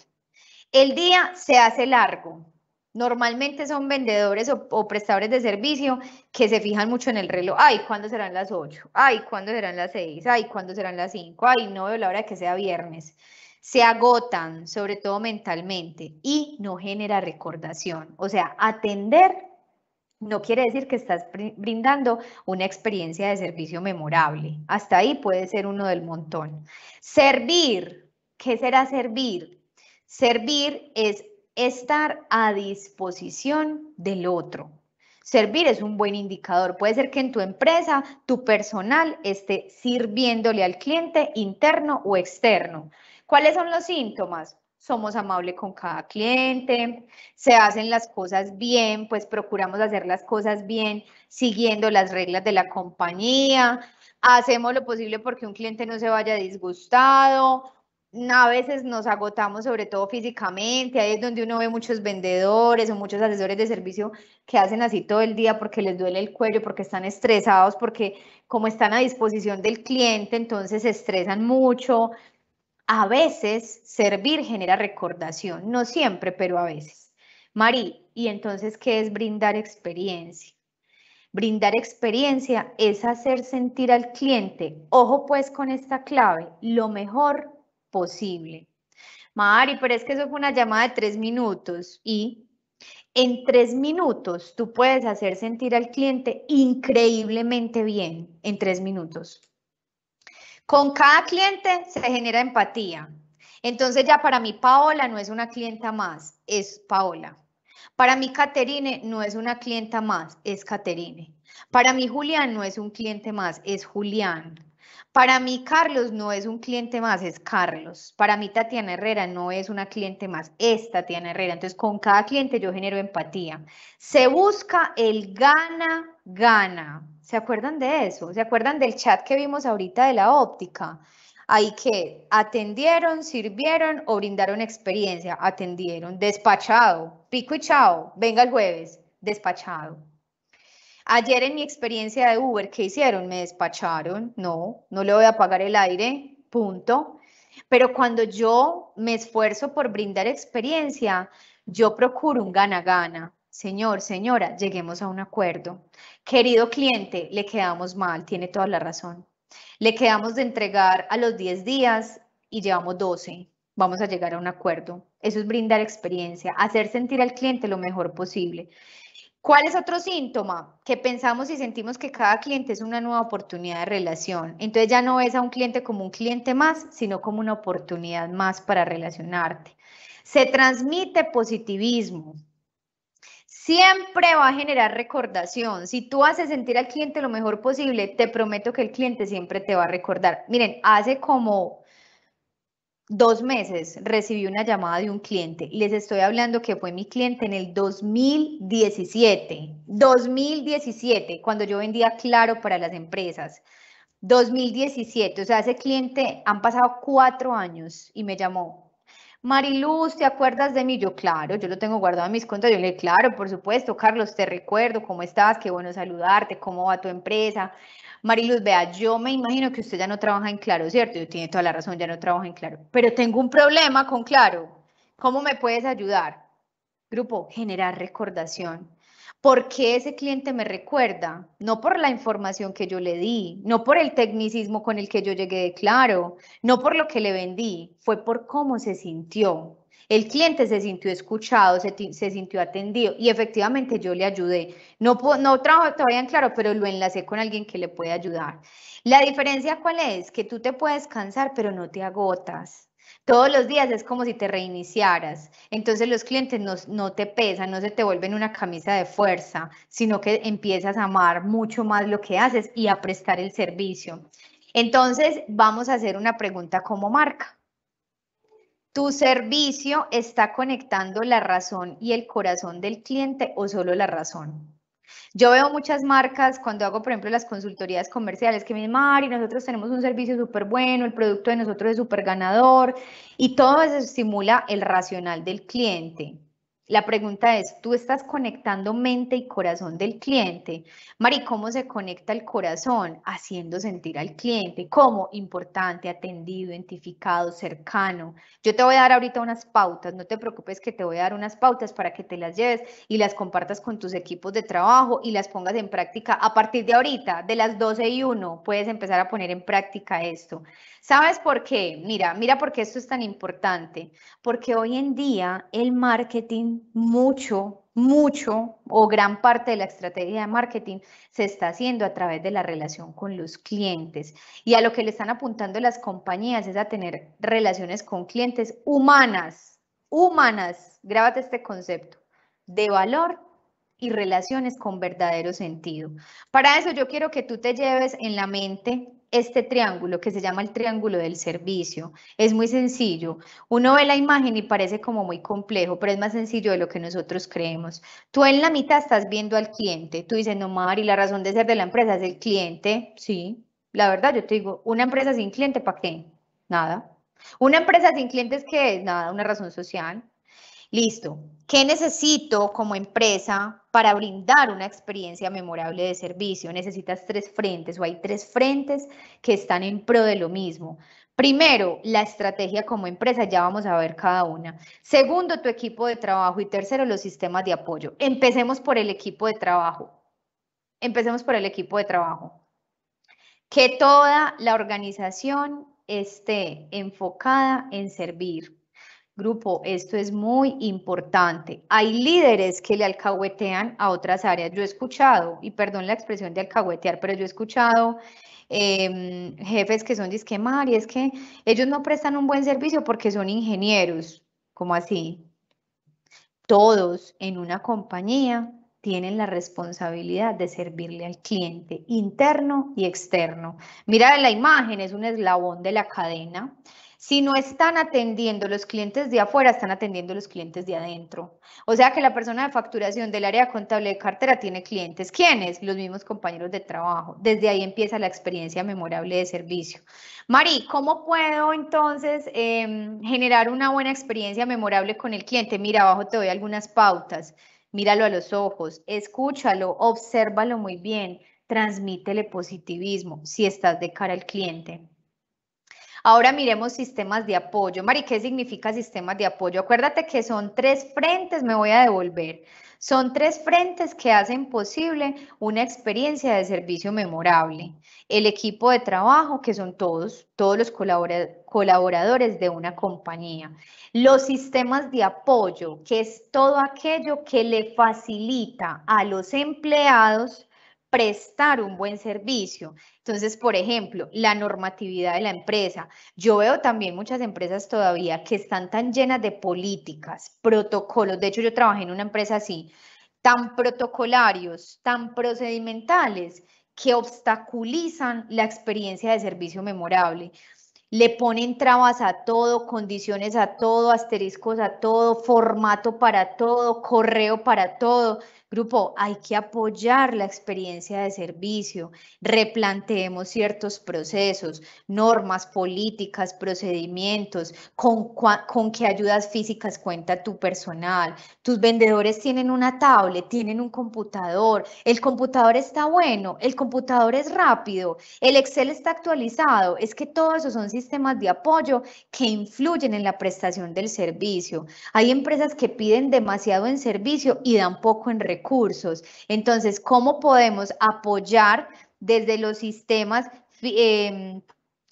El día se hace largo, Normalmente son vendedores o, prestadores de servicio que se fijan mucho en el reloj. Ay, ¿cuándo serán las 8? Ay, ¿cuándo serán las 6? Ay, ¿cuándo serán las 5? Ay, no veo la hora de que sea viernes. Se agotan, sobre todo mentalmente, y no genera recordación. O sea, atender no quiere decir que estás brindando una experiencia de servicio memorable. Hasta ahí puede ser uno del montón. Servir, ¿qué será servir? Servir es estar a disposición del otro. Servir es un buen indicador. Puede ser que en tu empresa tu personal esté sirviéndole al cliente interno o externo. ¿Cuáles son los síntomas? Somos amables con cada cliente, se hacen las cosas bien, pues procuramos hacer las cosas bien siguiendo las reglas de la compañía, hacemos lo posible porque un cliente no se vaya disgustado, a veces nos agotamos, sobre todo físicamente, ahí es donde uno ve muchos vendedores o muchos asesores de servicio que hacen así todo el día porque les duele el cuello, porque están estresados, porque como están a disposición del cliente, entonces se estresan mucho. A veces servir genera recordación, no siempre, pero a veces. Mari, ¿y entonces qué es brindar experiencia? Brindar experiencia es hacer sentir al cliente, ojo pues con esta clave, lo mejor posible. Mari, pero es que eso fue una llamada de tres minutos y en tres minutos tú puedes hacer sentir al cliente increíblemente bien en tres minutos. Con cada cliente se genera empatía. Entonces ya para mí Paola no es una clienta más, es Paola. Para mí Caterine no es una clienta más, es Caterine. Para mí Julián no es un cliente más, es Julián. Para mí, Carlos no es un cliente más, es Carlos. Para mí, Tatiana Herrera no es una cliente más, es Tatiana Herrera. Entonces, con cada cliente yo genero empatía. Se busca el gana, gana. ¿Se acuerdan de eso? ¿Se acuerdan del chat que vimos ahorita de la óptica? Ahí que atendieron, sirvieron o brindaron experiencia. Atendieron, despachado, pico y chao, venga el jueves, despachado. Ayer en mi experiencia de Uber, ¿qué hicieron? Me despacharon, no, no le voy a pagar el aire, punto. Pero cuando yo me esfuerzo por brindar experiencia, yo procuro un gana-gana. Señor, señora, lleguemos a un acuerdo. Querido cliente, le quedamos mal, tiene toda la razón. Le quedamos de entregar a los 10 días y llevamos 12. Vamos a llegar a un acuerdo. Eso es brindar experiencia, hacer sentir al cliente lo mejor posible. ¿Cuál es otro síntoma? Que pensamos y sentimos que cada cliente es una nueva oportunidad de relación. Entonces ya no ves a un cliente como un cliente más, sino como una oportunidad más para relacionarte. Se transmite positivismo. Siempre va a generar recordación. Si tú haces sentir al cliente lo mejor posible, te prometo que el cliente siempre te va a recordar. Miren, hace como dos meses recibí una llamada de un cliente. Les estoy hablando que fue mi cliente en el 2017. 2017, cuando yo vendía claro para las empresas. 2017, o sea, ese cliente han pasado cuatro años y me llamó. Mariluz, ¿te acuerdas de mí? Yo, claro, yo lo tengo guardado en mis cuentas. Yo le dije, claro, por supuesto, Carlos, te recuerdo, ¿cómo estás? Qué bueno saludarte, ¿cómo va tu empresa? Mariluz, vea, yo me imagino que usted ya no trabaja en Claro, ¿cierto? Y tiene toda la razón, ya no trabaja en Claro. Pero tengo un problema con Claro. ¿Cómo me puedes ayudar? Grupo, generar recordación. ¿Por qué ese cliente me recuerda? No por la información que yo le di, no por el tecnicismo con el que yo llegué de Claro, no por lo que le vendí, fue por cómo se sintió. El cliente se sintió escuchado, se, sintió atendido y efectivamente yo le ayudé. No, no trabajo todavía en claro, pero lo enlacé con alguien que le puede ayudar. La diferencia cuál es? Que tú te puedes cansar, pero no te agotas. Todos los días es como si te reiniciaras. Entonces los clientes no, no, te pesan, no se te vuelven una camisa de fuerza, sino que empiezas a amar mucho más lo que haces y a prestar el servicio. Entonces vamos a hacer una pregunta como marca. ¿Tu servicio está conectando la razón y el corazón del cliente o solo la razón? Yo veo muchas marcas cuando hago, por ejemplo, las consultorías comerciales que me dicen, Mari, nosotros tenemos un servicio súper bueno, el producto de nosotros es súper ganador y todo eso estimula el racional del cliente. La pregunta es, tú estás conectando mente y corazón del cliente. Mari, ¿cómo se conecta el corazón? Haciendo sentir al cliente ¿Cómo? importante, atendido, identificado, cercano. Yo te voy a dar ahorita unas pautas, no te preocupes que te voy a dar unas pautas para que te las lleves y las compartas con tus equipos de trabajo y las pongas en práctica. A partir de ahorita, de las 12 y 1, puedes empezar a poner en práctica esto. ¿Sabes por qué? Mira, mira por qué esto es tan importante. Porque hoy en día el marketing mucho, mucho o gran parte de la estrategia de marketing se está haciendo a través de la relación con los clientes. Y a lo que le están apuntando las compañías es a tener relaciones con clientes humanas, humanas. Grábate este concepto de valor y relaciones con verdadero sentido. Para eso yo quiero que tú te lleves en la mente este triángulo que se llama el triángulo del servicio. Es muy sencillo. Uno ve la imagen y parece como muy complejo, pero es más sencillo de lo que nosotros creemos. Tú en la mitad estás viendo al cliente. Tú dices, no, y la razón de ser de la empresa es el cliente. Sí, la verdad, yo te digo, una empresa sin cliente, ¿para qué? Nada. Una empresa sin clientes, ¿qué es? Nada, una razón social. Listo. ¿Qué necesito como empresa para brindar una experiencia memorable de servicio? Necesitas tres frentes o hay tres frentes que están en pro de lo mismo. Primero, la estrategia como empresa, ya vamos a ver cada una. Segundo, tu equipo de trabajo. Y tercero, los sistemas de apoyo. Empecemos por el equipo de trabajo. Empecemos por el equipo de trabajo. Que toda la organización esté enfocada en servir, Grupo, esto es muy importante. Hay líderes que le alcahuetean a otras áreas. Yo he escuchado, y perdón la expresión de alcahuetear, pero yo he escuchado em, jefes que son disquemar y es que ellos no prestan un buen servicio porque son ingenieros. ¿Cómo así? Todos en una compañía tienen la responsabilidad de servirle al cliente interno y externo. Mira la imagen, es un eslabón de la cadena si no están atendiendo los clientes de afuera, están atendiendo los clientes de adentro. O sea que la persona de facturación del área contable de cartera tiene clientes. ¿Quiénes? Los mismos compañeros de trabajo. Desde ahí empieza la experiencia memorable de servicio. Mari, ¿cómo puedo entonces em, generar una buena experiencia memorable con el cliente? Mira, abajo te doy algunas pautas. Míralo a los ojos, escúchalo, obsérvalo muy bien, transmítele positivismo si estás de cara al cliente. Ahora miremos sistemas de apoyo. Mari, ¿qué significa sistemas de apoyo? Acuérdate que son tres frentes, me voy a devolver. Son tres frentes que hacen posible una experiencia de servicio memorable. El equipo de trabajo, que son todos, todos los colaboradores de una compañía. Los sistemas de apoyo, que es todo aquello que le facilita a los empleados prestar un buen servicio. Entonces, por ejemplo, la normatividad de la empresa. Yo veo también muchas empresas todavía que están tan llenas de políticas, protocolos. De hecho, yo trabajé en una empresa así, tan protocolarios, tan procedimentales, que obstaculizan la experiencia de servicio memorable. Le ponen trabas a todo, condiciones a todo, asteriscos a todo, formato para todo, correo para todo. Grupo, hay que apoyar la experiencia de servicio, replanteemos ciertos procesos, normas, políticas, procedimientos, con, qué ayudas físicas cuenta tu personal. Tus vendedores tienen una tablet, tienen un computador, el computador está bueno, el computador es rápido, el Excel está actualizado. Es que todos esos son sistemas de apoyo que influyen en la prestación del servicio. Hay empresas que piden demasiado en servicio y dan poco en recursos recursos. Entonces, ¿cómo podemos apoyar desde los sistemas em,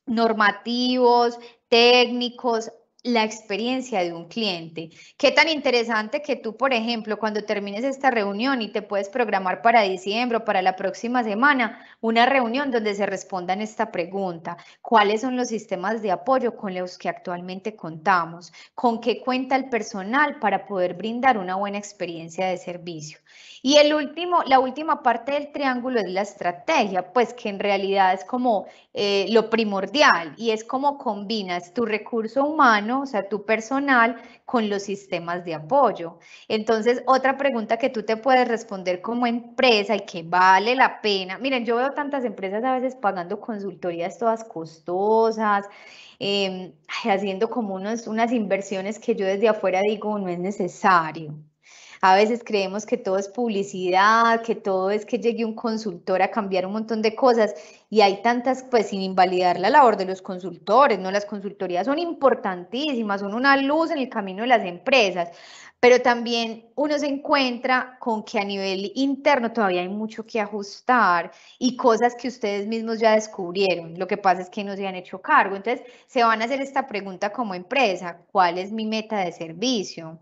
normativos, técnicos, la experiencia de un cliente. Qué tan interesante que tú, por ejemplo, cuando termines esta reunión y te puedes programar para diciembre o para la próxima semana, una reunión donde se respondan esta pregunta. ¿Cuáles son los sistemas de apoyo con los que actualmente contamos? ¿Con qué cuenta el personal para poder brindar una buena experiencia de servicio? Y el último, la última parte del triángulo es la estrategia, pues que en realidad es como eh, lo primordial y es como combinas tu recurso humano, o sea, tu personal, con los sistemas de apoyo. Entonces, otra pregunta que tú te puedes responder como empresa y que vale la pena. Miren, yo veo tantas empresas a veces pagando consultorías todas costosas, em, haciendo como unas inversiones que yo desde afuera digo no es necesario. A veces creemos que todo es publicidad, que todo es que llegue un consultor a cambiar un montón de cosas y hay tantas, pues sin invalidar la labor de los consultores, ¿no? Las consultorías son importantísimas, son una luz en el camino de las empresas, pero también uno se encuentra con que a nivel interno todavía hay mucho que ajustar y cosas que ustedes mismos ya descubrieron. Lo que pasa es que no se han hecho cargo. Entonces, se van a hacer esta pregunta como empresa, ¿cuál es mi meta de servicio?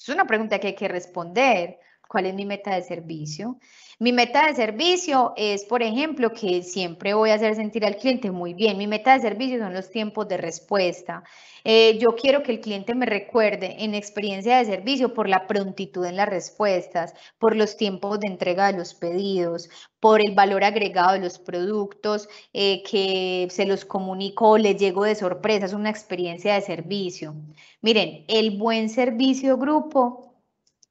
Es una pregunta que hay que responder. ¿Cuál es mi meta de servicio? Mi meta de servicio es, por ejemplo, que siempre voy a hacer sentir al cliente muy bien. Mi meta de servicio son los tiempos de respuesta. Eh, yo quiero que el cliente me recuerde en experiencia de servicio por la prontitud en las respuestas, por los tiempos de entrega de los pedidos, por el valor agregado de los productos eh, que se los comunico o les llego de sorpresa. Es una experiencia de servicio. Miren, el buen servicio grupo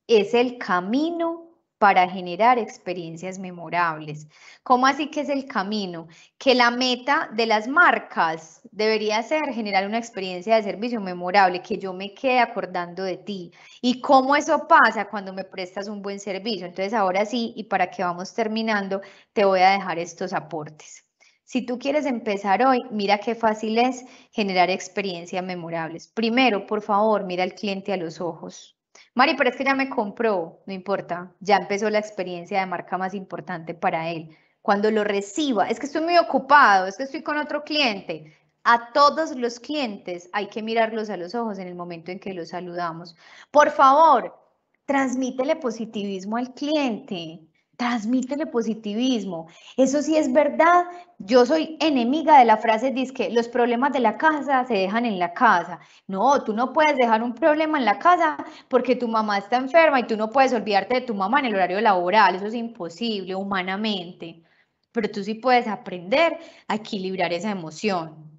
es el camino para generar experiencias memorables. ¿Cómo así que es el camino? Que la meta de las marcas debería ser generar una experiencia de servicio memorable, que yo me quede acordando de ti. ¿Y cómo eso pasa cuando me prestas un buen servicio? Entonces, ahora sí, y para que vamos terminando, te voy a dejar estos aportes. Si tú quieres empezar hoy, mira qué fácil es generar experiencias memorables. Primero, por favor, mira al cliente a los ojos. Mari, pero es que ya me compró, no importa, ya empezó la experiencia de marca más importante para él. Cuando lo reciba, es que estoy muy ocupado, es que estoy con otro cliente. A todos los clientes hay que mirarlos a los ojos en el momento en que los saludamos. Por favor, transmítele positivismo al cliente transmítele positivismo. Eso sí es verdad. Yo soy enemiga de la frase dice que los problemas de la casa se dejan en la casa. No, tú no puedes dejar un problema en la casa porque tu mamá está enferma y tú no puedes olvidarte de tu mamá en el horario laboral. Eso es imposible humanamente. Pero tú sí puedes aprender a equilibrar esa emoción.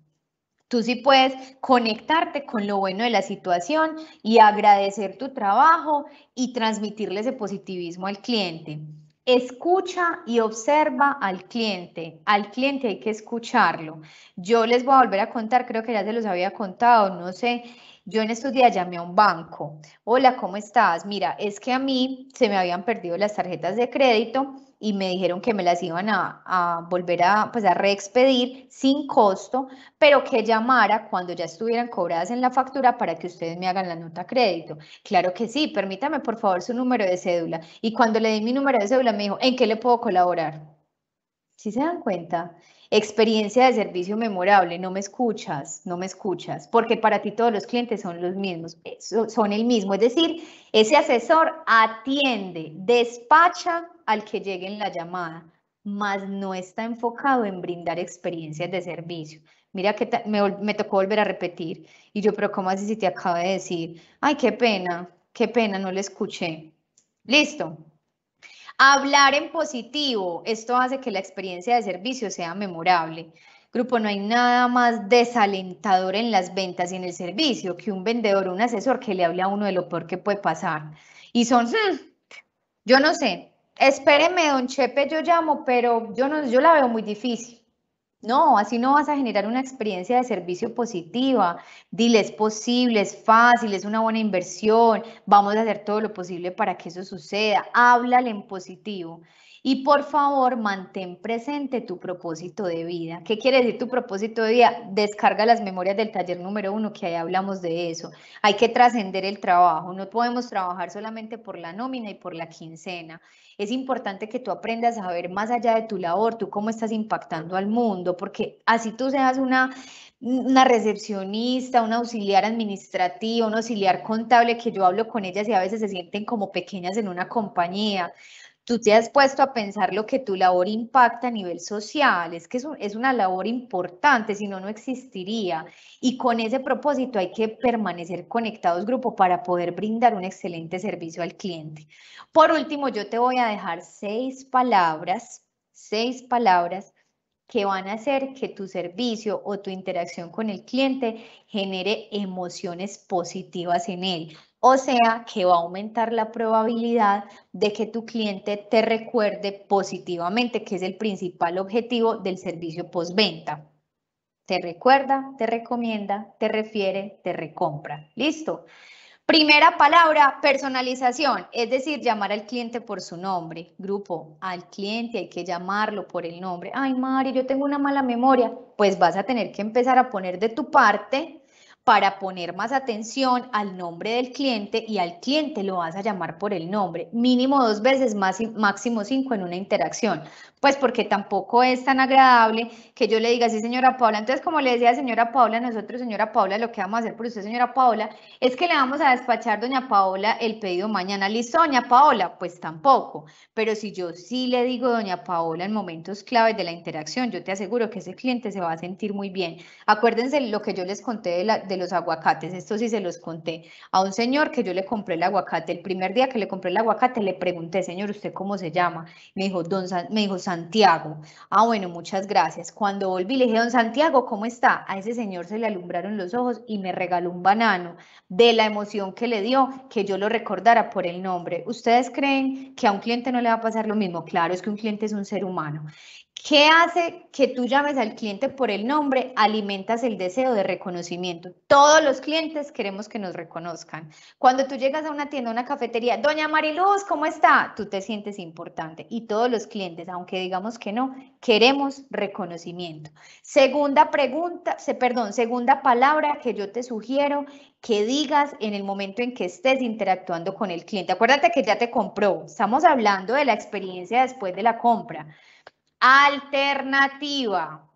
Tú sí puedes conectarte con lo bueno de la situación y agradecer tu trabajo y transmitirle ese positivismo al cliente. Escucha y observa al cliente. Al cliente hay que escucharlo. Yo les voy a volver a contar, creo que ya se los había contado, no sé. Yo en estos días llamé a un banco. Hola, ¿cómo estás? Mira, es que a mí se me habían perdido las tarjetas de crédito y me dijeron que me las iban a, volver a, pues, a reexpedir sin costo, pero que llamara cuando ya estuvieran cobradas en la factura para que ustedes me hagan la nota crédito. Claro que sí, permítame por favor su número de cédula. Y cuando le di mi número de cédula me dijo, ¿en qué le puedo colaborar? Si se dan cuenta? Experiencia de servicio memorable, no me escuchas, no me escuchas, porque para ti todos los clientes son los mismos, eh, son el mismo. Es decir, ese asesor atiende, despacha al que llegue en la llamada, más no está enfocado en brindar experiencias de servicio. Mira que me, tocó volver a repetir. Y yo, pero ¿cómo así si te acabo de decir? Ay, qué pena, qué pena, no le escuché. Listo. Hablar en positivo. Esto hace que la experiencia de servicio sea memorable. Grupo, no hay nada más desalentador en las ventas y en el servicio que un vendedor, o un asesor que le hable a uno de lo peor que puede pasar. Y son, hmm, yo no sé, espéreme, don Chepe, yo llamo, pero yo, no, yo la veo muy difícil. No, así no vas a generar una experiencia de servicio positiva. Dile, es posible, es fácil, es una buena inversión, vamos a hacer todo lo posible para que eso suceda. Háblale en positivo. Y por favor, mantén presente tu propósito de vida. ¿Qué quiere decir tu propósito de vida? Descarga las memorias del taller número uno, que ahí hablamos de eso. Hay que trascender el trabajo. No podemos trabajar solamente por la nómina y por la quincena. Es importante que tú aprendas a ver más allá de tu labor, tú cómo estás impactando al mundo, porque así tú seas una, una recepcionista, un auxiliar administrativo, un auxiliar contable, que yo hablo con ellas y a veces se sienten como pequeñas en una compañía tú te has puesto a pensar lo que tu labor impacta a nivel social, es que es, una labor importante, si no, no existiría. Y con ese propósito hay que permanecer conectados grupo para poder brindar un excelente servicio al cliente. Por último, yo te voy a dejar seis palabras, seis palabras que van a hacer que tu servicio o tu interacción con el cliente genere emociones positivas en él. O sea que va a aumentar la probabilidad de que tu cliente te recuerde positivamente, que es el principal objetivo del servicio postventa. Te recuerda, te recomienda, te refiere, te recompra. Listo. Primera palabra, personalización, es decir, llamar al cliente por su nombre. Grupo, al cliente hay que llamarlo por el nombre. Ay, Mari, yo tengo una mala memoria. Pues vas a tener que empezar a poner de tu parte para poner más atención al nombre del cliente y al cliente lo vas a llamar por el nombre, mínimo dos veces, más, máximo cinco en una interacción. Pues porque tampoco es tan agradable que yo le diga, sí, señora Paula, entonces como le decía señora Paula, nosotros, señora Paula, lo que vamos a hacer por usted, señora Paula, es que le vamos a despachar, doña paula el pedido mañana. ¿Listo, doña paula Pues tampoco. Pero si yo sí le digo, doña Paola, en momentos claves de la interacción, yo te aseguro que ese cliente se va a sentir muy bien. Acuérdense lo que yo les conté de la, los aguacates, esto sí se los conté a un señor que yo le compré el aguacate. El primer día que le compré el aguacate le pregunté, señor, ¿usted cómo se llama? Me dijo, don me dijo Santiago. Ah, bueno, muchas gracias. Cuando volví le dije, don Santiago, ¿cómo está? A ese señor se le alumbraron los ojos y me regaló un banano de la emoción que le dio que yo lo recordara por el nombre. ¿Ustedes creen que a un cliente no le va a pasar lo mismo? Claro, es que un cliente es un ser humano. ¿Qué hace que tú llames al cliente por el nombre? Alimentas el deseo de reconocimiento. Todos los clientes queremos que nos reconozcan. Cuando tú llegas a una tienda, una cafetería, Doña Mariluz, ¿cómo está? Tú te sientes importante. Y todos los clientes, aunque digamos que no, queremos reconocimiento. Segunda pregunta, perdón, segunda palabra que yo te sugiero que digas en el momento en que estés interactuando con el cliente. Acuérdate que ya te compró. Estamos hablando de la experiencia después de la compra alternativa.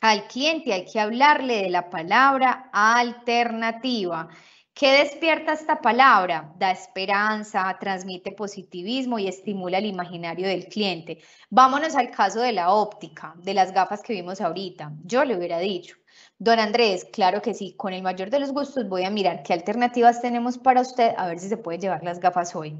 Al cliente hay que hablarle de la palabra alternativa. ¿Qué despierta esta palabra? Da esperanza, transmite positivismo y estimula el imaginario del cliente. Vámonos al caso de la óptica, de las gafas que vimos ahorita. Yo le hubiera dicho, don Andrés, claro que sí, con el mayor de los gustos voy a mirar qué alternativas tenemos para usted, a ver si se puede llevar las gafas hoy.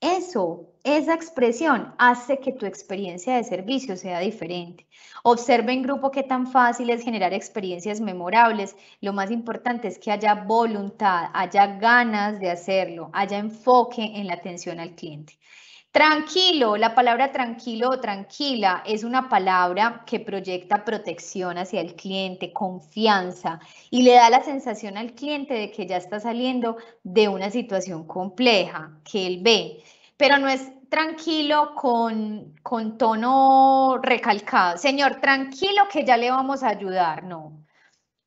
Eso, esa expresión hace que tu experiencia de servicio sea diferente. Observe en grupo qué tan fácil es generar experiencias memorables. Lo más importante es que haya voluntad, haya ganas de hacerlo, haya enfoque en la atención al cliente. Tranquilo, la palabra tranquilo o tranquila es una palabra que proyecta protección hacia el cliente, confianza y le da la sensación al cliente de que ya está saliendo de una situación compleja que él ve, pero no es tranquilo con, con tono recalcado. Señor, tranquilo que ya le vamos a ayudar, no.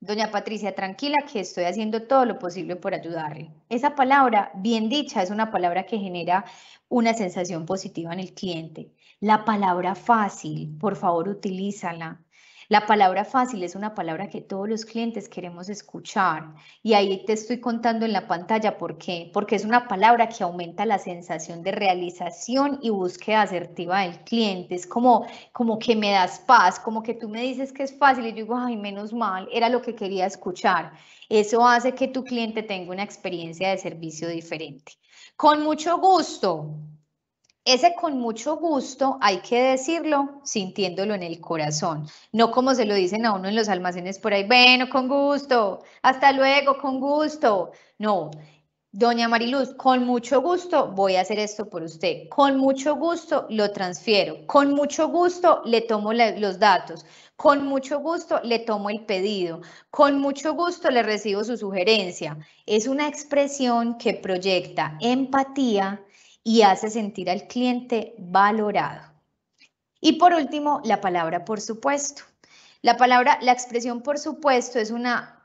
Doña Patricia, tranquila que estoy haciendo todo lo posible por ayudarle. Esa palabra, bien dicha, es una palabra que genera una sensación positiva en el cliente. La palabra fácil, por favor, utilízala. La palabra fácil es una palabra que todos los clientes queremos escuchar y ahí te estoy contando en la pantalla por qué, porque es una palabra que aumenta la sensación de realización y búsqueda asertiva del cliente. Es como, como que me das paz, como que tú me dices que es fácil y yo digo, ay, menos mal, era lo que quería escuchar. Eso hace que tu cliente tenga una experiencia de servicio diferente. Con mucho gusto, ese con mucho gusto, hay que decirlo sintiéndolo en el corazón, no como se lo dicen a uno en los almacenes por ahí, bueno, con gusto, hasta luego, con gusto. No, doña Mariluz, con mucho gusto voy a hacer esto por usted, con mucho gusto lo transfiero, con mucho gusto le tomo los datos, con mucho gusto le tomo el pedido, con mucho gusto le recibo su sugerencia. Es una expresión que proyecta empatía y hace sentir al cliente valorado. Y por último, la palabra por supuesto. La palabra, la expresión por supuesto es una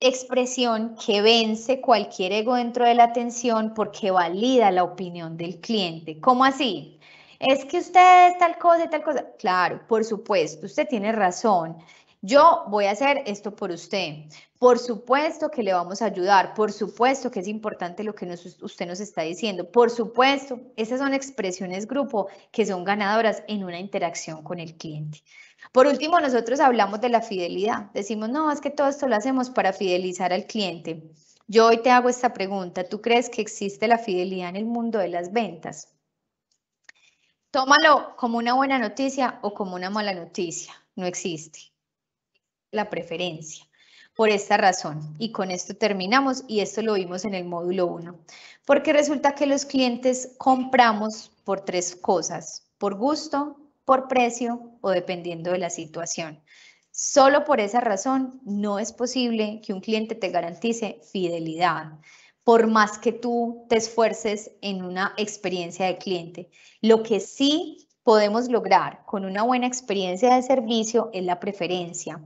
expresión que vence cualquier ego dentro de la atención porque valida la opinión del cliente. ¿Cómo así? Es que usted es tal cosa, y tal cosa. Claro, por supuesto, usted tiene razón. Yo voy a hacer esto por usted. Por supuesto que le vamos a ayudar, por supuesto que es importante lo que usted nos está diciendo, por supuesto, esas son expresiones grupo que son ganadoras en una interacción con el cliente. Por último, nosotros hablamos de la fidelidad. Decimos, no, es que todo esto lo hacemos para fidelizar al cliente. Yo hoy te hago esta pregunta, ¿tú crees que existe la fidelidad en el mundo de las ventas? Tómalo como una buena noticia o como una mala noticia, no existe. La preferencia por esta razón. Y con esto terminamos y esto lo vimos en el módulo 1. Porque resulta que los clientes compramos por tres cosas, por gusto, por precio o dependiendo de la situación. Solo por esa razón no es posible que un cliente te garantice fidelidad por más que tú te esfuerces en una experiencia de cliente. Lo que sí podemos lograr con una buena experiencia de servicio es la preferencia.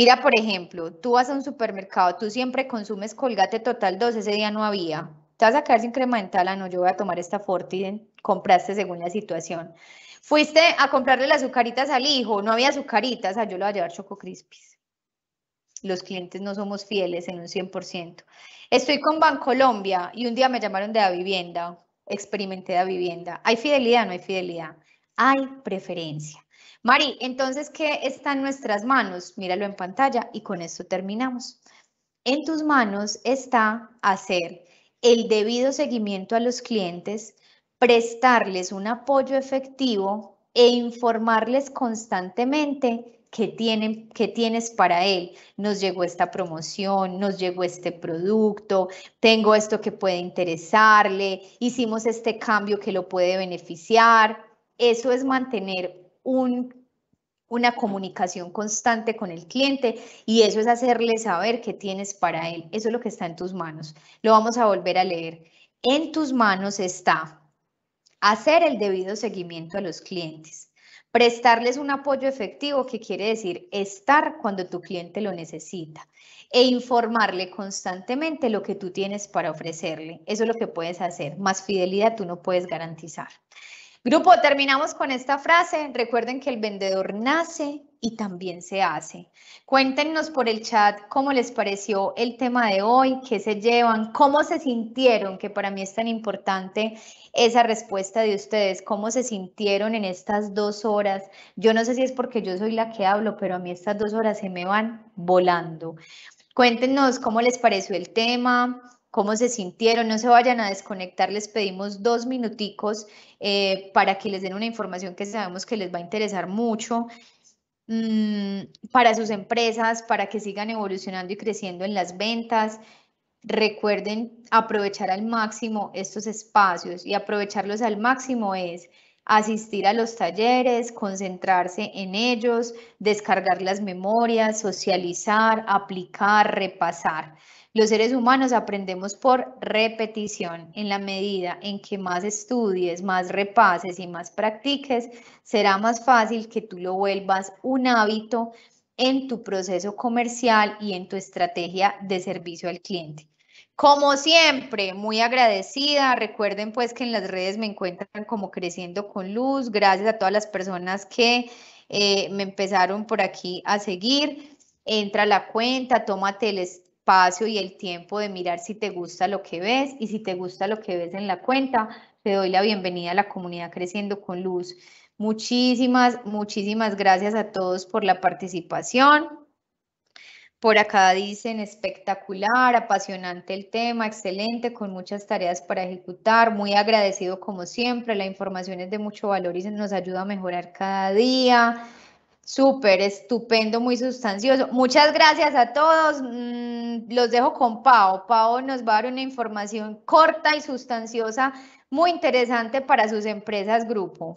Mira, por ejemplo, tú vas a un supermercado, tú siempre consumes Colgate Total 2, ese día no había. Te vas a quedar sin crema dental, ah, no, yo voy a tomar esta Forti, compraste según la situación. Fuiste a comprarle las azucaritas al hijo, no había azucaritas, yo lo voy a llevar Choco Crispis. Los clientes no somos fieles en un 100%. Estoy con Bancolombia y un día me llamaron de la vivienda, experimenté la vivienda. ¿Hay fidelidad no hay fidelidad? Hay preferencia. Mari, entonces, ¿qué está en nuestras manos? Míralo en pantalla y con esto terminamos. En tus manos está hacer el debido seguimiento a los clientes, prestarles un apoyo efectivo e informarles constantemente qué tienen, tienes para él. Nos llegó esta promoción, nos llegó este producto, tengo esto que puede interesarle, hicimos este cambio que lo puede beneficiar. Eso es mantener una comunicación constante con el cliente y eso es hacerle saber qué tienes para él. Eso es lo que está en tus manos. Lo vamos a volver a leer. En tus manos está hacer el debido seguimiento a los clientes, prestarles un apoyo efectivo, que quiere decir estar cuando tu cliente lo necesita, e informarle constantemente lo que tú tienes para ofrecerle. Eso es lo que puedes hacer. Más fidelidad tú no puedes garantizar. Grupo, terminamos con esta frase. Recuerden que el vendedor nace y también se hace. Cuéntenos por el chat cómo les pareció el tema de hoy, qué se llevan, cómo se sintieron, que para mí es tan importante esa respuesta de ustedes, cómo se sintieron en estas dos horas. Yo no sé si es porque yo soy la que hablo, pero a mí estas dos horas se me van volando. Cuéntenos cómo les pareció el tema, cómo se sintieron, no se vayan a desconectar, les pedimos dos minuticos eh, para que les den una información que sabemos que les va a interesar mucho mm, para sus empresas, para que sigan evolucionando y creciendo en las ventas. Recuerden aprovechar al máximo estos espacios y aprovecharlos al máximo es asistir a los talleres, concentrarse en ellos, descargar las memorias, socializar, aplicar, repasar. Los seres humanos aprendemos por repetición. En la medida en que más estudies, más repases y más practiques, será más fácil que tú lo vuelvas un hábito en tu proceso comercial y en tu estrategia de servicio al cliente. Como siempre, muy agradecida. Recuerden pues que en las redes me encuentran como creciendo con luz. Gracias a todas las personas que eh, me empezaron por aquí a seguir. Entra a la cuenta, tómate el, espacio y el tiempo de mirar si te gusta lo que ves y si te gusta lo que ves en la cuenta, te doy la bienvenida a la comunidad Creciendo con Luz. Muchísimas, muchísimas gracias a todos por la participación. Por acá dicen espectacular, apasionante el tema, excelente, con muchas tareas para ejecutar, muy agradecido como siempre, la información es de mucho valor y nos ayuda a mejorar cada día. Súper, estupendo, muy sustancioso. Muchas gracias a todos. Mm, los dejo con Pau. Pau nos va a dar una información corta y sustanciosa, muy interesante para sus empresas grupo.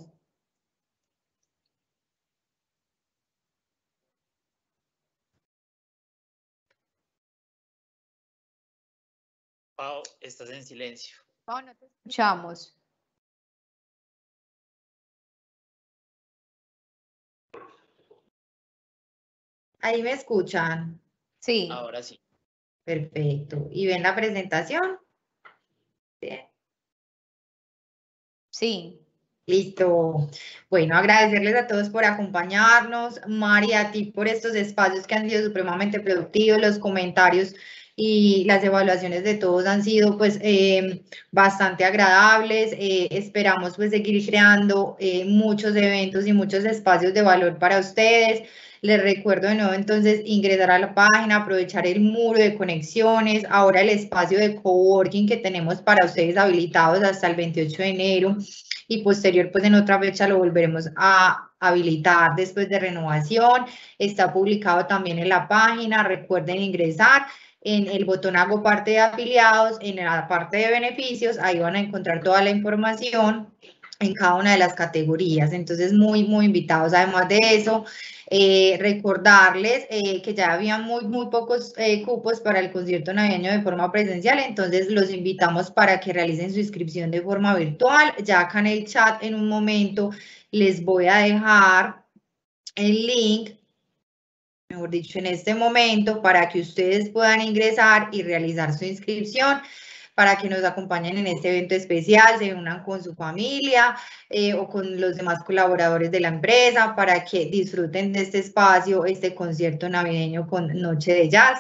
Pau, estás en silencio. Pau, no te escuchamos. Ahí me escuchan. Sí. Ahora sí. Perfecto. ¿Y ven la presentación? Sí. Listo. Bueno, agradecerles a todos por acompañarnos. María, a ti por estos espacios que han sido supremamente productivos, los comentarios y las evaluaciones de todos han sido pues eh, bastante agradables. Eh, esperamos pues seguir creando eh, muchos eventos y muchos espacios de valor para ustedes. Les recuerdo de nuevo entonces ingresar a la página, aprovechar el muro de conexiones, ahora el espacio de coworking que tenemos para ustedes habilitados hasta el 28 de enero y posterior pues en otra fecha lo volveremos a habilitar después de renovación. Está publicado también en la página, recuerden ingresar en el botón hago parte de afiliados, en la parte de beneficios, ahí van a encontrar toda la información en cada una de las categorías. Entonces, muy, muy invitados. Además de eso, eh, recordarles eh, que ya había muy, muy pocos eh, cupos para el concierto navideño de forma presencial, entonces los invitamos para que realicen su inscripción de forma virtual. Ya acá en el chat en un momento les voy a dejar el link mejor dicho, en este momento para que ustedes puedan ingresar y realizar su inscripción para que nos acompañen en este evento especial, se unan con su familia eh, o con los demás colaboradores de la empresa para que disfruten de este espacio, este concierto navideño con Noche de Jazz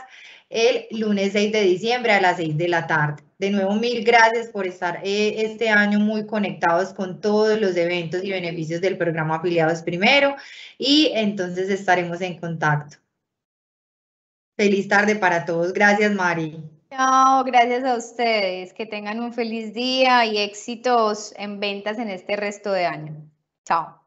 el lunes 6 de diciembre a las 6 de la tarde. De nuevo, mil gracias por estar eh, este año muy conectados con todos los eventos y beneficios del programa Afiliados Primero y entonces estaremos en contacto. Feliz tarde para todos. Gracias, Mari. Chao, gracias a ustedes. Que tengan un feliz día y éxitos en ventas en este resto de año. Chao.